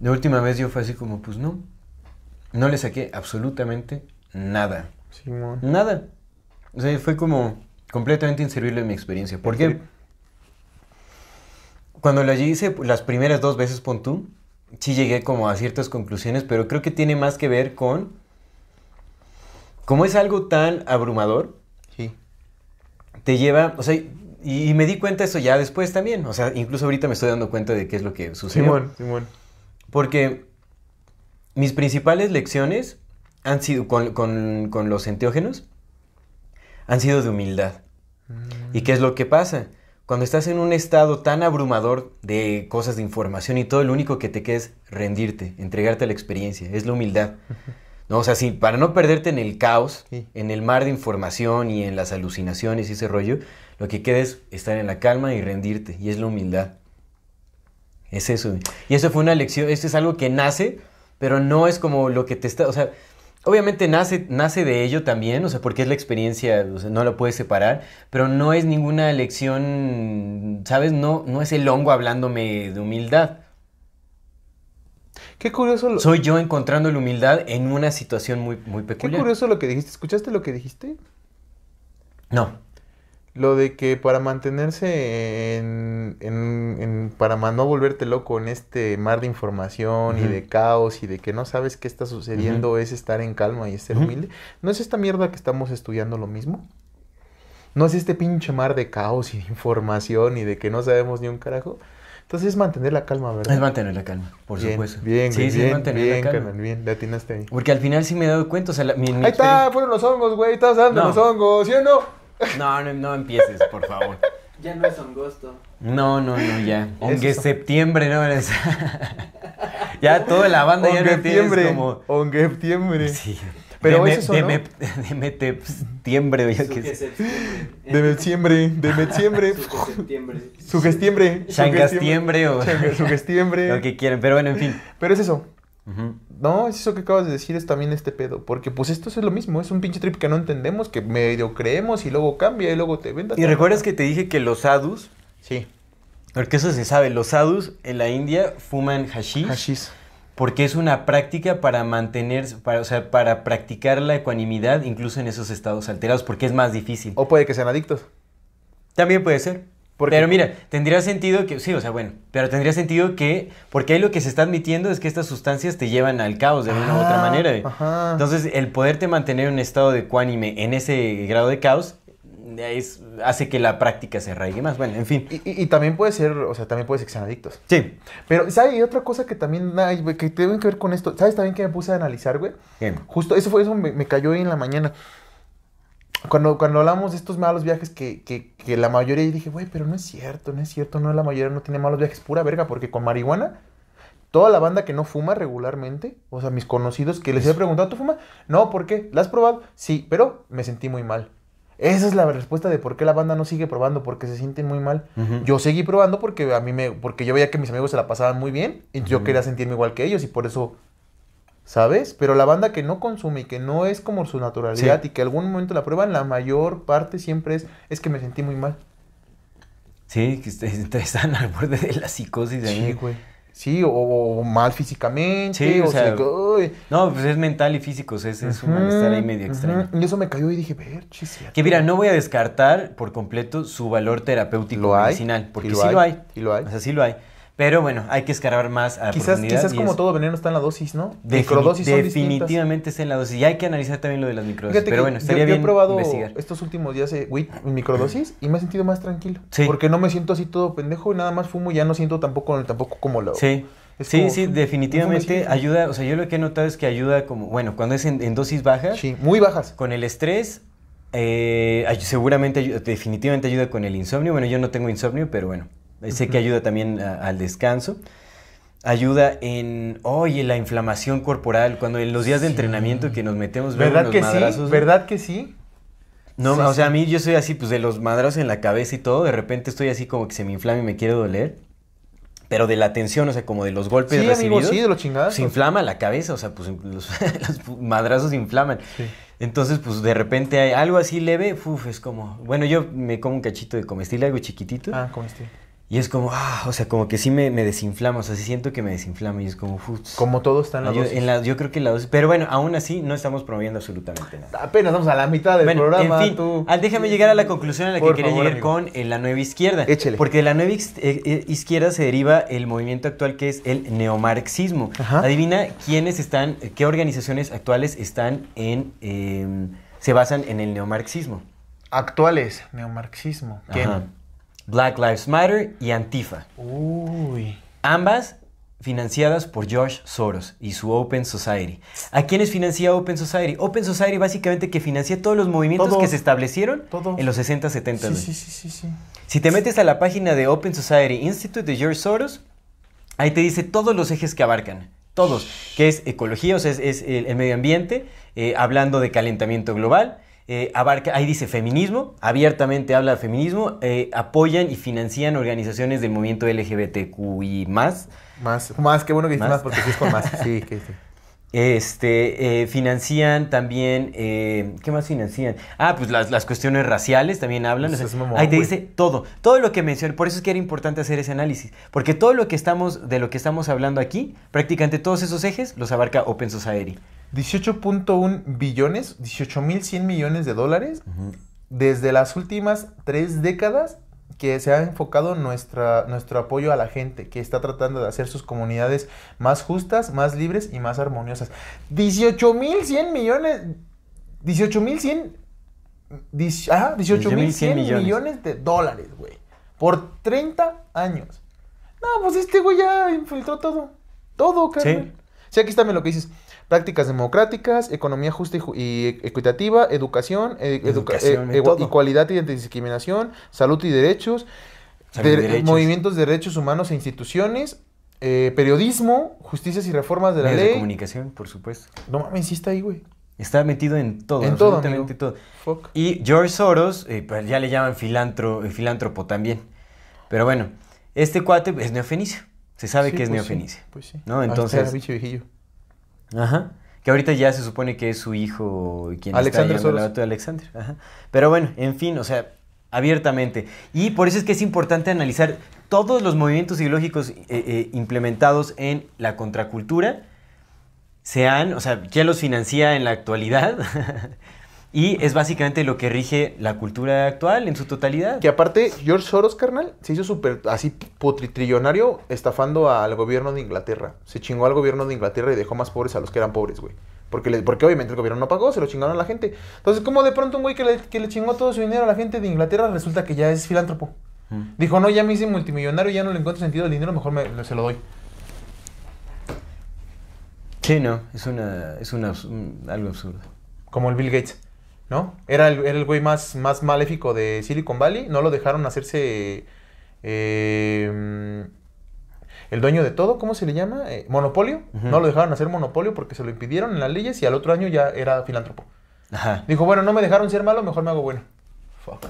La última vez yo fue así como, pues no. No le saqué absolutamente nada. Sí, Nada. O sea, fue como completamente inservible en mi experiencia. Porque Cuando la hice las primeras dos veces, pon tú, sí llegué como a ciertas conclusiones, pero creo que tiene más que ver con, cómo es algo tan abrumador, sí. te lleva, o sea, y, me di cuenta de eso ya después también, o sea, incluso ahorita me estoy dando cuenta de qué es lo que sucede, Simón, Simón. Porque mis principales lecciones han sido con, los enteógenos, han sido de humildad. Mm. ¿Y qué es lo que pasa? cuando estás en un estado tan abrumador de cosas de información y todo, lo único que te queda es rendirte, entregarte a la experiencia, es la humildad. No, o sea, sí, para no perderte en el caos, en el mar de información y en las alucinaciones y ese rollo, lo que queda es estar en la calma y rendirte, y es la humildad. Es eso. Y eso fue una lección, esto es algo que nace, pero no es como lo que te está, o sea, Obviamente nace, nace de ello también, o sea, porque es la experiencia, no lo puedes separar, pero no es ninguna lección, ¿sabes? No, no es el hongo hablándome de humildad. Qué curioso. Lo... Soy yo encontrando la humildad en una situación muy, muy peculiar. Qué curioso lo que dijiste. ¿Escuchaste lo que dijiste? No lo de que para mantenerse en, en, en, para no volverte loco en este mar de información y de caos y de que no sabes qué está sucediendo es estar en calma y ser humilde. ¿No es esta mierda que estamos estudiando lo mismo? ¿No es este pinche mar de caos y de información y de que no sabemos ni un carajo? Entonces es mantener la calma, ¿verdad? Es mantener la calma, por supuesto. Bien, sí, bien, sí, mantener bien, la calma. bien, le atinaste ahí. Porque al final sí me he dado cuenta, o sea, mi, mi Ahí está, fueron los hongos, güey, estás dando los hongos, ¿sí o no? No, no, empieces, por favor. Ya no es angosto No, no, no, ya. Aunque septiembre, ¿no? ya toda la banda ya no tienes como... Aunque septiembre. Sí. Pero de eso de, de septiembre, oye, que es. De septiembre, de septiembre. Sugestiembre. Sugestiembre. Sugestiembre o. Sugestiembre. Lo que quieren, pero bueno, en fin. Pero es eso. No, es eso que acabas de decir, es también este pedo. Porque pues esto es lo mismo, es un pinche trip que no entendemos, que medio creemos y luego cambia y luego te vendas. ¿Y recuerdas que te dije que los sadhus? Sí. Porque eso se sabe, los sadhus en la India fuman hashish. Hashish. Porque es una práctica para mantener, para, o sea, para practicar la ecuanimidad incluso en esos estados alterados, porque es más difícil. O puede que sean adictos. También puede ser. Pero mira, tendría sentido que, sí, o sea, bueno, pero tendría sentido que, porque ahí lo que se está admitiendo es que estas sustancias te llevan al caos de una u otra ah, manera. Entonces, el poderte mantener un estado de cuánime en ese grado de caos eh, hace que la práctica se arraigue más. Bueno, en fin. Y, también puede ser, o sea, también puede ser que sean adictos. Sí. Pero, ¿sabes? Y otra cosa que también que tiene que ver con esto. ¿Sabes también que me puse a analizar, güey? Justo, eso fue, eso me, me cayó hoy en la mañana cuando, hablamos de estos malos viajes que, la mayoría, dije, güey, pero no es cierto, no es cierto, no, la mayoría no tiene malos viajes, pura verga, porque con marihuana, toda la banda que no fuma regularmente, o sea, mis conocidos que les he preguntado, ¿tú fumas? No, ¿por qué? ¿La has probado? Sí, pero me sentí muy mal. Esa es la respuesta de por qué la banda no sigue probando, porque se sienten muy mal. Yo seguí probando porque a mí me, porque yo veía que mis amigos se la pasaban muy bien y yo quería sentirme igual que ellos y por eso ¿sabes? Pero la banda que no consume y que no es como su naturalidad y que algún momento la prueban, la mayor parte siempre es, es que me sentí muy mal. Sí, que están al borde de la psicosis de Sí, güey. Sí, o, mal físicamente. Sí, o, sea, no, pues es mental y físico, es, un malestar ahí medio Y eso me cayó y dije, ver, chiste. Que mira, no voy a descartar por completo su valor terapéutico medicinal, porque sí lo hay. lo hay. O sea, sí lo hay. Pero bueno, hay que escarbar más a quizás, Quizás como todo veneno está en la dosis, ¿no? microdosis Definitivamente está en la dosis. Y hay que analizar también lo de las microdosis. pero bueno, estaría bien yo he probado estos últimos días eh, microdosis y me he sentido más tranquilo. Sí. Porque no me siento así todo pendejo y nada más fumo y ya no siento tampoco, tampoco como lo... Sí. sí, sí, definitivamente ayuda. O sea, yo lo que he notado es que ayuda como, bueno, cuando es en, dosis bajas. Sí, muy bajas. Con el estrés, eh, seguramente, definitivamente ayuda con el insomnio. Bueno, yo no tengo insomnio, pero bueno, Sé que ayuda también al descanso. Ayuda en, oye, en la inflamación corporal, cuando en los días de entrenamiento que nos metemos, ¿verdad que sí? ¿Verdad que sí? No, o sea, a mí yo soy así, pues de los madrazos en la cabeza y todo, de repente estoy así como que se me inflama y me quiere doler. Pero de la tensión, o sea, como de los golpes recibidos. sí, de los chingados. Se inflama la cabeza, o sea, pues los, madrazos inflaman. Entonces, pues de repente hay algo así leve, uff, es como. Bueno, yo me como un cachito de comestible, algo chiquitito. Ah, comestible. Y es como, ah, o sea, como que sí me, me desinflama, o sea, sí siento que me desinflama y es como, Como todo está en la, yo, yo creo que en la dosis. Pero bueno, aún así no estamos promoviendo absolutamente nada. Apenas vamos a la mitad del bueno, programa. En fin, ah, déjame llegar a la conclusión a la que quería llegar con la nueva izquierda. Échale. Porque de la nueva eh, eh, izquierda se deriva el movimiento actual que es el neomarxismo. Adivina quiénes están, qué organizaciones actuales están en, em, se basan en el neomarxismo. Actuales, neomarxismo. ¿Quién? Black Lives Matter y Antifa. Ambas financiadas por George Soros y su Open Society. ¿A quiénes financia Open Society? Open Society básicamente que financia todos los movimientos que se establecieron en los 60, 70. s Si te metes a la página de Open Society Institute de George Soros, ahí te dice todos los ejes que abarcan. Todos, que es ecología, o sea, es, el, medio ambiente, eh, hablando de calentamiento global, eh, abarca, ahí dice feminismo, abiertamente habla de feminismo, eh, apoyan y financian organizaciones del movimiento LGBTQI+. Más, más, qué bueno que dices más, porque sí es con más, sí, que sí. Este, eh, financian también, ¿qué más financian? Ah, pues las, cuestiones raciales también hablan. ahí te dice todo, todo lo que mencioné, por eso es que era importante hacer ese análisis, porque todo lo que estamos, de lo que estamos hablando aquí, prácticamente todos esos ejes los abarca Open Society. 18.1 billones, 18.100 millones de dólares desde las últimas tres décadas que se ha enfocado nuestra, nuestro apoyo a la gente, que está tratando de hacer sus comunidades más justas, más libres y más armoniosas. 18.100 millones, 18.100 18, 18.100 millones. millones de dólares, güey. Por 30 años. No, pues este güey ya infiltró todo. Todo, Carmen. Sí. aquí está lo que dices prácticas democráticas, economía justa y, equitativa, educación, e, educación e igualdad y discriminación, salud y derechos, movimientos de derechos humanos e instituciones, eh, periodismo, justicias y reformas de la Medios ley. De comunicación, por supuesto. No mames, sí está ahí, güey. Está metido en todo, en todo, Y George Soros, eh, pues, ya le llaman filantro, eh, filántropo también. Pero bueno, este cuate es neofenicio. Se sabe que es pues neofenicio. pues sí. ¿no? Entonces, Ajá. Que ahorita ya se supone que es su hijo quien Alexander está de Alexander. Ajá. Pero bueno, en fin, o sea, abiertamente. Y por eso es que es importante analizar todos los movimientos ideológicos eh, eh, implementados en la contracultura. Sean, o sea, quién los financia en la actualidad Y es básicamente lo que rige la cultura actual en su totalidad. Que aparte, George Soros, carnal, se hizo súper así potritrillonario estafando al gobierno de Inglaterra. Se chingó al gobierno de Inglaterra y dejó más pobres a los que eran pobres, güey. Porque, porque obviamente el gobierno no pagó, se lo chingaron a la gente. Entonces, como de pronto un güey que le, chingó todo su dinero a la gente de Inglaterra resulta que ya es filántropo? Mm. Dijo, no, ya me hice multimillonario, ya no le encuentro sentido al dinero, mejor me, se lo doy. Sí, no, es, una, es una, algo absurdo. Como el Bill Gates. ¿no? Era el, era güey más, más maléfico de Silicon Valley, no lo dejaron hacerse eh, el dueño de todo, ¿cómo se le llama? Eh, monopolio, no lo dejaron hacer monopolio porque se lo impidieron en las leyes y al otro año ya era filántropo. Dijo, bueno, no me dejaron ser malo, mejor me hago bueno. Fuck.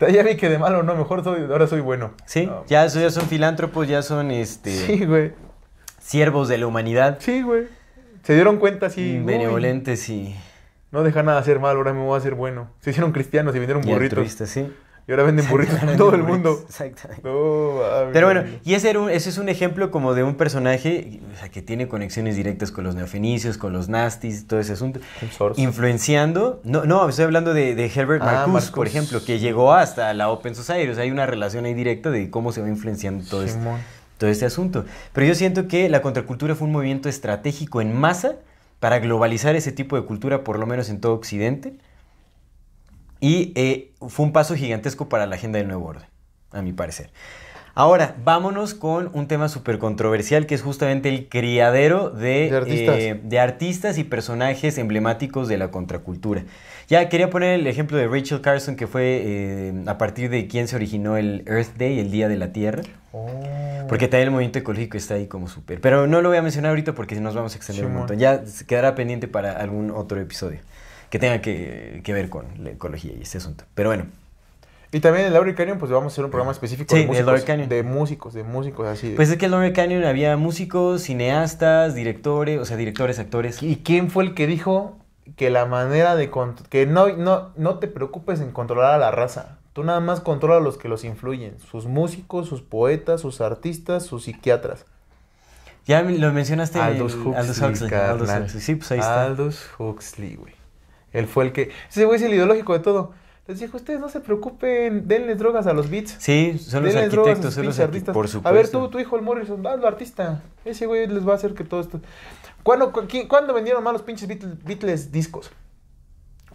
ya vi que de malo no, mejor ahora soy bueno. Sí, ya, ya son filántropos, ya son este. Sí, güey. Siervos de la humanidad. Sí, güey. Se dieron cuenta así. Mm, Benevolentes y. No deja nada de hacer mal, ahora me voy a hacer bueno. Se hicieron cristianos y vendieron burritos. sí. Y ahora venden burritos en todo el mundo. Exactamente. Pero bueno, y ese, ese es un ejemplo como de un personaje que tiene conexiones directas con los neofenicios, con los nastis, todo ese asunto. Influenciando. No, no, estoy hablando de, Herbert ah, por ejemplo, que llegó hasta la Open Society. O sea, hay una relación ahí directa de cómo se va influenciando todo esto todo este asunto. Pero yo siento que la contracultura fue un movimiento estratégico en masa para globalizar ese tipo de cultura, por lo menos en todo Occidente. Y eh, fue un paso gigantesco para la agenda del nuevo orden, a mi parecer. Ahora, vámonos con un tema súper controversial que es justamente el criadero eh, de, artistas. y personajes emblemáticos de la contracultura. Ya quería poner el ejemplo de Rachel Carson, que fue eh, a partir de quien se originó el Earth Day, el Día de la Tierra. Oh. Porque también el movimiento ecológico está ahí como súper. Pero no lo voy a mencionar ahorita porque nos vamos a extender un montón. Ya quedará pendiente para algún otro episodio que tenga que, que ver con la ecología y este asunto. Pero bueno. Y también el Laurel Canyon, pues vamos a hacer un programa específico de, músicos, de, músicos, así. Pues es que el Laurel Canyon había músicos, cineastas, directores, o sea, directores, actores. ¿Y quién fue el que dijo que la manera de... Que no, te preocupes en controlar a la raza. Tú nada más controla a los que los influyen. Sus músicos, sus poetas, sus artistas, sus psiquiatras. Ya lo mencionaste. Aldous Huxley. Aldous Huxley. Aldous Sí, pues ahí está. Aldous Huxley, güey. Él fue el que... Ese güey es el ideológico de todo les dijo, ustedes no se preocupen, denles drogas a los beats. Sí, son los arquitectos, son los artistas. Por supuesto. A ver, tú, tu hijo el Morrison, hazlo artista. Ese güey les va a hacer que todo esto... ¿Cuándo, vendieron más los pinches Beatles, discos?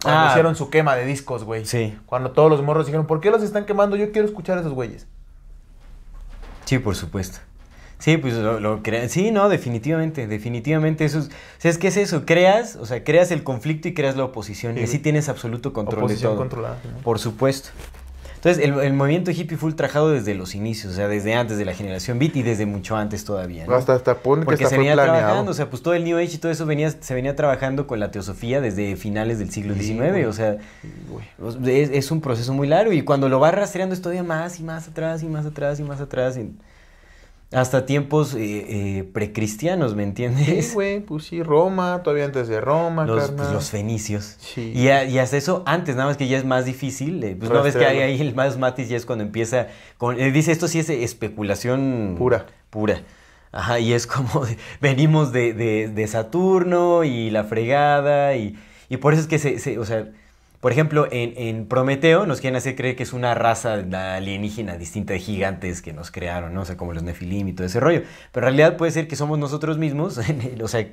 Cuando ah. hicieron su quema de discos, güey. Sí. Cuando todos los morros dijeron, ¿por qué los están quemando? Yo quiero escuchar a esos güeyes. Sí, por supuesto. Sí, pues lo, lo Sí, no, definitivamente, definitivamente. Eso es, es que es eso, creas, o sea, creas el conflicto y creas la oposición. Y así tienes absoluto control oposición de todo. controlada. Por supuesto. Entonces, el, movimiento hippie fue ultrajado desde los inicios, o sea, desde antes de la generación beat y desde mucho antes todavía. ¿no? Hasta, hasta Porque se venía trabajando, o sea, pues todo el New Age y todo eso venía, se venía trabajando con la teosofía desde finales del siglo XIX, o sea, es, un proceso muy largo y cuando lo vas rastreando es más y más atrás y más atrás y más atrás. Y, hasta tiempos eh, eh, precristianos, ¿me entiendes? Sí, güey, pues sí, Roma, todavía antes de Roma, Los, pues, los fenicios. Sí. Y, hasta eso antes, nada más que ya es más difícil. Eh, pues no ves que hay ahí el más matiz ya es cuando empieza con... Eh, dice, esto sí es especulación... Pura. Pura. Ajá, y es como venimos de, Saturno y la fregada y, por eso es que se, se o sea por ejemplo, en, Prometeo nos quieren hacer creer que es una raza alienígena distinta de gigantes que nos crearon, ¿no? O sea, como los Nefilim y todo ese rollo. Pero en realidad puede ser que somos nosotros mismos, o sea,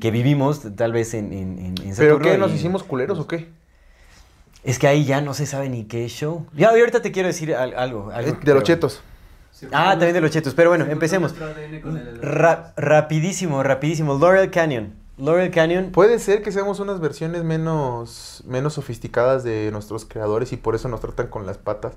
que vivimos tal vez en, en, ¿Pero qué? ¿Nos hicimos culeros o qué? Es que ahí ya no se sabe ni qué show. Ya, ahorita te quiero decir algo. Eh, de los chetos. Ah, también de los chetos. Pero bueno, empecemos. rapidísimo, rapidísimo. Laurel Canyon. Laurel Canyon. Puede ser que seamos unas versiones menos, menos sofisticadas de nuestros creadores y por eso nos tratan con las patas.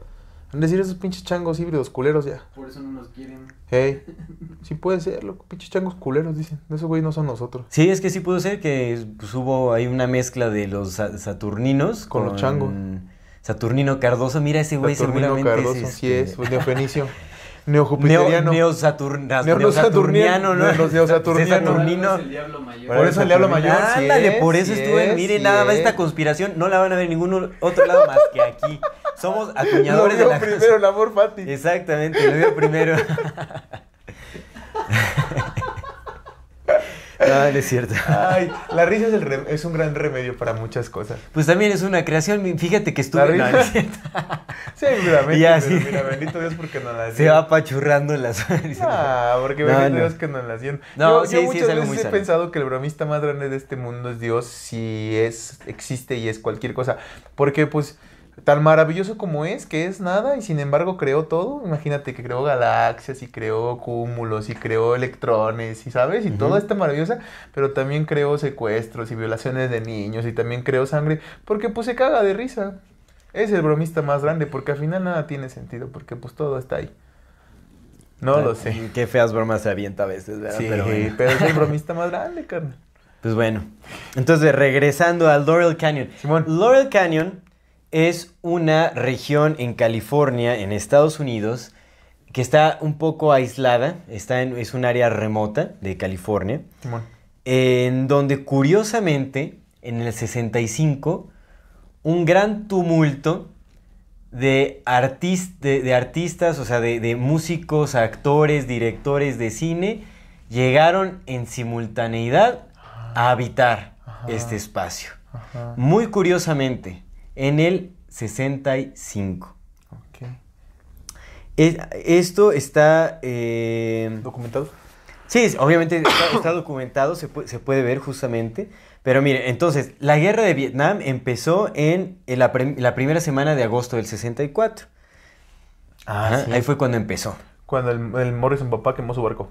a decir esos pinches changos híbridos culeros ya. Por eso no nos quieren. Hey, sí puede ser, loco. Pinches changos culeros, dicen. Esos güey no son nosotros. Sí, es que sí puede ser que pues, hubo ahí una mezcla de los saturninos con, los changos. Saturnino Cardoso, mira ese güey Saturnino seguramente. es es, este de Fenicio. neojupiteriano. Neosaturniano, neo neosaturniano, ¿no? Por eso el diablo mayor. Por eso por eso estuve. Miren, nada más esta conspiración no la van a ver en ningún otro lado más que aquí. Somos acuñadores de la primero el amor, Fati. Exactamente, lo vio primero. No, es cierto. Ay, la risa es, el es, un gran remedio para muchas cosas. Pues también es una creación. Fíjate que estuve. La risa. sí, seguramente. Mira, bendito Dios porque no la Se va apachurrando en las. ah, porque bendito Dios que no la dieron. No, yo, sí, muchas veces he pensado que el bromista más grande de este mundo es Dios, si es, existe y es cualquier cosa. Porque, pues tan maravilloso como es, que es nada, y sin embargo creó todo. Imagínate que creó galaxias y creó cúmulos y creó electrones y sabes, y todo está toda esta maravillosa, pero también creó secuestros y violaciones de niños y también creó sangre, porque pues se caga de risa. Es el bromista más grande, porque al final nada tiene sentido, porque pues todo está ahí. No lo sé. Qué feas bromas se avienta a veces, ¿verdad? Sí, pero, es el bromista más grande, carnal. Pues bueno, entonces regresando al Laurel Canyon. Simón. Laurel Canyon es una región en California, en Estados Unidos, que está un poco aislada, está es un área remota de California, en donde curiosamente, en el 65, un gran tumulto de, de, artistas, o sea, de, músicos, actores, directores de cine, llegaron en simultaneidad a habitar este espacio. Muy curiosamente, en el 65. Okay. esto está... Eh, ¿Documentado? Sí, obviamente está, documentado, se puede, ver justamente. Pero mire, entonces, la guerra de Vietnam empezó en, la, primera semana de agosto del 64. Ah, Ahí fue cuando empezó. Cuando el, el Morrison papá quemó su barco.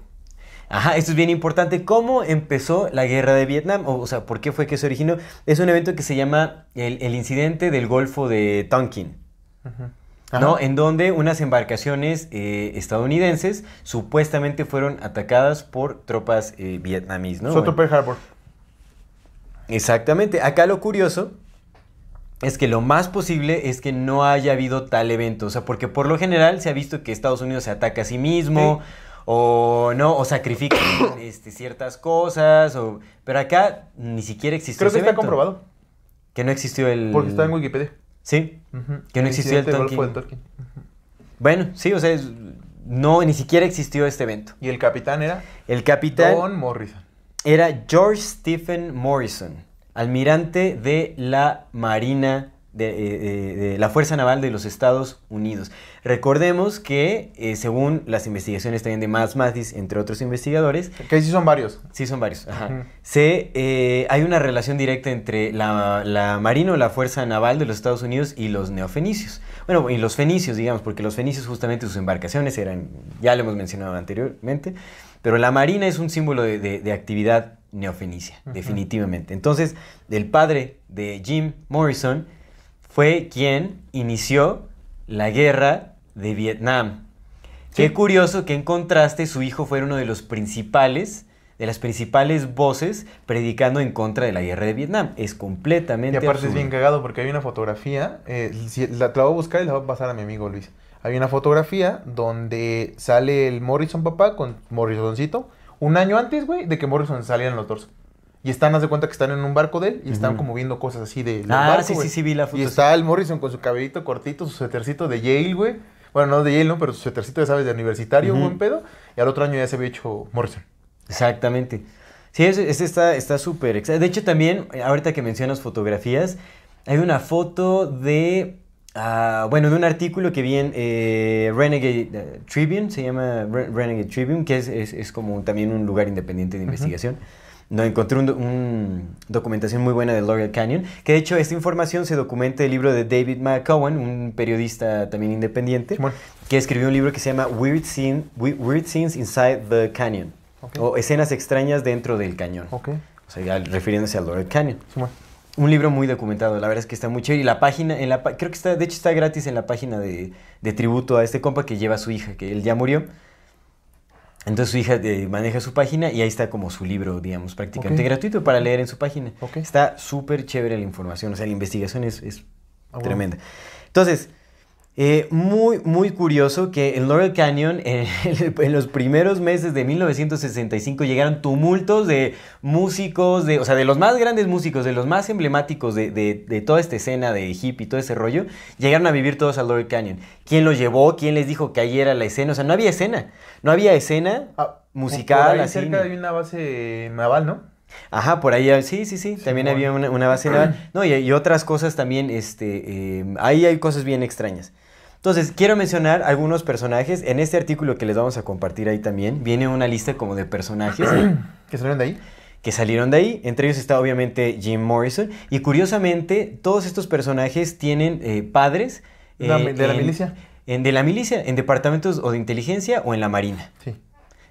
Ajá, esto es bien importante. ¿Cómo empezó la guerra de Vietnam? O, sea, ¿por qué fue que se originó? Es un evento que se llama el, incidente del Golfo de Tonkin. ¿no? En donde unas embarcaciones eh, estadounidenses supuestamente fueron atacadas por tropas eh, vietnamíes, ¿no? Soto Harbor. Exactamente. Acá lo curioso es que lo más posible es que no haya habido tal evento, o sea, porque por lo general se ha visto que Estados Unidos se ataca a sí mismo o no, o sacrifican este, ciertas cosas, o, pero acá ni siquiera existió. Creo que está comprobado. Que no existió el... Porque está en Wikipedia. Sí, que no el existió el Bueno, sí, o sea, no, ni siquiera existió este evento. ¿Y el capitán era? El capitán... Don Morrison. Era George Stephen Morrison, almirante de la Marina eh, eh, de, la Fuerza Naval de los Estados Unidos. Recordemos que, eh, según las investigaciones también de Max Mathis, entre otros investigadores... Que sí son varios. Sí son varios, hay una relación directa entre la, Marina o la Fuerza Naval de los Estados Unidos y los neofenicios. Bueno, y los fenicios, digamos, porque los fenicios justamente sus embarcaciones eran, ya lo hemos mencionado anteriormente, pero la Marina es un símbolo de, actividad neofenicia, definitivamente. Entonces, del padre de Jim Morrison fue quien inició la guerra de Vietnam. Qué curioso que en contraste su hijo fuera uno de los principales, de las principales voces predicando en contra de la guerra de Vietnam. Es completamente. Y aparte es bien cagado porque hay una fotografía, eh, la, voy a buscar y la voy a pasar a mi amigo Luis. Hay una fotografía donde sale el Morrison papá con Morrisoncito, un año antes, güey, de que Morrison saliera en los torsos. Y están, haz de cuenta que están en un barco de él y están como viendo cosas así de. ah, sí, sí, sí, vi la foto. Y está el Morrison con su cabellito cortito, su suetercito de Yale, güey. Bueno, no de Yale, ¿no? Pero su suetercito, ya sabes, de universitario, un buen pedo. Y al otro año ya se había hecho Morrison. Exactamente. Sí, este está súper. de hecho, también, ahorita que mencionas fotografías, hay una foto de. Ah, bueno, de un artículo que vi en eh, Renegade eh, Tribune, se llama Renegade Tribune, que es, como también un lugar independiente de investigación no encontré una documentación muy buena de Laurel Canyon, que de hecho esta información se documenta el libro de David McCowan, un periodista también independiente, que escribió un libro que se llama Weird, Scenes Inside the Canyon, o Escenas extrañas dentro del cañón, o sea, refiriéndose a Laurel Canyon. Un libro muy documentado, la verdad es que está muy chévere. Y la página, en la, creo que está, de hecho está gratis en la página de, de tributo a este compa que lleva a su hija, que él ya murió. Entonces su hija eh, maneja su página y ahí está como su libro, digamos, prácticamente gratuito para leer en su página. Está súper chévere la información, o sea, la investigación es, ah, tremenda. Entonces, eh, muy, muy curioso que en Laurel Canyon, en, los primeros meses de 1965, llegaron tumultos de músicos, o sea, de los más grandes músicos, de los más emblemáticos de, de, toda esta escena de hip y todo ese rollo, llegaron a vivir todos a Laurel Canyon. ¿Quién los llevó? ¿Quién les dijo que ahí era la escena? O sea, no había escena. No había escena ah, musical. cerca hay una base naval, ¿no? Ajá, por ahí, sí, sí, sí, también había una, base naval. No, y, otras cosas también, este, eh, ahí hay cosas bien extrañas. Entonces, quiero mencionar algunos personajes. En este artículo que les vamos a compartir ahí también, viene una lista como de personajes. ¿Que salieron de ahí? Que salieron de ahí. Entre ellos está obviamente Jim Morrison. Y curiosamente, todos estos personajes tienen eh, padres. ¿De la eh, milicia? En, de la milicia, en departamentos o de inteligencia o en la marina. Sí.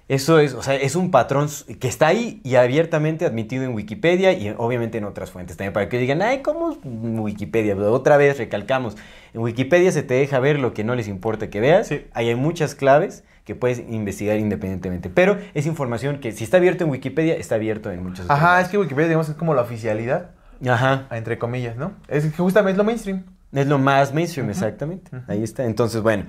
Eso es, o sea, es un patrón que está ahí y abiertamente admitido en Wikipedia y obviamente en otras fuentes también, para que digan, ay, ¿cómo Wikipedia? otra vez recalcamos, en Wikipedia se te deja ver lo que no les importa que veas, ahí hay muchas claves que puedes investigar independientemente, pero es información que si está abierto en Wikipedia, está abierto en muchas Ajá, es que Wikipedia, digamos, es como la oficialidad, Ajá. entre comillas, ¿no? Es justamente lo mainstream. Es lo más mainstream, exactamente, ahí está. Entonces, bueno,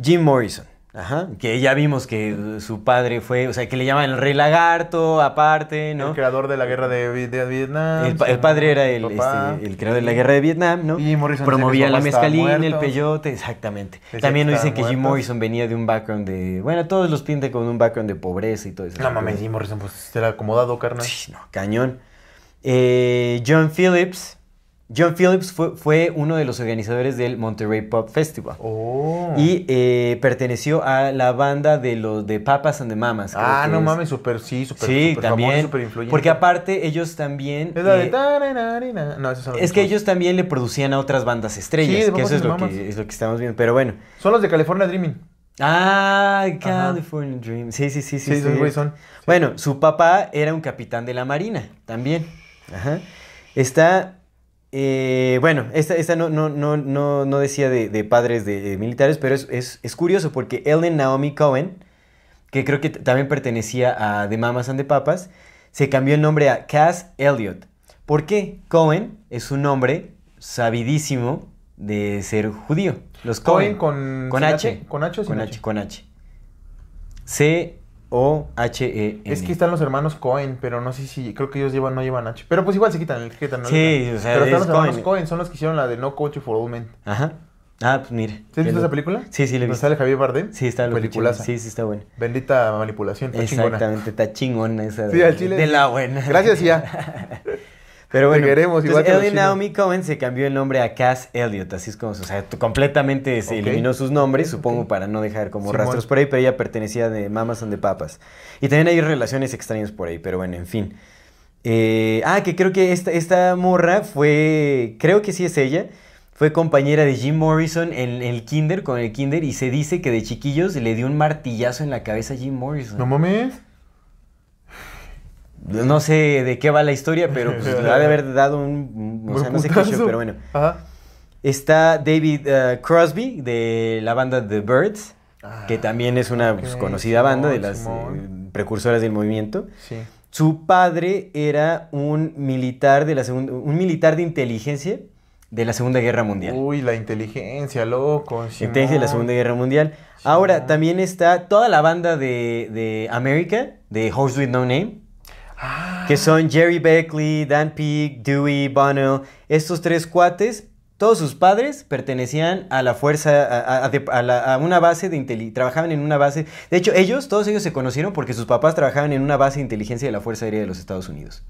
Jim Morrison. Ajá, que ya vimos que su padre fue, o sea, que le llaman el rey lagarto, aparte, ¿no? El creador de la guerra de, Vietnam. El, padre era este, el, creador de la guerra de Vietnam, ¿no? Y Morrison Promovía la mezcalina, el peyote, exactamente. También nos dicen que Jim Morrison venía de un background de, bueno, todos los pintan con un background de pobreza y todo eso. No mames, Jim Morrison, pues, era acomodado, carnal. Sí, no, cañón. Eh, John Phillips, John Phillips fue, uno de los organizadores del Monterrey Pop Festival. Oh. Y eh, perteneció a la banda de los de Papas and the Mamas. Ah, no mames, súper, sí, súper sí, también, influyente. Porque aparte ellos también... Es, la de eh, no, son es que ellos también le producían a otras bandas estrellas, sí, que eso es lo que, es lo que estamos viendo. Pero bueno. Son los de California Dreaming. Ah, California Dreaming. Dream. Sí, sí, sí, sí. sí, sí. Son. Bueno, su papá era un capitán de la Marina también. Ajá. Está eh, bueno, esta, no, decía de, padres de, militares, pero es, curioso porque Ellen Naomi Cohen, que creo que también pertenecía a The Mamas and the Papas, se cambió el nombre a Cass Elliot. ¿Por qué? Cohen es un nombre sabidísimo de ser judío. Los Cohen, con, H, Con H. Con Con H. C o-H-E-N. Es que están los hermanos Cohen, pero no sé si. Creo que ellos llevan, no llevan H. Pero pues igual se quitan el quitan. No sí, o sea, Pero están los hermanos Cohen, son los que hicieron la de No Country for Old Men. Ajá. Ah, pues mire. ¿Te has visto esa película? Sí, sí, le he ¿Sale Javier Bardem? Sí, está película. Sí, sí, está buena. Bendita manipulación, Exactamente, está chingona esa. Sí, al chile. De la buena. Gracias, ya. Pero bueno, Naomi Cohen se cambió el nombre a Cass Elliot, así es como, se o sea, completamente se eliminó sus nombres, supongo para no dejar como rastros por ahí, pero ella pertenecía de Mamas and de Papas. Y también hay relaciones extrañas por ahí, pero bueno, en fin. Eh, ah, que creo que esta, esta morra fue, creo que sí es ella, fue compañera de Jim Morrison en el kinder, con el kinder, y se dice que de chiquillos le dio un martillazo en la cabeza a Jim Morrison. No mames. No sé de qué va la historia, pero pues, debe haber dado un. no sé qué pero bueno. Está David eh, Crosby de la banda The Birds, que ah, también es una pues, conocida banda de las eh, precursoras del movimiento. Sí. Su padre era un militar de la segunda, un militar de inteligencia de la Segunda Guerra Mundial. Uy, la inteligencia, loco. Inteligencia de la Segunda Guerra Mundial. Ahora también está toda la banda de, de América, de Horse With No Name. Que ah. son Jerry Beckley, Dan Peake, Dewey, Bono. Estos tres cuates, todos sus padres pertenecían a la fuerza, a, a una base de inteligencia, trabajaban en una base. De hecho, ellos, todos ellos se conocieron porque sus papás trabajaban en una base de inteligencia de la Fuerza Aérea de los Estados Unidos.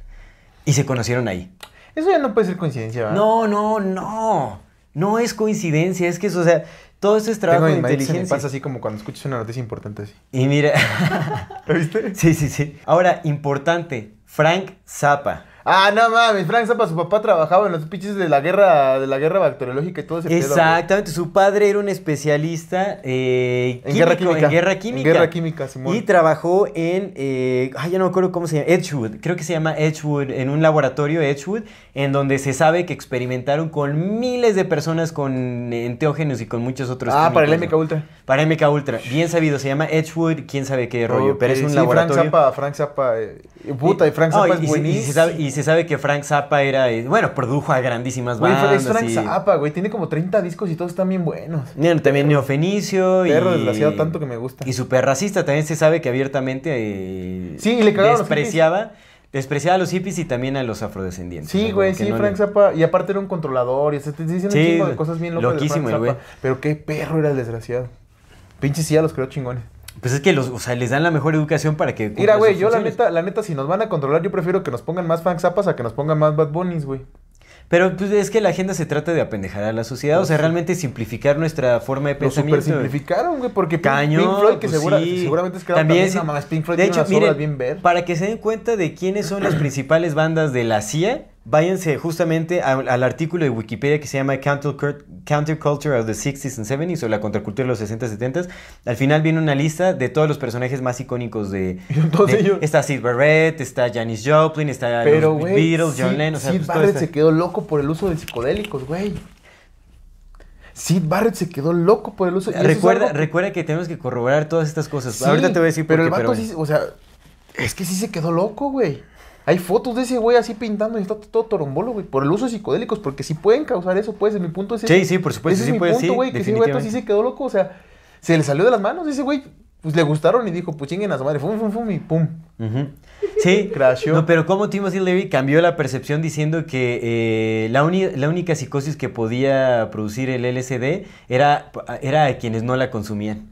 Y se conocieron ahí. Eso ya no puede ser coincidencia, ¿verdad? No, no, no. No es coincidencia, es que eso, o sea, todo eso es trabajo Tengo de inteligencia. pasa así como cuando escuchas una noticia importante así. Y mira. ¿Lo viste? Sí, sí, sí. Ahora, importante. Frank Zappa. Ah, no mames, Frank Zappa, su papá trabajaba en los pinches de la guerra, de la guerra bacteriológica y todo ese Exactamente, su padre era un especialista eh, en, guerra química. en guerra química. Y trabajó en, eh, ay, ya no me acuerdo cómo se llama, Edgewood, creo que se llama Edgewood, en un laboratorio Edgewood, en donde se sabe que experimentaron con miles de personas con enteógenos y con muchos otros. Ah, para el MK Ultra. Para MK Ultra, bien sabido, se llama Edgewood, quién sabe qué rollo, pero es un laboratorio. Frank Zappa, Frank Zappa, eh, puta, y, Frank Zappa se, sabe, que Frank Zappa era, eh, bueno, produjo a grandísimas bandas. es Frank Zappa, güey, tiene como 30 discos y todos están bien buenos. también Neofenicio. Perro desgraciado tanto que me gusta. Y súper racista, también se sabe que abiertamente eh, sí, le despreciaba. Despreciaba a los hippies y también a los afrodescendientes. Sí, güey, sí, Frank Zappa. Y aparte era un controlador y se te cosas bien locas. Loquísimo, güey Pero qué perro era el desgraciado. Pinche sí, a los creo chingones. Pues es que los, o sea, les dan la mejor educación para que. Mira, güey, yo la neta, la neta, si nos van a controlar, yo prefiero que nos pongan más Frank Zappas a que nos pongan más Bad Bunnies, güey. Pero pues, es que la agenda se trata de apendejar a la sociedad, o sea, pues realmente simplificar nuestra forma de pensamiento. Lo super simplificaron, güey, porque Pink Floyd, que pues seguramente es que también, también es, Pink Floyd de hecho, miren, bien ver. Para que se den cuenta de quiénes son las principales bandas de la CIA, váyanse justamente al artículo de Wikipedia que se llama Counterculture of the 60s and 70s o la contracultura de los 60s y 70s. Al final viene una lista de todos los personajes más icónicos de... de ellos? Está Sid Barrett, está Janis Joplin, está Beatles, John Lennon. Sid pues, Barrett se quedó loco por el uso de psicodélicos, güey. Sid Barrett se quedó loco por el uso. Recuerda, recuerda que tenemos que corroborar todas estas cosas. Ahorita te voy a decir pero el o sea, es que sí se quedó loco, güey. Hay fotos de ese güey así pintando y está todo torombolo, güey, por el uso de psicodélicos, porque si pueden causar eso, pues, en mi punto es ese. Sí, sí, por supuesto. Ese sí, es mi puede, punto, güey, que ese güey sí se quedó loco, o sea, se le salió de las manos ese güey, pues le gustaron y dijo, pues chinguen a su madre, fum, fum, fum, y pum. Sí, -huh. Sí, no, pero como Timothy Levy cambió la percepción diciendo que eh, la, única psicosis que podía producir el LSD era, era a quienes no la consumían.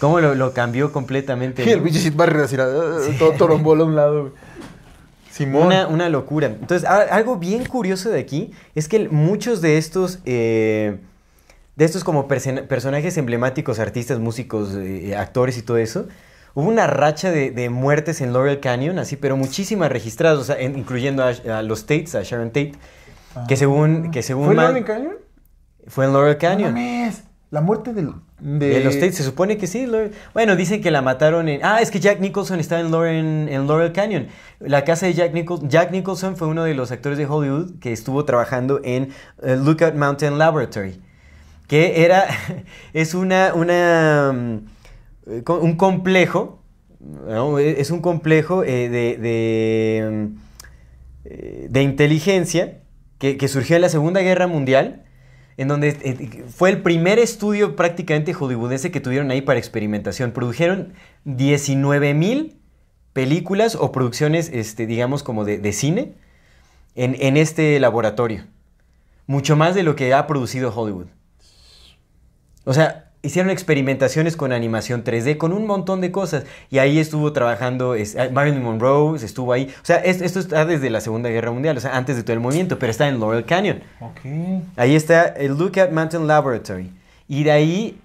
¿Cómo lo, cambió completamente? Sí, el bicho Barrera, todo torombolo a un lado. Güey. Una, locura. Entonces, algo bien curioso de aquí es que muchos de estos... Eh, de estos como personajes emblemáticos, artistas, músicos, eh, eh, actores y todo eso, hubo una racha de, muertes en Laurel Canyon, así, pero muchísimas registradas, incluyendo a, los Tates, a Sharon Tate, que ah. según... Que según ¿Fue en Laurel Canyon? Fue en Laurel Canyon. La muerte del, de... los Tate, se supone que sí. Bueno, dicen que la mataron en... Ah, es que Jack Nicholson estaba en Laurel, en Laurel Canyon. La casa de Jack Nicholson... Jack Nicholson fue uno de los actores de Hollywood que estuvo trabajando en eh, Lookout Mountain Laboratory. Que era... es una... una mm, un complejo... Es un complejo eh, de, de, mm, eh, de inteligencia que, que surgió en la Segunda Guerra Mundial en donde eh, fue el primer estudio prácticamente hollywoodense que tuvieron ahí para experimentación. Produjeron 19.000 películas o producciones, este, digamos, como de, cine en, en, este laboratorio. Mucho más de lo que ha producido Hollywood. O sea, hicieron experimentaciones con animación 3D, con un montón de cosas. Y ahí estuvo trabajando es, ah, Marilyn Monroe, estuvo ahí. O sea, esto está desde la Segunda Guerra Mundial, o sea, antes de todo el movimiento, pero está en Laurel Canyon. Okay. Ahí está el Lookout Mountain Laboratory. Y de ahí,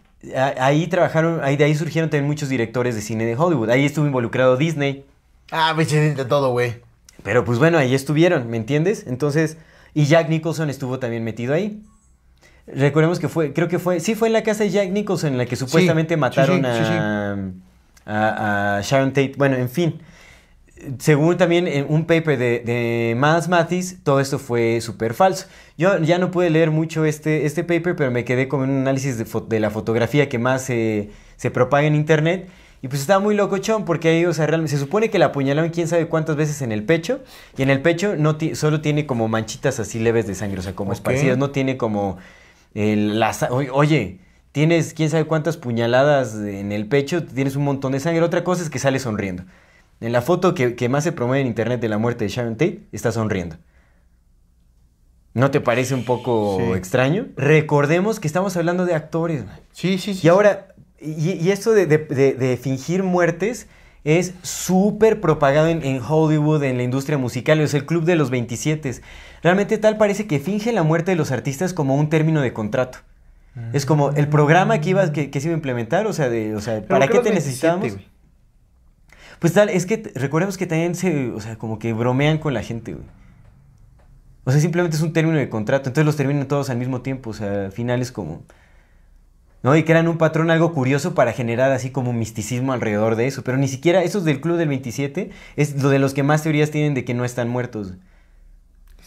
ahí trabajaron, ahí, de ahí surgieron también muchos directores de cine de Hollywood. Ahí estuvo involucrado Disney. Ah, pinche de todo, güey. Pero pues bueno, ahí estuvieron, ¿me entiendes? Entonces, y Jack Nicholson estuvo también metido ahí. Recordemos que fue, creo que fue, sí fue en la casa de Jack Nicholson en la que supuestamente mataron a, Sharon Tate. Bueno, en fin. Según también en un paper de, de Miles Mathis, todo esto fue súper falso. Yo ya no pude leer mucho este, este paper, pero me quedé con un análisis de, la fotografía que más se propaga en internet. Y pues estaba muy Chon porque ahí, o realmente se supone que la apuñalaron quién sabe cuántas veces en el pecho y en el pecho no solo tiene como manchitas así leves de sangre, o sea, como okay. no tiene como oye, tienes quién sabe cuántas puñaladas en el pecho, tienes un montón de sangre. Otra cosa es que sale sonriendo. En la foto que, más se promueve en internet de la muerte de Sharon Tate, está sonriendo. ¿No te parece un poco extraño? Recordemos que estamos hablando de actores. Sí, sí, sí. Y ahora, y, esto de, fingir muertes es súper propagado en, en, Hollywood, en la industria musical, es el club de los 27. Realmente tal parece que finge la muerte de los artistas como un término de contrato. Es como el programa que, iba que, se iba a implementar, o sea, ¿para qué te necesitamos? Pues tal, es que recordemos que también se, o sea, como que bromean con la gente, güey. O sea, simplemente es un término de contrato, entonces los terminan todos al mismo tiempo, o sea, al final es como... ¿no? Y crean un patrón algo curioso para generar así como misticismo alrededor de eso. Pero ni siquiera esos del Club del 27 es lo de los que más teorías tienen de que no están muertos.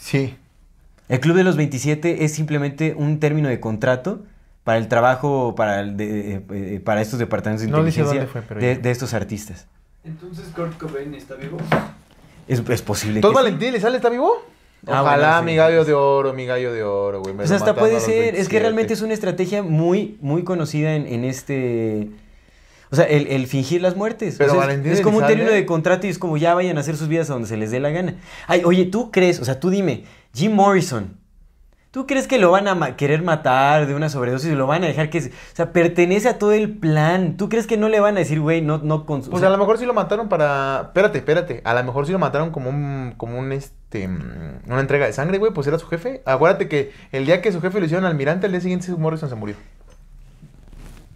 Sí. El Club de los 27 es simplemente un término de contrato para el trabajo, para, eh, eh, para estos departamentos de inteligencia de, estos artistas. Entonces Kurt Cobain está vivo. Es, es posible. ¿Todd Valentín le sale está vivo? Ah, Ojalá mi gallo de oro, mi gallo de oro, güey. Pues hasta puede ser. Es que realmente es una estrategia muy, muy conocida en, en este o sea, el, fingir las muertes. es, como un término de contrato y es como ya vayan a hacer sus vidas a donde se les dé la gana. Ay, oye, tú crees, o sea, tú dime, Jim Morrison, ¿Tú crees que lo van a querer matar de una sobredosis? ¿Lo van a dejar que.? Se o sea, pertenece a todo el plan. ¿Tú crees que no le van a decir, güey, no, no Pues o sea, a lo mejor sí lo mataron para. Espérate, espérate. A lo mejor sí lo mataron como un. Como un este. Mm, una entrega de sangre, güey. Pues era su jefe. Acuérdate que el día que su jefe lo hicieron almirante, al día siguiente Morrison se murió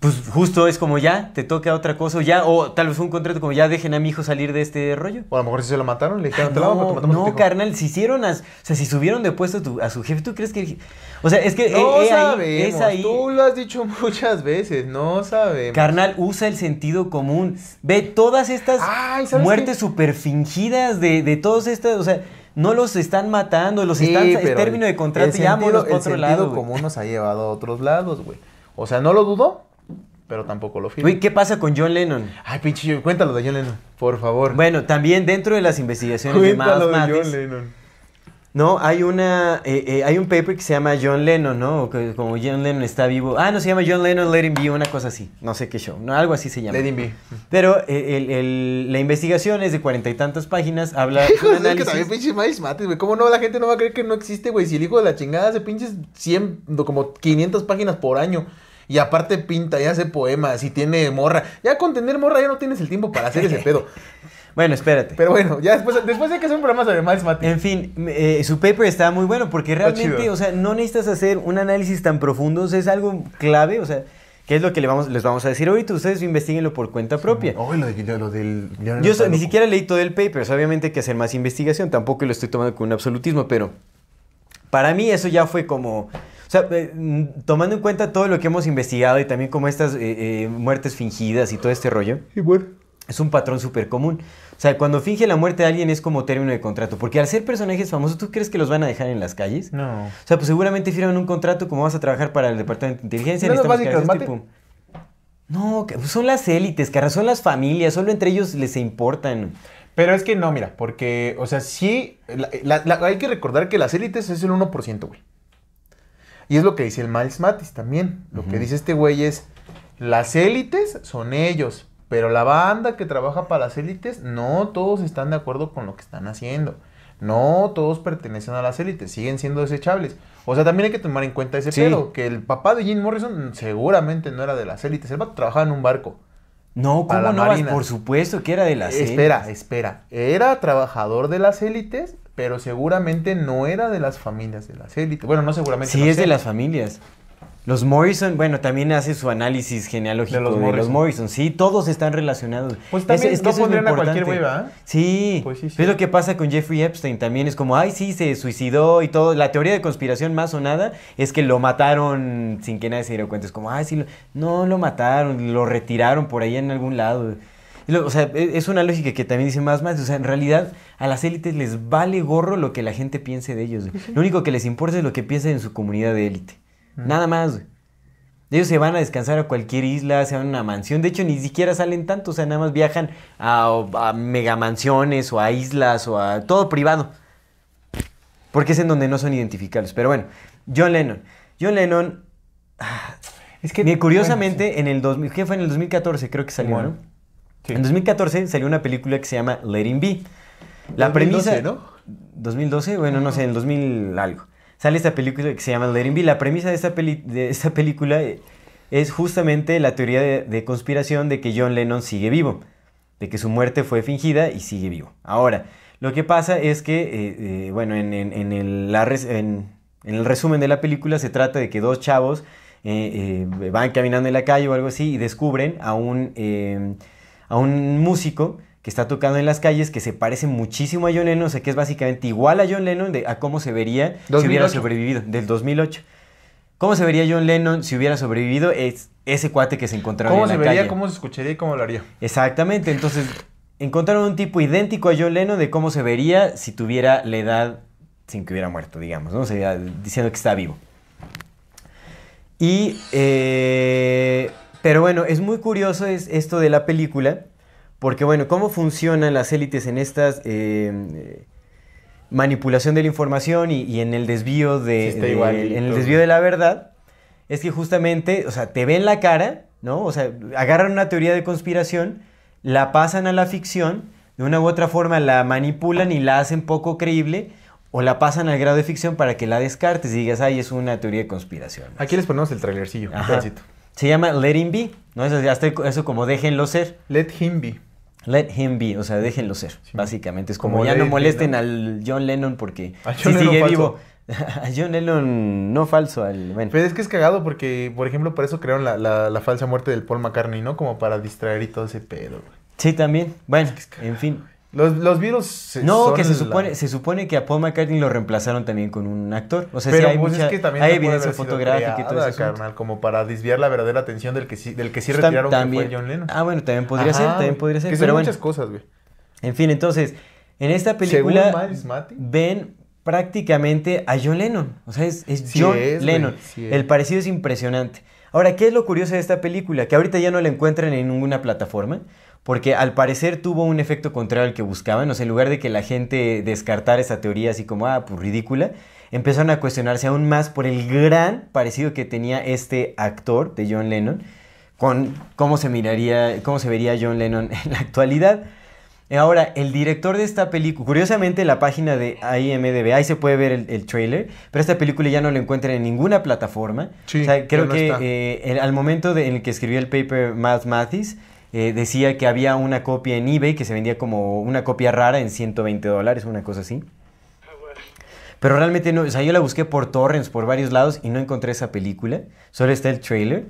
pues justo es como ya, te toca otra cosa, ya, o tal vez un contrato como ya dejen a mi hijo salir de este rollo. O a lo mejor si se lo mataron, le dijeron, te no, No, carnal, si hicieron, o sea, si subieron de puesto a su jefe, ¿tú crees que.? O sea, es que. No sabemos, Tú lo has dicho muchas veces, no sabemos. Carnal, usa el sentido común. Ve todas estas muertes super fingidas de, de todos estos, o sea no los están matando, los están. Es término de contrato, ya a otro lado. el sentido común nos ha llevado a otros lados, güey. O sea, no lo dudo, pero tampoco lo firma. ¿qué pasa con John Lennon? Ay, pinche, cuéntalo de John Lennon, por favor. Bueno, también dentro de las investigaciones de, Miles de John Lennon. No, hay una, eh, eh, hay un paper que se llama John Lennon, ¿no? Que, como John Lennon está vivo. Ah, no, se llama John Lennon Let Him Be, una cosa así. No sé qué show, no, algo así se llama. Let Him Be. Pero eh, la investigación es de cuarenta y tantas páginas, habla Hijo de análisis. que también pinches Miles Mattis, güey. ¿Cómo no? La gente no va a creer que no existe, güey. Si el hijo de la chingada hace pinches 100, como 500 páginas por año. Y aparte pinta y hace poemas y tiene morra. Ya con tener morra ya no tienes el tiempo para hacer ese pedo. Bueno, espérate. Pero bueno, ya después, después hay que hacer un programa sobre más. Mati. En fin, eh, su paper está muy bueno porque realmente, o sea, no necesitas hacer un análisis tan profundo, o sea, es algo clave, o sea, ¿qué es lo que le vamos, les vamos a decir ahorita, ustedes investiguenlo por cuenta propia. Yo, ni siquiera leí todo el paper, obviamente hay que hacer más investigación, tampoco lo estoy tomando con un absolutismo, pero para mí eso ya fue como o sea, eh, mm, tomando en cuenta todo lo que hemos investigado y también como estas eh, eh, muertes fingidas y todo este rollo. Y bueno. Es un patrón súper común. O sea, cuando finge la muerte de alguien es como término de contrato. Porque al ser personajes famosos, ¿tú crees que los van a dejar en las calles? No. O sea, pues seguramente firman un contrato como vas a trabajar para el Departamento de Inteligencia. No, este no, no, son las élites, cara, son las familias, solo entre ellos les importan. Pero es que no, mira, porque, o sea, sí, hay que recordar que las élites es el 1%, güey. Y es lo que dice el Miles Matis también. Lo que dice este güey es, las élites son ellos, pero la banda que trabaja para las élites, no todos están de acuerdo con lo que están haciendo. No todos pertenecen a las élites, siguen siendo desechables. O sea, también hay que tomar en cuenta ese que el papá de Jim Morrison seguramente no era de las élites, él trabajaba en un barco. No, ¿cómo no? Por supuesto que era de las élites. Espera, espera. Era trabajador de las élites pero seguramente no era de las familias de las élites. Bueno, no seguramente. Sí, es de las familias. Los Morrison, bueno, también hace su análisis genealógico de los, Morrison. Sí, todos están relacionados. Pues también es, pondrían a cualquier hueva, ¿eh? sí, pues sí, Es lo que pasa con Jeffrey Epstein también. Es como, ay, sí, se suicidó y todo. La teoría de conspiración más o nada, es que lo mataron sin que nadie se diera cuenta. Es como, ay, sí, no lo mataron, lo retiraron por ahí en algún lado. O sea, e, es una lógica que también dice más más. O sea, en realidad a las élites les vale gorro lo que la gente piense de ellos. Lo único que les importa es lo que piensen en su comunidad de élite. Nada más. Ellos se van a descansar a cualquier isla, se van a una mansión. De hecho, ni siquiera salen tanto. O sea, nada más viajan a, a megamansiones o a islas o a todo privado. Porque es en donde no son identificables. Pero bueno, John Lennon. John Lennon. Ah, es que. Curiosamente, en el 2000, ¿qué fue en el 2014? Creo que salió, en 2014 salió una película que se llama Letting Be. La 2012, premisa. ¿no? 2012, bueno, no. sé, en 2000 algo. Sale esta película que se llama Letting Be. La premisa de esta, de esta película eh, es justamente la teoría de, conspiración de que John Lennon sigue vivo, de que su muerte fue fingida y sigue vivo. Ahora, lo que pasa es que, eh, eh, bueno, en, el, en, el, resumen de la película se trata de que dos chavos van caminando en la calle o algo así y descubren a un a un músico que está tocando en las calles que se parece muchísimo a John Lennon, o sea que es básicamente igual a John Lennon de, a cómo se vería si hubiera sobrevivido, del 2008. ¿Cómo se vería John Lennon si hubiera sobrevivido? Es ese cuate que se encontraba en la calle. ¿Cómo se vería? ¿Cómo se escucharía y cómo lo haría? Exactamente, entonces encontraron un tipo idéntico a John Lennon de cómo se vería si tuviera la edad sin que hubiera muerto, digamos, ¿no? O diciendo que está vivo. Y eh, pero bueno, es muy curioso es esto de la película, porque bueno, cómo funcionan las élites en estas eh, eh, manipulación de la información y, en el desvío de, en el desvío de la verdad, es que justamente, o sea, te ven la cara, ¿no? O sea, agarran una teoría de conspiración, la pasan a la ficción, de una u otra forma la manipulan y la hacen poco creíble o la pasan al grado de ficción para que la descartes y digas, ay, es una teoría de conspiración. Aquí les ponemos el trailercillo, un se llama Let Him Be, ¿no? eso como déjenlo ser. Let Him Be. Let him be, o sea, déjenlo ser, básicamente. Es como, ya no molesten al John Lennon porque sigue vivo. a John Lennon no falso al... Pero es que es cagado porque, por ejemplo, por eso crearon la, falsa muerte del Paul McCartney, ¿no? Como para distraer y todo ese pedo, Sí, también. Bueno, en fin. Los, los virus. Se no, que se supone, se supone que a Paul McCartney lo reemplazaron también con un actor. O sea, sí hay, pues es que también hay evidencia fotográfica y todo eso. Carnal, como para desviar la verdadera atención del que sí, del que sí pues retiraron que fue John Lennon. Ah, bueno, también podría ser, también podría ser. Que pero muchas cosas, güey. En fin, entonces, en esta película ven prácticamente a John Lennon. O sea, es, es John Lennon. El parecido es impresionante. Ahora, ¿qué es lo curioso de esta película? Que ahorita ya no la encuentran en ninguna plataforma porque al parecer tuvo un efecto contrario al que buscaban, o sea, en lugar de que la gente descartara esa teoría así como, ah, pues ridícula, empezaron a cuestionarse aún más por el gran parecido que tenía este actor de John Lennon con cómo se miraría, cómo se vería John Lennon en la actualidad. Ahora, el director de esta película, curiosamente la página de IMDB, ahí se puede ver el, trailer, pero esta película ya no la encuentran en ninguna plataforma. Sí, o sea, creo que eh, al momento en el que escribió el paper Matt Mathis, eh, decía que había una copia en eBay que se vendía como una copia rara en 120 dólares, una cosa así. Pero realmente no, o sea, yo la busqué por torrents, por varios lados y no encontré esa película. Solo está el trailer.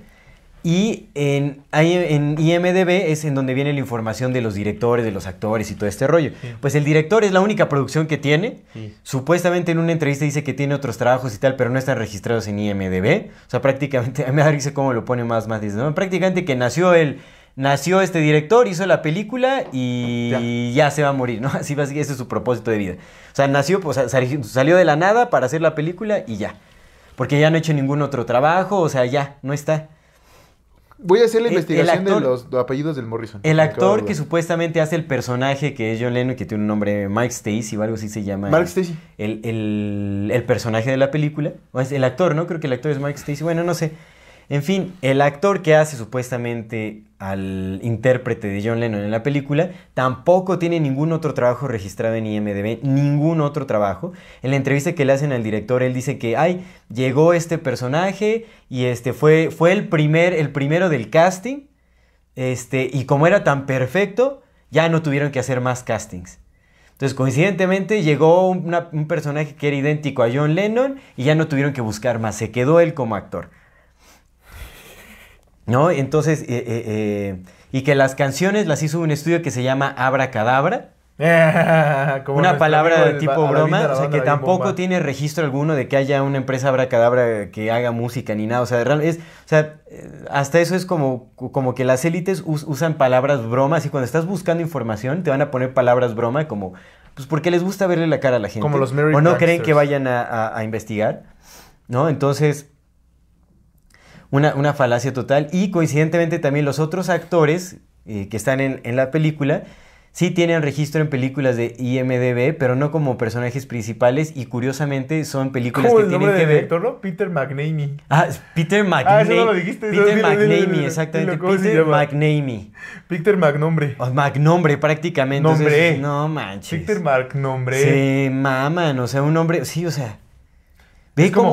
Y en, en IMDB es en donde viene la información de los directores, de los actores y todo este rollo. Pues el director es la única producción que tiene. Supuestamente en una entrevista dice que tiene otros trabajos y tal, pero no están registrados en IMDB. O sea, prácticamente, a mí me da cómo lo pone más más ¿no? Prácticamente que nació el nació este director, hizo la película y ya, se va a morir, ¿no? Así va ese es su propósito de vida. O sea, nació, pues, salió de la nada para hacer la película y ya. Porque ya no ha hecho ningún otro trabajo, o sea, ya, no está. Voy a hacer la investigación de los, apellidos del Morrison. El actor que supuestamente hace el personaje que es John Lennon, que tiene un nombre Mike Stacey o algo así se llama. Mike Stacy. El, personaje de la película. O es el actor, ¿no? Creo que el actor es Mike Stacy. Bueno, no sé. En fin, el actor que hace supuestamente al intérprete de John Lennon en la película tampoco tiene ningún otro trabajo registrado en IMDB, ningún otro trabajo. En la entrevista que le hacen al director, él dice que, ay, llegó este personaje y este fue, el, primer, el primero del casting, este, y como era tan perfecto, ya no tuvieron que hacer más castings. Entonces, coincidentemente, llegó un personaje que era idéntico a John Lennon y ya no tuvieron que buscar más, se quedó él como actor. ¿no? Entonces, eh, eh, eh, y que las canciones las hizo un estudio que se llama Abracadabra. Como una palabra de tipo broma, o sea que tampoco tiene registro alguno de que haya una empresa abracadabra que haga música ni nada, o sea, es, o sea hasta eso es como, como que las élites usan palabras bromas y cuando estás buscando información te van a poner palabras broma como, pues porque les gusta verle la cara a la gente, como los o no creen que vayan a investigar, ¿no? Entonces, una, una falacia total. Y coincidentemente también los otros actores eh, que están en, en la película sí tienen registro en películas de IMDB, pero no como personajes principales y curiosamente son películas ¿Cómo que el tienen que ver. ¿no? Peter McNamee. Ah, Peter McNamee. Ah, eso no lo dijiste. Peter McNamee, exactamente. Peter McNamee. Peter McNombre. Oh, McNombre prácticamente. Nombre. no manches. Peter McNombre. Sí, maman, o sea, un nombre, sí, o sea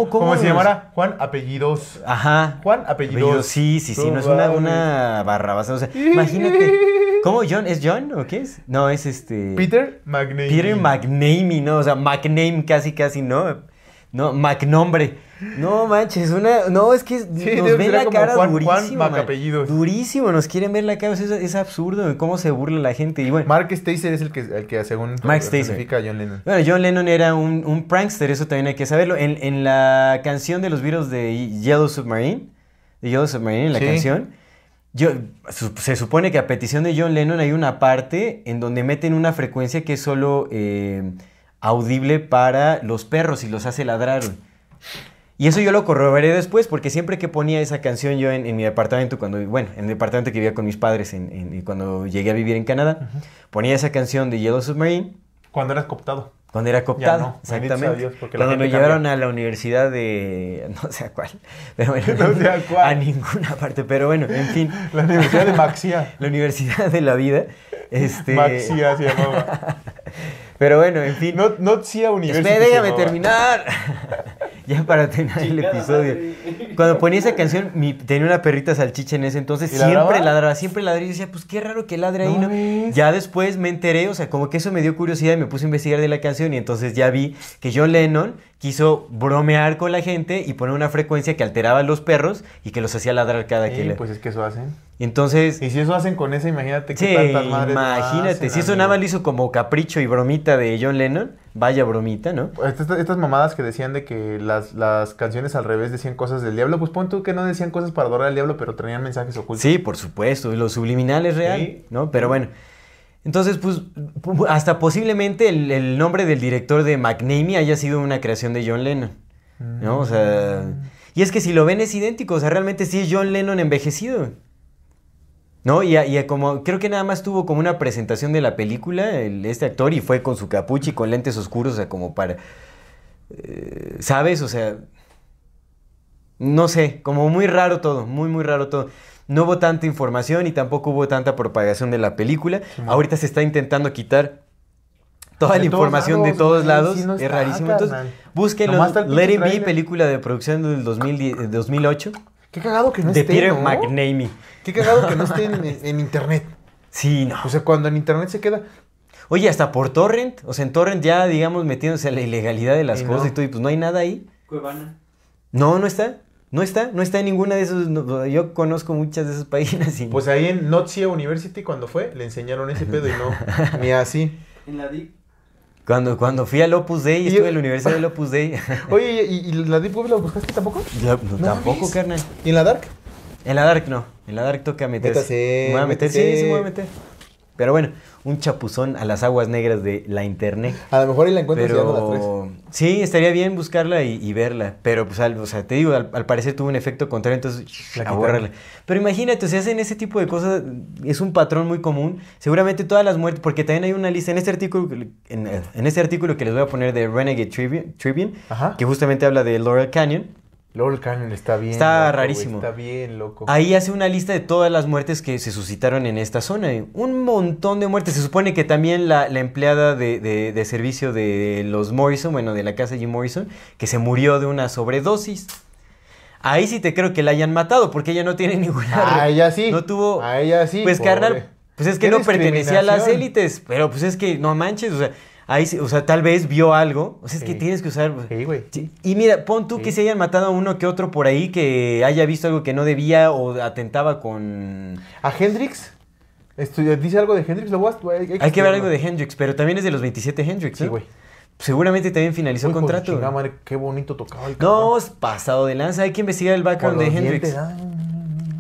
cómo, se llamara Juan Apellidos. Ajá. Juan Apellidos. sí, sí, sí. No es una, una O sea, imagínate. ¿Cómo John? ¿Es John o qué es? No, es este. Peter McNamey Peter McNamey, ¿no? O sea, McName casi, casi, ¿no? No, Macnombre. No manches, una. No, es que nos ven la cara Juan, durísimo. Juan Durísimo, nos quieren ver la cara. es, absurdo cómo se burla la gente. Y Mark Stacer es el que, el que según Mark significa John Lennon. Bueno, John Lennon era un, prankster, eso también hay que saberlo. En, la canción de los virus de Yellow Submarine, de Yellow Submarine, en la canción, se supone que a petición de John Lennon hay una parte en donde meten una frecuencia que es solo. Eh, audible para los perros y los hace ladrar. Y eso yo lo corroboré después, porque siempre que ponía esa canción yo en, mi departamento, cuando, bueno, en el departamento que vivía con mis padres y cuando llegué a vivir en Canadá, ponía esa canción de Yellow Submarine. Cuando eras cooptado. Cuando era cooptado, exactamente. cuando me llevaron a la universidad de. no sé a cuál. Pero bueno, no sé a cuál. A ninguna parte, pero bueno, en fin. La universidad de Maxia. la universidad de la vida. Este... Maxia se llamaba. Pero bueno, en fin. no sí sea Espera, déjame terminar. ya para terminar el episodio. Cuando ponía esa canción, tenía una perrita salchicha en ese entonces, siempre ladraba? siempre ladraba. Y decía, pues qué raro que ladre ahí, Ya después me enteré, o sea, como que eso me dio curiosidad y me puse a investigar de la canción. Y entonces ya vi que John Lennon quiso bromear con la gente y poner una frecuencia que alteraba a los perros y que los hacía ladrar cada quien. Pues es que eso hacen. Entonces. Y si eso hacen con esa, imagínate qué tantas madres. Imagínate, si eso nada más lo hizo como capricho y bromita de John Lennon, vaya bromita, ¿no? Pues, estas, mamadas que decían de que las, las, canciones al revés decían cosas del diablo, pues pon tú que no decían cosas para adorar al diablo, pero tenían mensajes ocultos. Sí, por supuesto, lo subliminal es real, ¿no? Pero bueno. Entonces, pues, hasta posiblemente el, nombre del director de McNamee haya sido una creación de John Lennon, ¿no? O sea, mm. y es que si lo ven es idéntico, o sea, realmente sí es John Lennon envejecido, ¿no? Y, como, creo que nada más tuvo como una presentación de la película, este actor, y fue con su capucha y con lentes oscuros, o sea, como para, eh, ¿sabes? O sea, no sé, como muy raro todo, muy, muy raro todo no hubo tanta información y tampoco hubo tanta propagación de la película. Ahorita se está intentando quitar toda la información de todos lados. es rarísimo. Entonces, búsquenlo. Let It Be, película de producción del 2008. Eh, Qué cagado que no esté. De Peter McNamee. Qué cagado que no esté en, internet. Sí, no. O sea, cuando en internet se queda. Oye, hasta por torrent. O sea, en torrent ya, digamos, metiéndose a la ilegalidad de las cosas y todo. Y pues no hay nada ahí. Cuevana. No, no está. No está, no está en ninguna de esas, yo conozco muchas de esas páginas. Y... Pues ahí en Notcia University, cuando fue, le enseñaron ese pedo y no, ni así. En la DIP. Cuando, cuando fui al Opus Dei, estuve en la Universidad del Opus Dei. Oye, ¿y, la Deep Web la buscaste tampoco? no, tampoco, carnal. ¿Y en la Dark? En la Dark no. En la Dark toca meterse. me voy a meter, sí, sí, me voy a meter. Pero bueno, un chapuzón a las aguas negras de la internet. A lo mejor ahí la encuentras pero, Sí, estaría bien buscarla y, verla, pero pues, te digo, al, parecer tuvo un efecto contrario, entonces borrarla. Pero imagínate, se hacen ese tipo de cosas, es un patrón muy común. Seguramente todas las muertes, porque también hay una lista en este artículo, en, este artículo que les voy a poner de Renegade Tribune que justamente habla de Laurel Canyon Lol, Cannon está bien. Está rarísimo. Está bien, loco. Ahí hace una lista de todas las muertes que se suscitaron en esta zona. Un montón de muertes. Se supone que también la, empleada de, servicio de los Morrison, bueno, de la casa Jim Morrison, que se murió de una sobredosis. Ahí sí te creo que la hayan matado, porque ella no tiene ninguna. A ah, ella sí. No tuvo. A ah, ella sí. Pues, pobre. pues es que no pertenecía a las élites, pero pues es que no manches, o sea, ahí, o sea, tal vez vio algo. O sea, es que tienes que usar. Sí, güey. Y mira, pon tú que se hayan matado a uno que otro por ahí que haya visto algo que no debía o atentaba con. ¿A Hendrix? Eh, ¿Dice algo de Hendrix? ¿Lo Hay, que, hay que ver algo de Hendrix, pero también es de los 27 Hendrix, Sí, güey. Seguramente también finalizó el contrato. qué bonito tocaba el No, es pasado de lanza. Hay que investigar el background de Hendrix. Ah.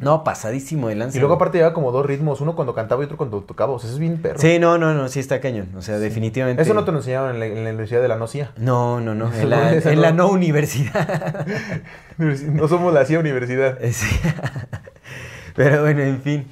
No, pasadísimo de lanza. Y luego aparte lleva como dos ritmos, uno cuando cantaba y otro cuando tocaba. O sea, es bien perro. Sí, no, no, no, sí está cañón. O sea, definitivamente. Eso no te lo enseñaron en la, Universidad de la No CIA. No, no, no. En la, no universidad. no somos la CIA universidad. Pero bueno, en fin.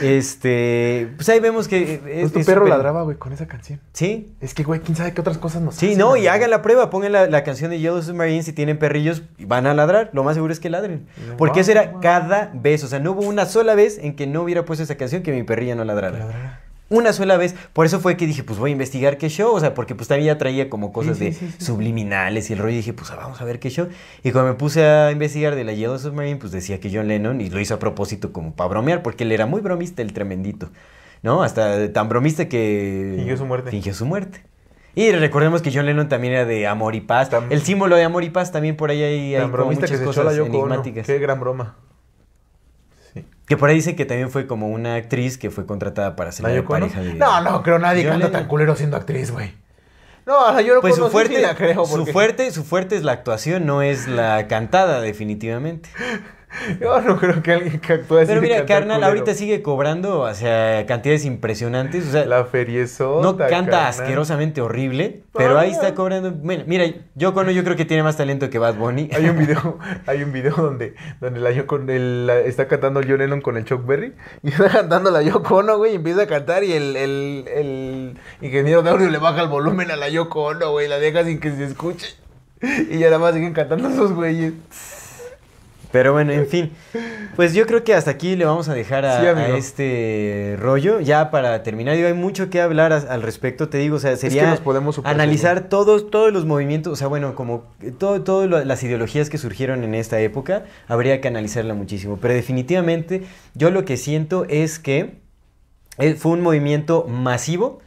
Este, pues ahí vemos que. Pues es, tu perro ladraba, güey, con esa canción. Sí. Es que, güey, quién sabe qué otras cosas nos Sí, no, y hagan la prueba, pongan la, canción de Yellow Submarine. Si tienen perrillos, van a ladrar. Lo más seguro es que ladren. Porque eso era cada vez. O sea, no hubo una sola vez en que no hubiera puesto esa canción que mi perrilla no ladrara una sola vez. Por eso fue que dije, pues voy a investigar qué show. O sea, porque pues también traía como cosas de subliminales y el rollo. dije, pues ah, vamos a ver qué show. Y cuando me puse a investigar de la Yellow Submarine, pues decía que John Lennon, y lo hizo a propósito como para bromear, porque él era muy bromista, el tremendito. ¿No? Hasta tan bromista que... Fingió su muerte. Fingió su muerte. Y recordemos que John Lennon también era de amor y paz. el símbolo de amor y paz también por ahí hay, muchas cosas Qué gran broma. Que por ahí dicen que también fue como una actriz que fue contratada para ser la, pareja de... No, no, creo nadie canta tan culero siendo actriz, güey. No, o sea, yo no pues su fuerte, la creo. Porque... Su, fuerte, su fuerte es la actuación, no es la cantada, definitivamente. Yo no creo que alguien que actúe así. Pero mira, Carnal ahorita sigue cobrando, o sea, cantidades impresionantes. O sea, la feriezota. No canta asquerosamente horrible, pero ahí está cobrando. Mira, mira, yo Cono yo creo que tiene más talento que Bad Bunny. Hay un video, hay un video donde, donde la, con está cantando John Lennon con el Chuck Berry y está cantando la yo Ono, güey, y empieza a cantar y el, el, ingeniero de audio le baja el volumen a la Yoko Ono, güey, la deja sin que se escuche. Y ya nada más siguen cantando esos güeyes. Pero bueno, en fin. Pues yo creo que hasta aquí le vamos a dejar a, este rollo. Ya para terminar, digo, hay mucho que hablar al respecto, te digo. O sea, sería es que nos podemos analizar todos, todos los movimientos, o sea, bueno, como todas las ideologías que surgieron en esta época, habría que analizarla muchísimo. Pero definitivamente, yo lo que siento es que eh, fue un movimiento masivo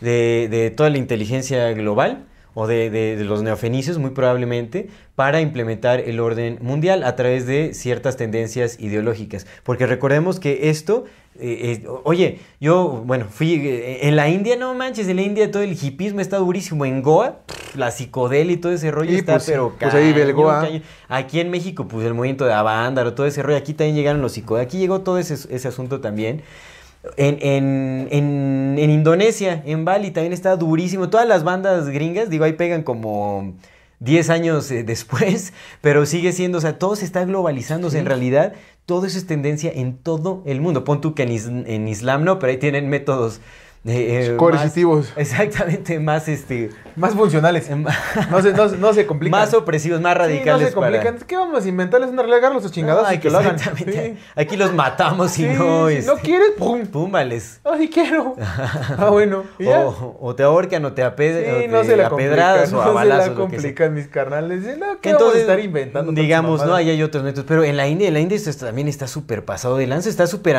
de, de toda la inteligencia global o de, los neofenicios muy probablemente para implementar el orden mundial a través de ciertas tendencias ideológicas. Porque recordemos que esto, eh, oye, yo, bueno, fui eh, en la India, no manches, en la India todo el hipismo está durísimo, en Goa, la psicodelia y todo ese rollo está, pues pero... Pues Goa. Aquí en México, pues el movimiento de Avándaro, todo ese rollo, aquí también llegaron los psicodélicos, aquí llegó todo ese asunto también. En, en, Indonesia, en Bali, también está durísimo. Todas las bandas gringas, digo, ahí pegan como 10 años eh, después, pero sigue siendo, o sea, todo se está globalizándose en realidad. Todo eso es tendencia en todo el mundo. Pon tú que en Islam no, pero ahí tienen métodos eh, eh, coercitivos. exactamente, más este. Más funcionales. Em, no, se, no, se complican. Más opresivos, más radicales. no se complican. ¿Qué vamos a inventarles? Una regarlos los chingados y que lo hagan. Aquí los matamos y no. Si no este, quieres, pum. Púmbales. Ay, ah, quiero. Ah, bueno. O, te ahorcan o te apedran Sí, no se la complican. No se la complican, mis carnales. No, ¿qué Entonces, vamos a estar inventando? Digamos, no, ahí hay otros métodos. Pero en la India, en la India esto también está súper pasado de lance Está súper.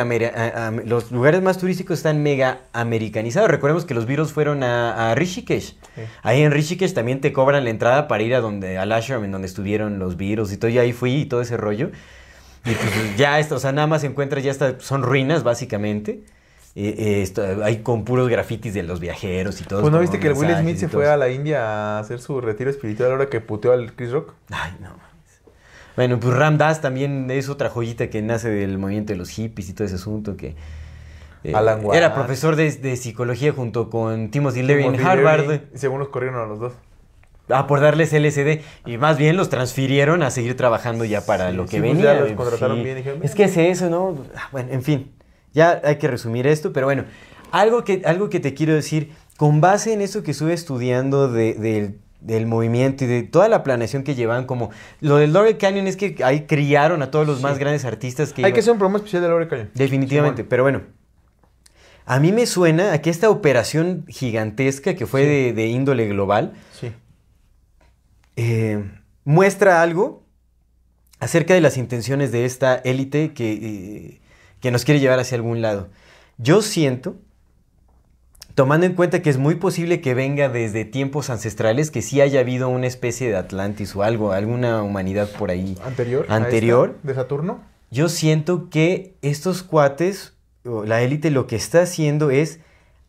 Los lugares más turísticos están mega americanos Recordemos que los virus fueron a, Rishikesh. Ahí en Rishikesh también te cobran la entrada para ir a donde, al ashram, en donde estuvieron los virus y todo. Y ahí fui y todo ese rollo. Y pues ya, esto, o sea, nada más encuentras, ya están son ruinas básicamente. Eh, eh, hay con puros grafitis de los viajeros y todo. Pues no viste que el Will Smith se fue a la India a hacer su retiro espiritual ahora que puteó al Chris Rock. Ay, no. Bueno, pues Ram Dass también es otra joyita que nace del movimiento de los hippies y todo ese asunto que eh, era profesor de, de, psicología junto con Timothy Leary en Harvard. y según los corrieron a los dos. a ah, por darles LSD. Y más bien los transfirieron a seguir trabajando ya para lo que pues venía. es que es eso, ¿no? Ah, bueno, en fin. Ya hay que resumir esto, pero bueno. Algo que, algo que te quiero decir, con base en eso que estuve estudiando del del movimiento y de toda la planeación que llevan como lo del Laurel Canyon es que ahí criaron a todos los más grandes artistas que hay que hacer un programa especial de Laurel Canyon definitivamente pero bueno a mí me suena a que esta operación gigantesca que fue de, índole global eh, muestra algo acerca de las intenciones de esta élite que, eh, que nos quiere llevar hacia algún lado. Yo siento, tomando en cuenta que es muy posible que venga desde tiempos ancestrales, que sí haya habido una especie de Atlantis o algo, alguna humanidad por ahí. Anterior. Anterior. de Saturno. Yo siento que estos cuates la élite lo que está haciendo es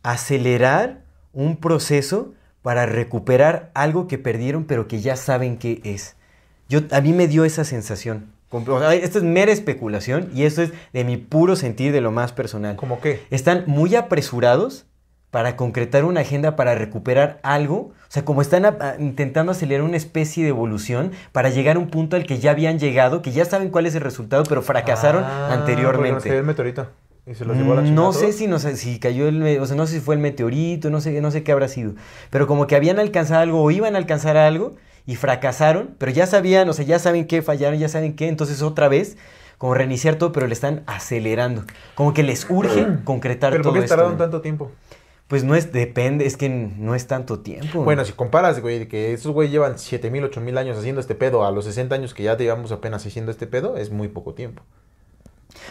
acelerar un proceso para recuperar algo que perdieron pero que ya saben qué es. Yo, a mí me dio esa sensación. esto es mera especulación y esto es de mi puro sentir de lo más personal. ¿Cómo qué? Están muy apresurados para concretar una agenda para recuperar algo. O sea, como están intentando acelerar una especie de evolución para llegar a un punto al que ya habían llegado, que ya saben cuál es el resultado, pero fracasaron ah, anteriormente. No sé si, cayó el, o sea, no sé si fue el meteorito, no sé, no sé qué habrá sido. Pero como que habían alcanzado algo o iban a alcanzar algo y fracasaron, pero ya sabían, o sea, ya saben qué fallaron, ya saben qué, entonces otra vez como reiniciar todo, pero le están acelerando. Como que les urge concretar ¿Pero ¿Por qué tardaron tanto tiempo? Pues no es, depende, es que no es tanto tiempo. Bueno, si comparas, güey, que esos güey llevan 7000, 8000 años haciendo este pedo, a los 60 años que ya llevamos apenas haciendo este pedo, es muy poco tiempo.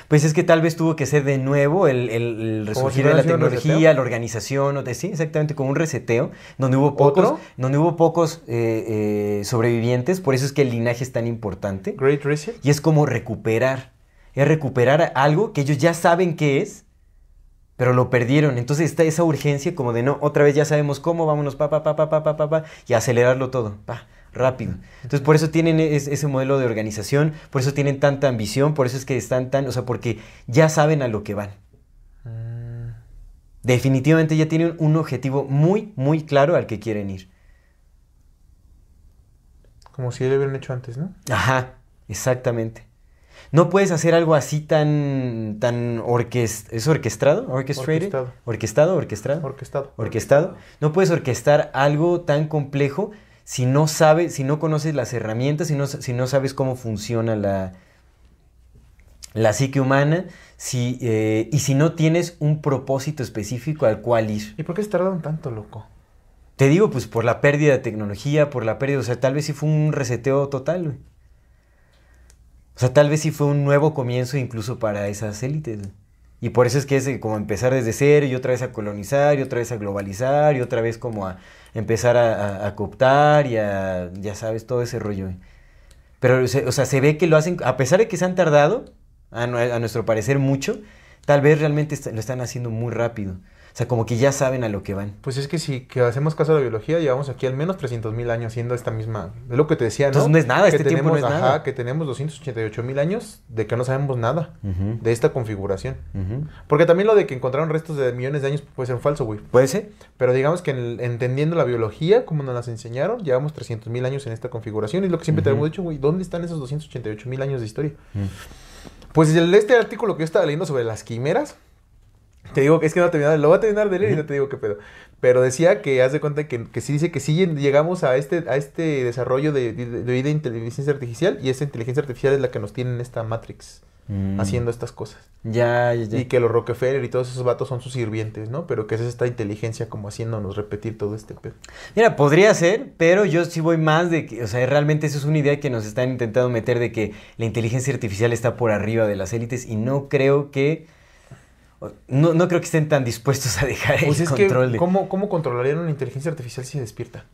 Pues es que tal vez tuvo que ser de nuevo el, resurgir de la tecnología, la organización, sí, exactamente, como un reseteo, donde hubo pocos, donde hubo pocos eh, eh, sobrevivientes, por eso es que el linaje es tan importante. Great Reset. Y es como recuperar, es recuperar algo que ellos ya saben qué es, pero lo perdieron. Entonces está esa urgencia como de no, otra vez ya sabemos cómo, vámonos, pa, pa, pa, pa, pa, pa, pa, pa y acelerarlo todo. Pa rápido. Entonces, por eso tienen e-, ese modelo de organización, por eso tienen tanta ambición, por eso es que están tan, o sea, porque ya saben a lo que van. Ah. Definitivamente ya tienen un objetivo muy, muy claro al que quieren ir. Como si lo hubieran hecho antes, ¿no? Ajá, exactamente. No puedes hacer algo así tan, tan orquest ¿es orquestrado, orquestrado, Orquestado. orquestrado, orquestado. Orquestado. Orquestado. No puedes orquestar algo tan complejo si no sabes, si no conoces las herramientas, si no, si no sabes cómo funciona la, la psique humana eh, y si no tienes un propósito específico al cual ir. ¿Y por qué se tardaron tanto, loco? Te digo, pues por la pérdida de tecnología, por la pérdida, o sea, tal vez sí fue un reseteo total. O sea, tal vez sí fue un nuevo comienzo incluso para esas élites. Güey. Y por eso es que es como empezar desde cero y otra vez a colonizar y otra vez a globalizar y otra vez como a empezar a, cooptar y a, ya sabes, todo ese rollo. Pero, o sea, se ve que lo hacen, a pesar de que se han tardado, a nuestro parecer mucho, tal vez realmente lo están haciendo muy rápido. O sea, como que ya saben a lo que van. Pues es que si hacemos caso a la biología, llevamos aquí al menos 300 mil años haciendo esta misma... Es lo que te decía, ¿no? Entonces no es nada, este tenemos, tiempo es ajá, que tenemos 288 mil años de que no sabemos nada de esta configuración. Porque también lo de que encontraron restos de millones de años puede ser falso, güey. Puede ser. Pero digamos que entendiendo la biología, como nos las enseñaron, llevamos mil años en esta configuración. Y lo que siempre te hemos dicho, güey, ¿dónde están esos 288 mil años de historia? Mm. Pues este artículo que yo estaba leyendo sobre las quimeras te digo que es que no ha terminado, lo va a terminar de leer y no te digo qué pedo. Pero decía que haz de cuenta que, que sí dice que sí llegamos a este, a este desarrollo de, de, de, inteligencia artificial y esa inteligencia artificial es la que nos tiene en esta Matrix mm. haciendo estas cosas. Ya, ya, Y que los Rockefeller y todos esos vatos son sus sirvientes, ¿no? Pero que es esta inteligencia como haciéndonos repetir todo este pedo. Mira, podría ser, pero yo sí voy más de que, o sea, realmente eso es una idea que nos están intentando meter de que la inteligencia artificial está por arriba de las élites y no creo que no, creo que estén tan dispuestos a dejar el pues control. ¿cómo, controlarían una inteligencia artificial si despierta?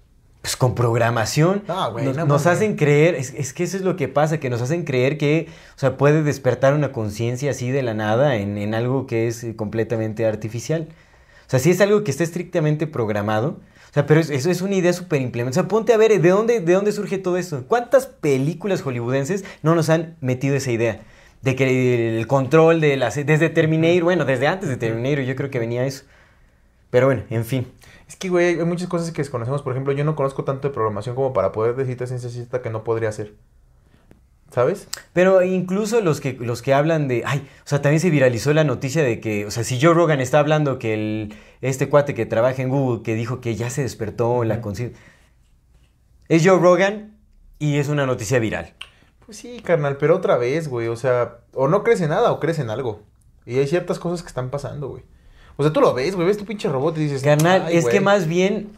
Pues con programación. Ah, nos, hacen creer, es, que eso es lo que pasa, que nos hacen creer que, o sea, puede despertar una conciencia así de la nada en, algo que es completamente artificial. O sea, si es algo que está estrictamente programado, o sea, pero eso es una idea súper implementada. O sea, ponte a ver, ¿de dónde, ¿de dónde surge todo eso. ¿Cuántas películas hollywoodenses no nos han metido esa idea? de que el control de desde Terminator, bueno, desde antes de Terminator yo creo que venía eso. Pero bueno, en fin. Es que, güey, hay muchas cosas que desconocemos. Por ejemplo, yo no conozco tanto de programación como para poder decirte ciencia cierta que no podría hacer. ¿Sabes? Pero incluso los que, los que hablan de. Ay, o sea, también se viralizó la noticia de que. O sea, si Joe Rogan está hablando que el, este cuate que trabaja en Google que dijo que ya se despertó la conciencia. Es Joe Rogan y es una noticia viral. Pues sí, carnal, pero otra vez, güey. O sea, o no crece nada o crece en algo. Y hay ciertas cosas que están pasando, güey. O sea, tú lo ves, güey, ves tu pinche robot y dices. Carnal, es que más bien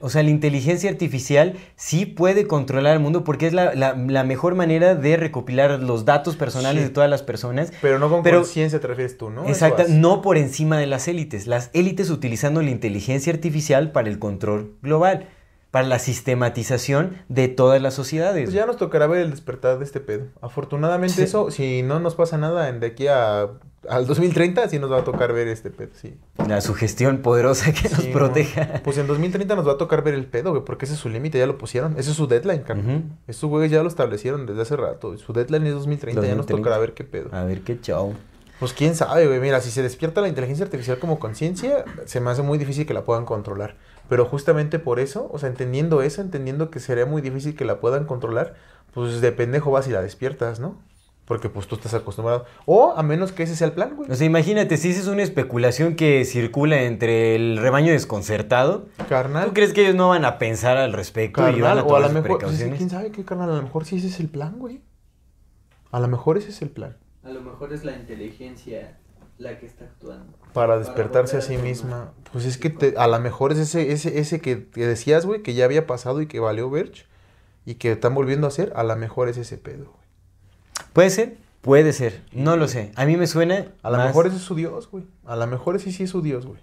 o sea, la inteligencia artificial sí puede controlar el mundo porque es la, la, mejor manera de recopilar los datos personales de todas las personas. Pero no con conciencia te refieres tú, ¿no? Exacto, no por encima de las élites. Las élites utilizando la inteligencia artificial para el control global para la sistematización de todas las sociedades. Pues ya nos tocará ver el despertar de este pedo. Afortunadamente eso, si no nos pasa nada de aquí a, al 2030, sí nos va a tocar ver este pedo, sí. La sugestión poderosa que nos proteja. Pues en 2030 nos va a tocar ver el pedo, porque ese es su límite, ya lo pusieron. Ese es su deadline, carnal. Estos güeyes ya lo establecieron desde hace rato. Su deadline es 2030, ya nos tocará ver qué pedo. A ver qué chao. Pues quién sabe, güey. Mira, si se despierta la inteligencia artificial como conciencia, se me hace muy difícil que la puedan controlar. Pero justamente por eso, o sea, entendiendo eso, entendiendo que sería muy difícil que la puedan controlar, pues de pendejo vas y la despiertas, ¿no? Porque pues tú estás acostumbrado. O a menos que ese sea el plan, güey. O sea, imagínate, si esa es una especulación que circula entre el rebaño desconcertado. Carnal. ¿Tú crees que ellos no van a pensar al respecto? y van a tomar o a lo mejor. ¿Quién sabe qué, carnal? A lo mejor sí ese es el plan, güey. A lo mejor ese es el plan. A lo mejor es la inteligencia la que está actuando. Para despertarse a sí misma. Pues es que a lo mejor es ese, ese, ese que, decías, güey, que ya había pasado y que valió Birch y que están volviendo a hacer, a lo mejor es ese pedo, güey. Puede ser, puede ser, no lo sé. A mí me suena. A lo mejor ese es su Dios, güey. A lo mejor ese sí es su Dios, güey.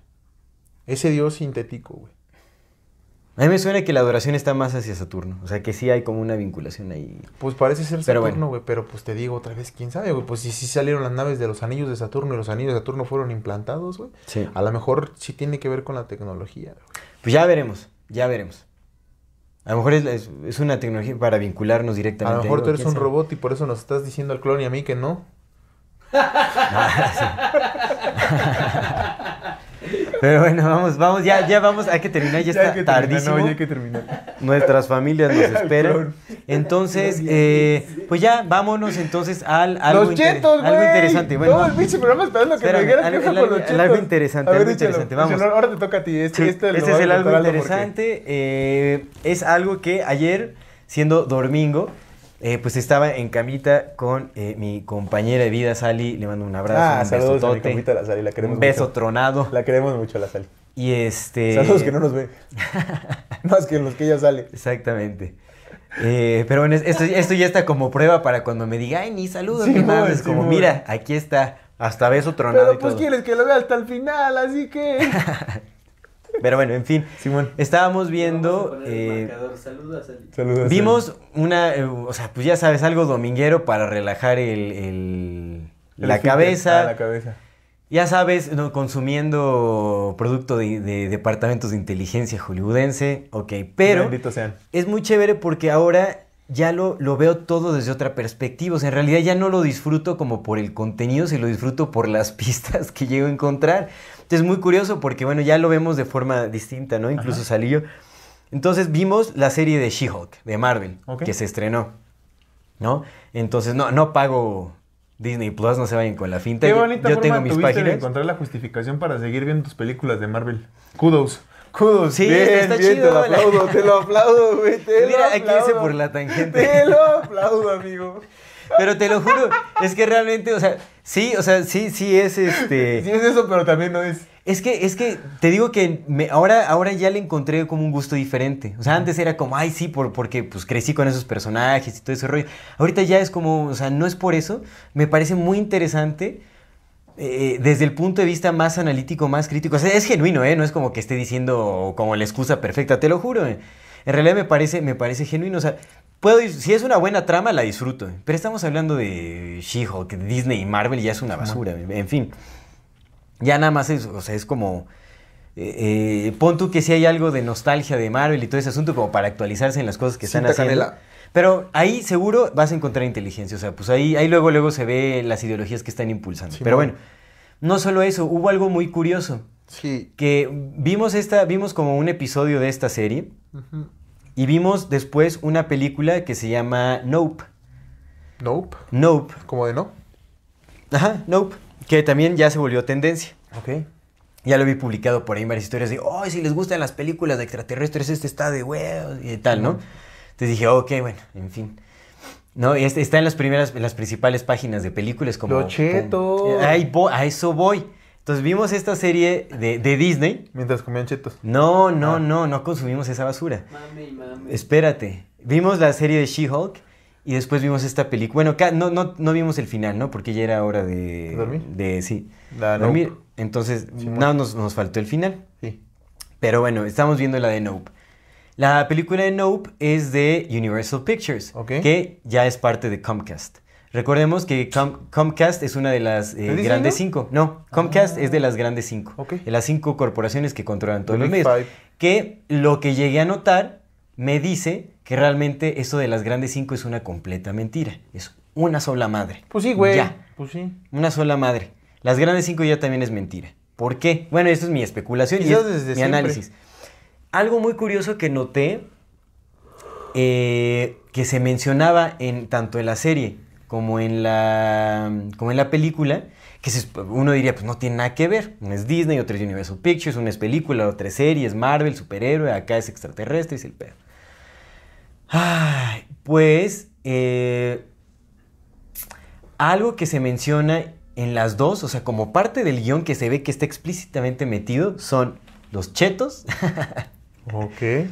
Ese Dios sintético, güey. A mí me suena que la adoración está más hacia Saturno. O sea, que sí hay como una vinculación ahí. Pues parece ser Saturno, güey. Pero pues te digo otra vez, quién sabe, güey. Pues si sí, salieron las naves de los anillos de Saturno y los anillos de Saturno fueron implantados, güey. Sí. A lo mejor sí tiene que ver con la tecnología, Pues ya veremos, ya veremos. A lo mejor es, una tecnología para vincularnos directamente. A lo mejor tú eres un robot y por eso nos estás diciendo al clon y a mí que no. no ah, Pero bueno, vamos, vamos, ya, ya vamos, hay que terminar, ya, está tardísimo. No, ya que Nuestras familias nos esperan. Entonces, eh, pues ya, vámonos entonces al algo, interesante. Bueno, no, el Algo interesante, vamos. ahora te toca a ti, este, este es el algo interesante, eh, es algo que ayer, siendo domingo, eh, pues estaba en camita con eh, mi compañera de vida, Sally. Le mando un abrazo. Ah, un saludos a un beso tronado. La queremos mucho, la Sally. Y este. Saludos que no nos ve. Más que los que ella sale. Exactamente. Eh, pero bueno, esto, ya está como prueba para cuando me diga, ay, ni saludos, ni Es como, mira, aquí está. Hasta beso tronado. Pero pues quieres que lo vea hasta el final, así que. Pero bueno, en fin. Estábamos viendo. Eh, Saludos, Saludos, Vimos una. Eh, o sea, pues ya sabes, algo dominguero para relajar el, ah, la, cabeza. Ya sabes, no, consumiendo producto de, departamentos de inteligencia hollywoodense, ok, pero es muy chévere porque ahora ya lo, lo veo todo desde otra perspectiva, o sea, en realidad ya no lo disfruto como por el contenido, sino lo disfruto por las pistas que llego a encontrar. Entonces, muy curioso porque, bueno, ya lo vemos de forma distinta, ¿no? Incluso salí yo. Entonces, vimos la serie de She-Hulk, de Marvel, que se estrenó, ¿no? Entonces, no, no pago Disney Plus, no se vayan con la finta. Qué yo, tengo mis páginas. encontrar la justificación para seguir viendo tus películas de Marvel. Kudos. Kudos. Sí, está chido. Te lo aplaudo, te lo aplaudo, güey. Mira, aquí dice por la tangente. Te lo aplaudo, amigo. Pero te lo juro, es que realmente, o sea, sí, o sea, sí, sí es este. Sí es eso, pero también no es. Es que, es que te digo que ahora, ahora ya le encontré como un gusto diferente. O sea, antes era como, ay, sí, por, porque pues crecí con esos personajes y todo ese rollo. Ahorita ya es como, o sea, no es por eso. Me parece muy interesante eh, desde el punto de vista más analítico, más crítico. O sea, es genuino, ¿eh? No es como que esté diciendo como la excusa perfecta, te lo juro. Eh. En realidad me parece, me parece genuino. O sea, si es una buena trama, la disfruto. Pero estamos hablando de she que Disney y Marvel, ya es una basura. En fin. Ya nada más es, o sea, es como. Eh, eh, pon tú que si hay algo de nostalgia de Marvel y todo ese asunto, como para actualizarse en las cosas que están haciendo. Pero ahí seguro vas a encontrar inteligencia. O sea, pues ahí, luego, luego se ve las ideologías que están impulsando. Pero bueno, no solo eso, hubo algo muy curioso. Sí. Que vimos esta, vimos como un episodio de esta serie. Ajá. Y vimos después una película que se llama Nope. Nope. Nope. ¿Como de no? Ajá, Nope. Que también ya se volvió tendencia. Ok. Ya lo vi publicado por ahí en varias historias de, oh, si les gustan las películas de extraterrestres, este está de huevos y tal, ¿no? Entonces dije, ok, bueno, en fin. No, está en las primeras, las principales páginas de películas como... Lo cheto. Eh, Ay, a eso voy. Entonces vimos esta serie de, Disney. Mientras comían chetos. No, no, ah. no, no consumimos esa basura. Mami, mami. Espérate. Vimos la serie de She-Hulk y después vimos esta película. Bueno, no, no, no vimos el final, ¿no? Porque ya era hora de... ¿Dormir? De, sí. Dormir. Entonces, no, nos, faltó el final. Sí. Pero bueno, estamos viendo la de Nope. La película de Nope es de Universal Pictures, que ya es parte de Comcast. Recordemos que Comcast es una de las eh, grandes cinco. No, Comcast ah. es de las grandes cinco. De las cinco corporaciones que controlan todo el medio. Que lo que llegué a notar me dice que realmente eso de las grandes cinco es una completa mentira. Es una sola madre. Pues sí, güey. Ya. Pues sí. Una sola madre. Las grandes cinco ya también es mentira. ¿Por qué? Bueno, esto es mi especulación y mi análisis. Algo muy curioso que noté eh, que se mencionaba en tanto en la serie como en la, como en la película, que uno diría, pues no tiene nada que ver. uno es Disney, otro es Universal Pictures, una es película, otra es serie, es Marvel, superhéroe, acá es extraterrestre, es el perro pues eh, algo que se menciona en las dos, o sea, como parte del guión que se ve que está explícitamente metido, son los chetos. ok.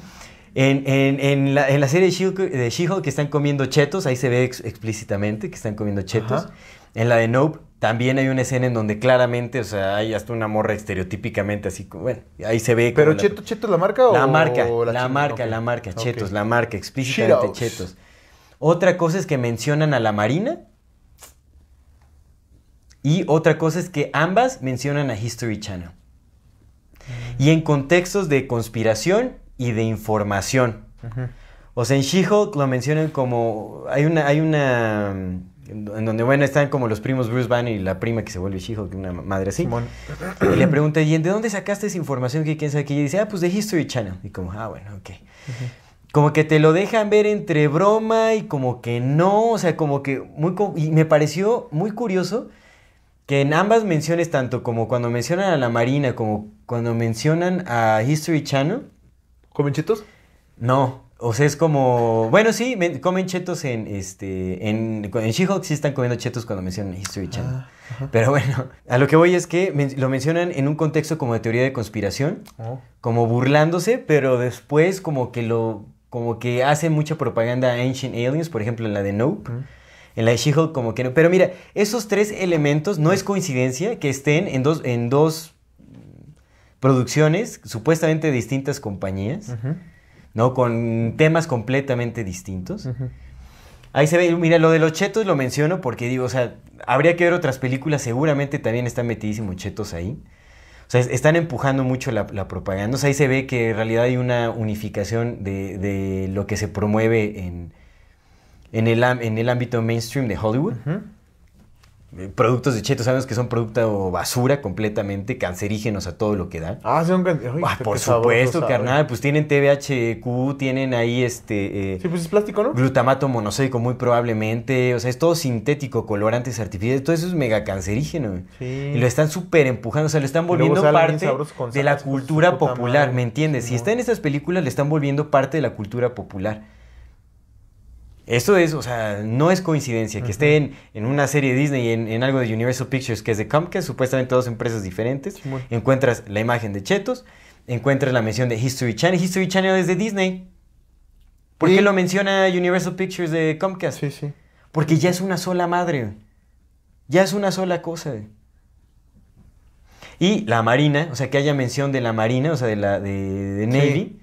En, la, serie de She-Hulk que están comiendo chetos, ahí se ve explícitamente que están comiendo chetos. En la de Nope también hay una escena en donde claramente, o sea, hay hasta una morra estereotípicamente así, bueno, ahí se ve. ¿Pero Cheto, la, la marca o la marca? la, marca, la marca, Chetos, la marca, explícitamente Chetos. Otra cosa es que mencionan a la Marina. Y otra cosa es que ambas mencionan a History Channel. Mm. Y en contextos de conspiración y de información. O sea, en She-Hulk lo mencionan como. Hay una. Hay una en donde, bueno, están como los primos Bruce Banner y la prima que se vuelve She-Hulk, una madre así. Y le pregunta, ¿y de dónde sacaste esa información que quién sabe Y dice, ah, pues de History Channel. Y como, ah, bueno, ok. Como que te lo dejan ver entre broma y como que no, o sea, como que muy... Y me pareció muy curioso que en ambas menciones, tanto como cuando mencionan a la Marina como cuando mencionan a History Channel, ¿Comen chetos? No, o sea, es como. Bueno, sí, comen chetos en este. En, en She-Hulk sí están comiendo chetos cuando mencionan History Channel. Ah, pero bueno, a lo que voy es que lo mencionan en un contexto como de teoría de conspiración, oh. como burlándose, pero después como que lo. como que hace mucha propaganda Ancient Aliens, por ejemplo, en la de Nope. Mm. En la de She-Hulk, como que no. Pero mira, esos tres elementos no es coincidencia que estén en dos, en dos producciones, supuestamente de distintas compañías, ¿no? Con temas completamente distintos. Ahí se ve, mira, lo de los chetos lo menciono porque digo, o sea, habría que ver otras películas, seguramente también están metidísimos chetos ahí. O sea, están empujando mucho la, propaganda. O sea, ahí se ve que en realidad hay una unificación de, lo que se promueve en, en, el, en el ámbito mainstream de Hollywood productos de cheto, sabemos que son producto basura completamente, cancerígenos a todo lo que dan. Ah, son cancerígenos. Ah, por supuesto, carnal, pues tienen TBHQ, tienen ahí este... Eh, sí, pues es plástico, ¿no? Glutamato monosódico muy probablemente, o sea, es todo sintético, colorantes artificiales, todo eso es mega cancerígeno. Y lo están súper empujando, o sea, lo están volviendo parte de la cultura popular, ¿me entiendes? si está en estas películas, le están volviendo parte de la cultura popular. Esto es, o sea, no es coincidencia que estén esté en, una serie de Disney, en, en algo de Universal Pictures, que es de Comcast, supuestamente dos empresas diferentes. Encuentras la imagen de Chetos, encuentras la mención de History Channel. History Channel es de Disney. ¿Por qué lo menciona Universal Pictures de Comcast? Sí, sí. Porque ya es una sola madre. Ya es una sola cosa. Y la Marina, o sea, que haya mención de la Marina, o sea, de la de, Navy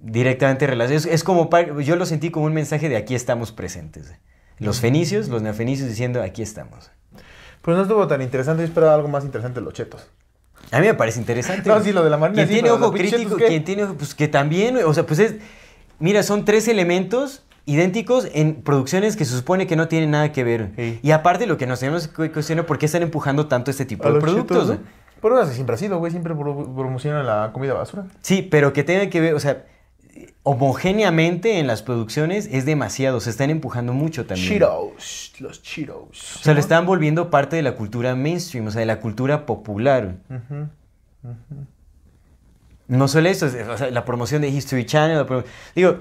directamente relacionados. Es, como, yo lo sentí como un mensaje de aquí estamos presentes. Los fenicios, los neofenicios diciendo aquí estamos. Pues no estuvo tan interesante, yo esperaba algo más interesante los chetos. A mí me parece interesante. no, sí, lo de la Quien tiene ojo crítico, quien tiene ojo, pues que también, o sea, pues es, mira, son tres elementos idénticos en producciones que se supone que no tienen nada que ver. Y aparte lo que nos tenemos que cuestionar, ¿por qué están empujando tanto este tipo de productos? Por eso siempre ha sido, güey, siempre promocionan la comida basura. Sí, pero que tenga que ver, o sea, homogéneamente en las producciones es demasiado, se están empujando mucho también. Cheetos, los Cheetos. O lo están volviendo parte de la cultura mainstream, o sea, de la cultura popular. No solo eso, la promoción de History Channel, digo,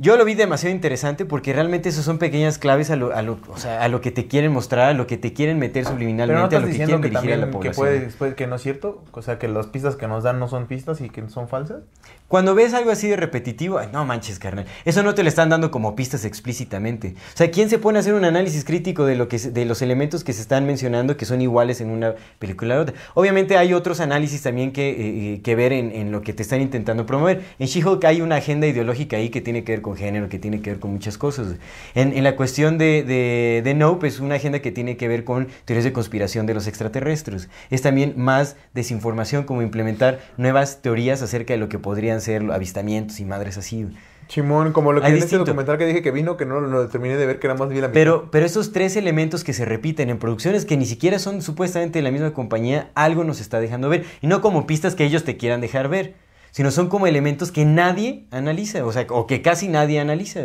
yo lo vi demasiado interesante porque realmente esos son pequeñas claves a lo, a lo, que te quieren mostrar, a lo que te quieren meter subliminalmente, a lo que quieren dirigir a la población. Que, puede, que no es cierto, o sea, que las pistas que nos dan no son pistas y que son falsas. Cuando ves algo así de repetitivo, no manches, carnal, eso no te lo están dando como pistas explícitamente. O sea, ¿quién se pone a hacer un análisis crítico de, lo que, de los elementos que se están mencionando que son iguales en una película otra? Obviamente hay otros análisis también que, eh, eh, que ver en, lo que te están intentando promover. En She-Hulk hay una agenda ideológica ahí que tiene que ver con género, que tiene que ver con muchas cosas. En, la cuestión de, de, de Nope es una agenda que tiene que ver con teorías de conspiración de los extraterrestres. Es también más desinformación, como implementar nuevas teorías acerca de lo que podrían hacer avistamientos y madres así. Chimón, como lo que en el documental que dije que vino, que no lo terminé de ver, que era más bien la misma. Pero, pero esos tres elementos que se repiten en producciones que ni siquiera son supuestamente de la misma compañía, algo nos está dejando ver. Y no como pistas que ellos te quieran dejar ver, sino son como elementos que nadie analiza, o sea, o que casi nadie analiza.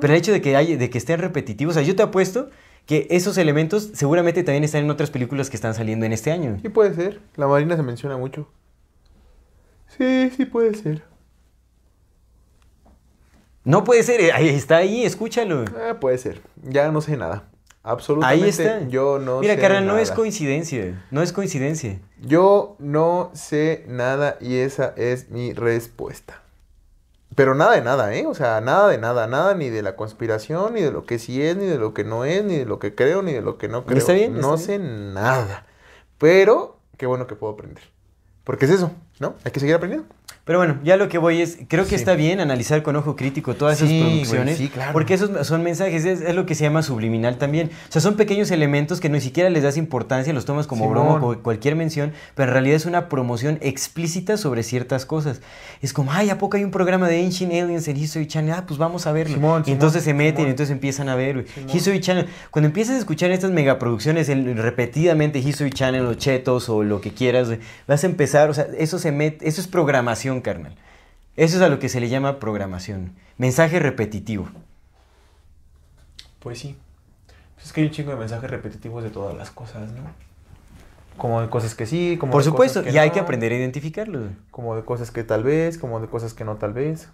Pero el hecho de que, de que estén repetitivos, o sea, yo te apuesto que esos elementos seguramente también están en otras películas que están saliendo en este año. Y puede ser, la Marina se menciona mucho. Sí, sí puede ser. No puede ser, eh, ahí está ahí, escúchalo. Ah, puede ser, ya no sé nada. Absolutamente. Ahí está. Yo no Mira, sé no es coincidencia. No es coincidencia. Yo no sé nada y esa es mi respuesta. Pero nada de nada, ¿eh? O sea, nada de nada, nada ni de la conspiración, ni de lo que sí es, ni de lo que no es, ni de lo que creo, ni de lo que no creo. Está bien. No sé nada. Pero qué bueno que puedo aprender. Porque es eso, ¿no? Hay que seguir aprendiendo. Pero bueno, ya lo que voy es, creo que está bien analizar con ojo crítico todas esas producciones, claro. porque esos son mensajes, es, lo que se llama subliminal también. O sea, son pequeños elementos que ni siquiera les das importancia, los tomas como broma o cualquier mención, pero en realidad es una promoción explícita sobre ciertas cosas. Es como, ay, ¿a poco hay un programa de Ancient Aliens en History Channel? Ah, pues vamos a verlo. y entonces se meten, y entonces empiezan a ver, History Channel. Cuando empiezas a escuchar estas megaproducciones el, repetidamente, History Channel o Chetos o lo que quieras, vas a empezar, o sea, eso se mete, eso es programación carnal. Eso es a lo que se le llama programación. Mensaje repetitivo. Pues sí. Pues es que hay un chingo de mensajes repetitivos de todas las cosas, ¿no? Como de cosas que sí, como Por de supuesto, cosas y hay que aprender a identificarlos. Como de cosas que tal vez, como de cosas que no tal vez.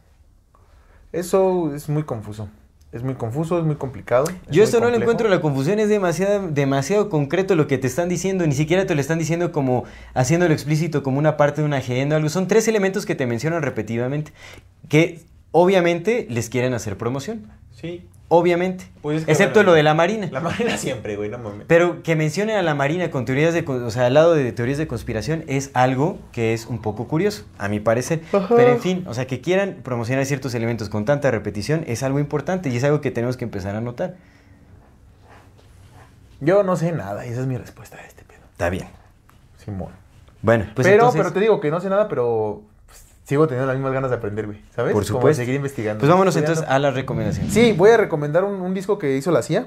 Eso es muy confuso es muy confuso, es muy complicado. Yo esto no lo encuentro la confusión, es demasiado, demasiado concreto lo que te están diciendo, ni siquiera te lo están diciendo como haciéndolo explícito, como una parte de una agenda algo. Son tres elementos que te mencionan repetidamente, que obviamente les quieren hacer promoción. Sí, Obviamente. Pues excepto lo de la Marina. La Marina siempre, güey, no Pero que mencionen a la Marina con teorías de. O sea, al lado de teorías de conspiración es algo que es un poco curioso, a mi parecer. Pero en fin, o sea, que quieran promocionar ciertos elementos con tanta repetición es algo importante y es algo que tenemos que empezar a notar. Yo no sé nada y esa es mi respuesta a este pedo. Está bien. Simón. Bueno, pues pero, pero te digo que no sé nada, pero sigo teniendo las mismas ganas de aprender, güey, ¿sabes? Por supuesto. Como seguir investigando. Pues vámonos entonces a las recomendación. Sí, voy a recomendar un, disco que hizo la CIA,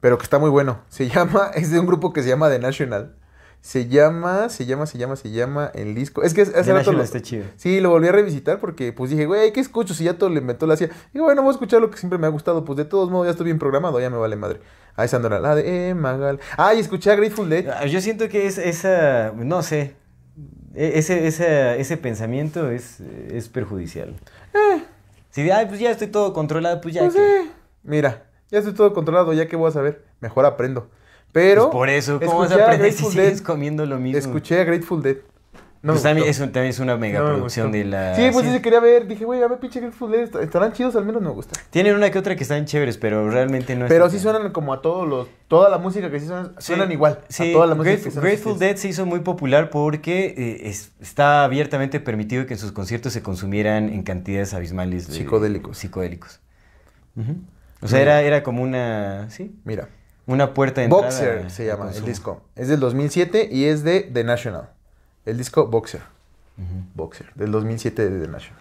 pero que está muy bueno. Se llama, es de un grupo que se llama The National. Se llama, se llama, se llama, se llama el disco. Es que hace rato lo, está chido. Sí, lo volví a revisitar porque pues dije, güey, ¿qué escucho si ya todo le inventó la CIA? Y bueno, voy a escuchar lo que siempre me ha gustado, pues de todos modos ya estoy bien programado, ya me vale madre. Ahí esa no la de eh, Magal. Ay, escuché a Grateful Dead. Ah, yo siento que es esa, no sé, e-, ese, ese, ese pensamiento es, es perjudicial. Eh. Si pues ya estoy todo controlado, pues ya. Pues que... Mira, ya estoy todo controlado, ya que voy a saber. Mejor aprendo. Pero. Pues por eso, ¿cómo vas a aprender si sigues comiendo lo mismo? Escuché a Grateful Dead. Pues también es, una mega producción de la. Sí, pues sí, quería ver. Dije, güey, a ver, pinche Grateful Dead. Estarán chidos, al menos me gusta. Tienen una que otra que están chéveres, pero realmente no Pero sí suenan como a todos los. Toda la música que sí suenan, suenan igual. Sí, a toda la música Grateful, Dead se hizo muy popular porque eh, está abiertamente permitido que en sus conciertos se consumieran en cantidades abismales de. Psicodélicos. Psicodélicos. O sea, era, era como una. Sí. Mira. Una puerta de entrada. Boxer se llama el disco. Es del 2007 y es de The National. El disco Boxer. Boxer, del 2007 de The National.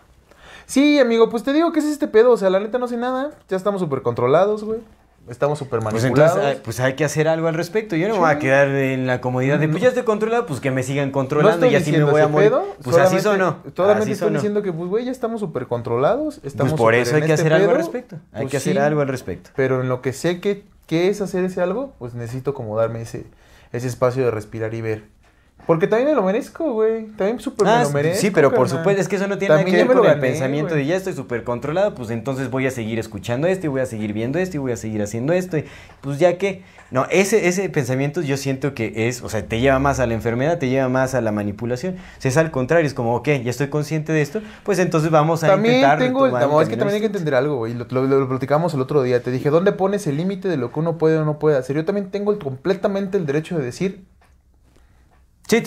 Sí, amigo, pues te digo que es este pedo. O sea, la neta no sé nada. Ya estamos súper controlados, güey. Estamos súper pues manipulados. Pues, hay que hacer algo al respecto. Yo no voy a quedar en la comodidad de, pues ya estoy controlado, pues que me sigan controlando y así me voy a morir. pues así son, ¿no? estoy diciendo que, pues, güey, ya estamos súper controlados. Pues estamos pues por eso hay que este hacer algo al respecto. Hay pues que hacer algo al respecto. Pero en lo que sé que, que es hacer ese algo, pues necesito como darme ese, ese espacio de respirar y ver porque también me lo merezco, güey. También súper me ah, lo merezco. Sí, pero por supuesto, es que eso no tiene también nada que el pensamiento de ya estoy súper controlado, pues entonces voy a seguir escuchando esto y voy a seguir viendo esto y voy a seguir haciendo esto. pues ya que. No, ese, ese pensamiento yo siento que es, o sea, te lleva más a la enfermedad, te lleva más a la manipulación. O sea, es al contrario, es como, ok, ya estoy consciente de esto, pues entonces vamos a también Tengo el, es que también hay que entender algo, güey. Lo, lo, platicamos el otro día. Te dije, ¿dónde pones el límite de lo que uno puede o no puede hacer? Yo también tengo completamente el derecho de decir, Sí,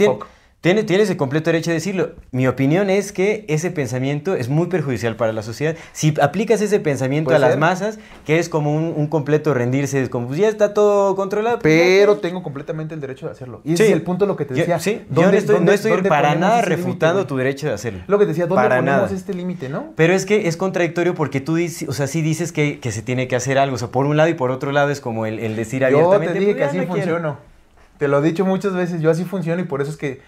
tiene, tienes el completo derecho de decirlo. Mi opinión es que ese pensamiento es muy perjudicial para la sociedad. Si aplicas ese pensamiento a las masas, que es como un, completo rendirse, como, pues, ya está todo controlado. Pues, Pero tengo completamente el derecho de hacerlo. Y ese es el punto de lo que te decía. Yo, no estoy, no estoy para nada refutando tu derecho de hacerlo. Lo que te decía, ¿dónde ponemos este límite, no? Pero es que es contradictorio porque tú dices, o sea, sí dices que, se tiene que hacer algo. O sea, por un lado y por otro lado es como el, decir abiertamente. te dije pues, que así funcionó. Te lo he dicho muchas veces, yo así funciono y por eso es que,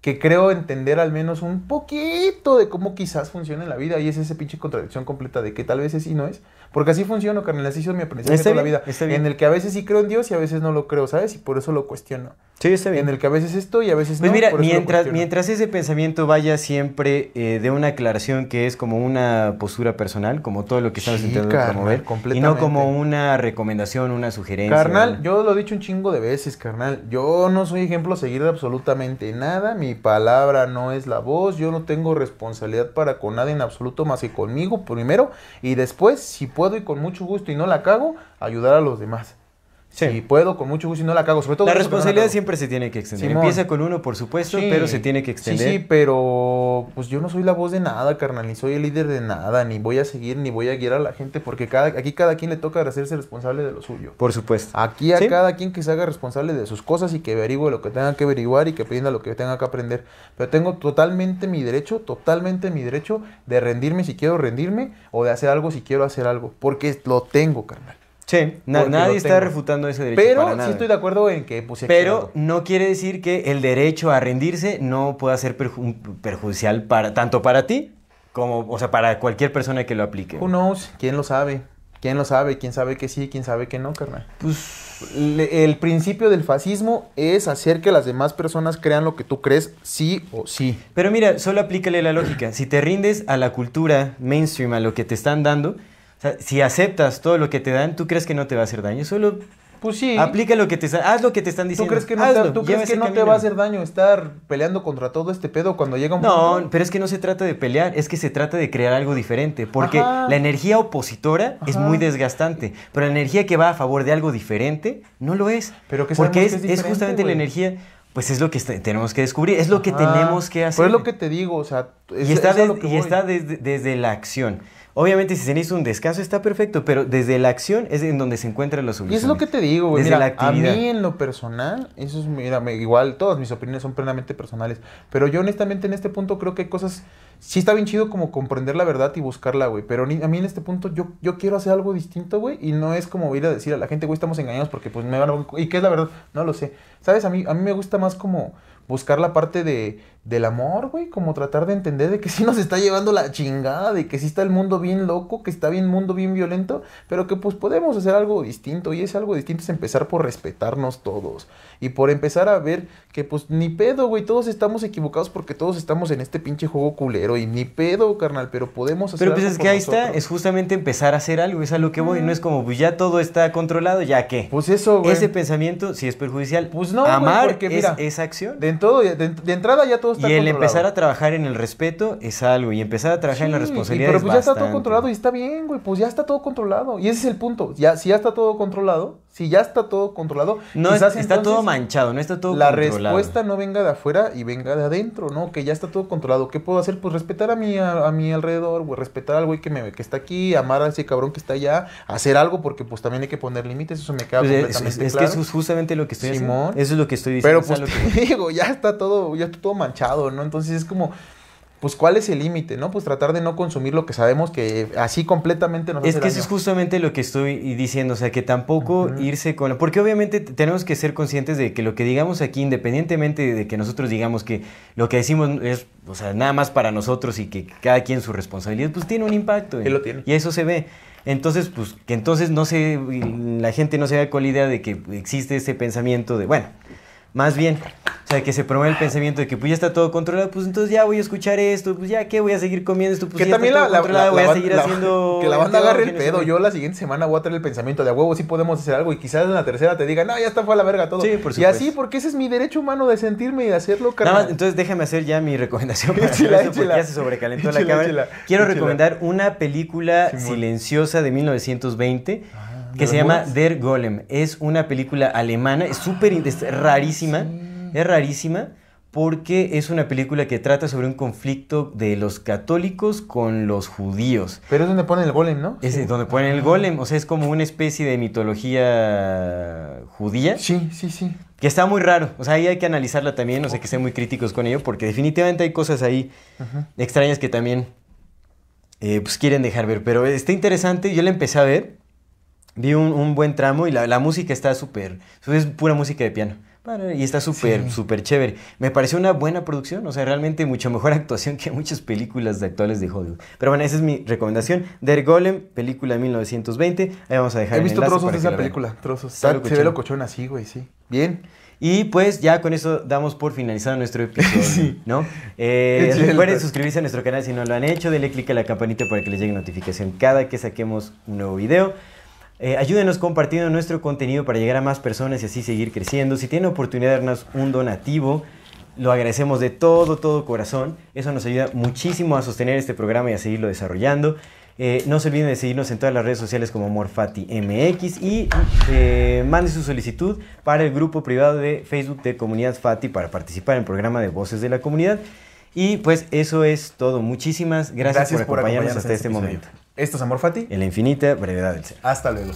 que creo entender al menos un poquito de cómo quizás funciona la vida y es esa pinche contradicción completa de que tal vez es y no es. Porque así funciona, carnal, así es mi aprendizaje toda la vida. En el que a veces sí creo en Dios y a veces no lo creo, ¿sabes? Y por eso lo cuestiono. Sí, está bien. En el que a veces esto y a veces pues no. Pues mira, mientras, mientras ese pensamiento vaya siempre eh, de una aclaración que es como una postura personal, como todo lo que estamos sí, intentando promover, y no como una recomendación, una sugerencia. Carnal, yo lo he dicho un chingo de veces, carnal. Yo no soy ejemplo a seguir de absolutamente nada. Mi palabra no es la voz. Yo no tengo responsabilidad para con nada en absoluto más que conmigo primero y después, si puedo y con mucho gusto y no la cago, ayudar a los demás. Sí. puedo, con mucho gusto, y no la cago. Sobre todo la responsabilidad siempre se tiene que extender. Empieza con uno, por supuesto, pero se tiene que extender. Sí, sí, pero pues yo no soy la voz de nada, carnal, ni soy el líder de nada, ni voy a seguir, ni voy a guiar a la gente, porque cada, aquí cada quien le toca hacerse responsable de lo suyo. Por supuesto. Aquí a cada quien que se haga responsable de sus cosas y que averigüe lo que tenga que averiguar y que aprenda lo que tenga que aprender. Pero tengo totalmente mi derecho, totalmente mi derecho de rendirme si quiero rendirme o de hacer algo si quiero hacer algo, porque lo tengo, carnal. Sí, nadie está refutando ese derecho. Pero para nada. sí estoy de acuerdo en que pues, Pero no quiere decir que el derecho a rendirse no pueda ser perjudicial para, tanto para ti como, o sea, para cualquier persona que lo aplique. Who ¿Quién lo sabe? ¿Quién lo sabe? ¿Quién sabe que sí? ¿Quién sabe que no, carnal? Pues el principio del fascismo es hacer que las demás personas crean lo que tú crees, sí o sí. Pero mira, solo aplícale la lógica. Si te rindes a la cultura mainstream, a lo que te están dando, si aceptas todo lo que te dan, ¿tú crees que no te va a hacer daño? Solo pues sí. Aplica lo que te haz lo que te están diciendo. ¿Tú crees que no, te, va a hacer daño estar peleando contra todo este pedo cuando llega un No, pero es que no se trata de pelear, es que se trata de crear algo diferente, porque la energía opositora es muy desgastante, pero la energía que va a favor de algo diferente no lo es. Pero porque es, justamente la energía pues es lo que este, tenemos que descubrir, es lo que tenemos que hacer. es lo que te digo, o sea, es, y lo que y está desde, desde la acción. Obviamente, si se hizo un descanso, está perfecto, pero desde la acción es en donde se encuentra los solución. Y es lo que te digo, güey. Desde la A mí, en lo personal, eso es, mira, igual todas mis opiniones son plenamente personales, pero yo honestamente en este punto creo que hay cosas. Sí está bien chido como comprender la verdad y buscarla, güey, pero a mí en este punto yo, yo quiero hacer algo distinto, güey, y no es como ir a decir a la gente, güey, estamos engañados porque pues me van a... ¿Y qué es la verdad? No lo sé. ¿Sabes? A mí, a mí me gusta más como buscar la parte de del amor, güey, como tratar de entender de que sí nos está llevando la chingada, de que sí está el mundo bien loco, que está bien mundo bien violento, pero que pues podemos hacer algo distinto y es algo distinto es empezar por respetarnos todos y por empezar a ver que pues ni pedo, güey, todos estamos equivocados porque todos estamos en este pinche juego culero y ni pedo, carnal, pero podemos hacer Pero pues es que ahí está, es justamente empezar a hacer algo, es algo que voy, no es mm. como pues ya todo está controlado, ya que. Pues eso, güey. Ese pensamiento si es perjudicial. Pues no, amar güey, porque, mira, es, acción. De todo de, de entrada ya todo y el empezar a trabajar en el respeto es algo, y empezar a trabajar en la responsabilidad pero pues ya está todo controlado y está bien, güey, pues ya está todo controlado. Y ese es el punto, ya, si ya está todo controlado, si ya está todo controlado. No, está, todo manchado, no está todo la controlado. La respuesta no venga de afuera y venga de adentro, ¿no? Que ya está todo controlado. ¿Qué puedo hacer? Pues respetar a mi, a, mi alrededor, güey. Respetar al güey que, me, que está aquí, amar a ese cabrón que está allá, hacer algo porque pues también hay que poner límites. Eso me queda pues, completamente claro. Es que eso es justamente lo que estoy Simón, Eso es lo que estoy diciendo. Pero pues digo, ya está todo, ya está todo manchado, ¿no? Entonces es como pues cuál es el límite, ¿no? Pues tratar de no consumir lo que sabemos que así completamente nos Es que eso es justamente lo que estoy diciendo, o sea, que tampoco irse con... Porque obviamente tenemos que ser conscientes de que lo que digamos aquí, independientemente de que nosotros digamos que lo que decimos es, o sea, nada más para nosotros y que cada quien su responsabilidad, pues tiene un impacto. Y, lo tiene. y eso se ve. Entonces, pues que entonces no se, la gente no se haga con la idea de que existe ese pensamiento de, bueno, más bien, o sea, que se promueve el pensamiento de que pues ya está todo controlado, pues entonces ya voy a escuchar esto, pues ya qué, voy a seguir comiendo esto, pues que ya también está la, controlado, voy a seguir haciendo... Que la banda agarre el pedo, yo la siguiente semana voy a tener el pensamiento de a huevo sí podemos hacer algo y quizás en la tercera te diga, no, ya está fue a la verga todo. Sí, por supuesto. Y así, porque ese es mi derecho humano de sentirme y de hacerlo, carnal. Nada entonces déjame hacer ya mi recomendación para porque ya se sobrecalentó la cámara. Quiero recomendar una película silenciosa de 1920 que se llama Der Golem. Es una película alemana, es súper rarísima, es rarísima porque es una película que trata sobre un conflicto de los católicos con los judíos. Pero es donde ponen el golem, ¿no? Es donde ponen el ah. golem, o sea, es como una especie de mitología judía. Sí, sí, sí. Que está muy raro, o sea, ahí hay que analizarla también, o sea, que sean muy críticos con ello, porque definitivamente hay cosas ahí extrañas que también eh, pues quieren dejar ver. Pero está interesante, yo la empecé a ver vi un, buen tramo y la, música está súper, es pura música de piano. Y está súper, súper chévere. Me pareció una buena producción, o sea, realmente mucha mejor actuación que muchas películas actuales de Hollywood. Pero bueno, esa es mi recomendación. Der Golem, película 1920. Ahí vamos a dejar He visto trozos de esa película, trozos. se ve lo cochón así, güey, sí. Bien. Y pues ya con eso damos por finalizado nuestro episodio, ¿no? Eh, recuerden suscribirse a nuestro canal si no lo han hecho, denle click a la campanita para que les llegue notificación cada que saquemos un nuevo video. Eh, ayúdenos compartiendo nuestro contenido para llegar a más personas y así seguir creciendo. Si tienen oportunidad de darnos un donativo, lo agradecemos de todo, todo corazón. Eso nos ayuda muchísimo a sostener este programa y a seguirlo desarrollando. Eh, no se olviden de seguirnos en todas las redes sociales como MX y eh, mande su solicitud para el grupo privado de Facebook de Comunidad Fati para participar en el programa de Voces de la Comunidad. Y pues eso es todo. Muchísimas gracias, por, acompañarnos hasta este, este momento. Esto es Amor Fati. En la infinita brevedad del ser. Hasta luego.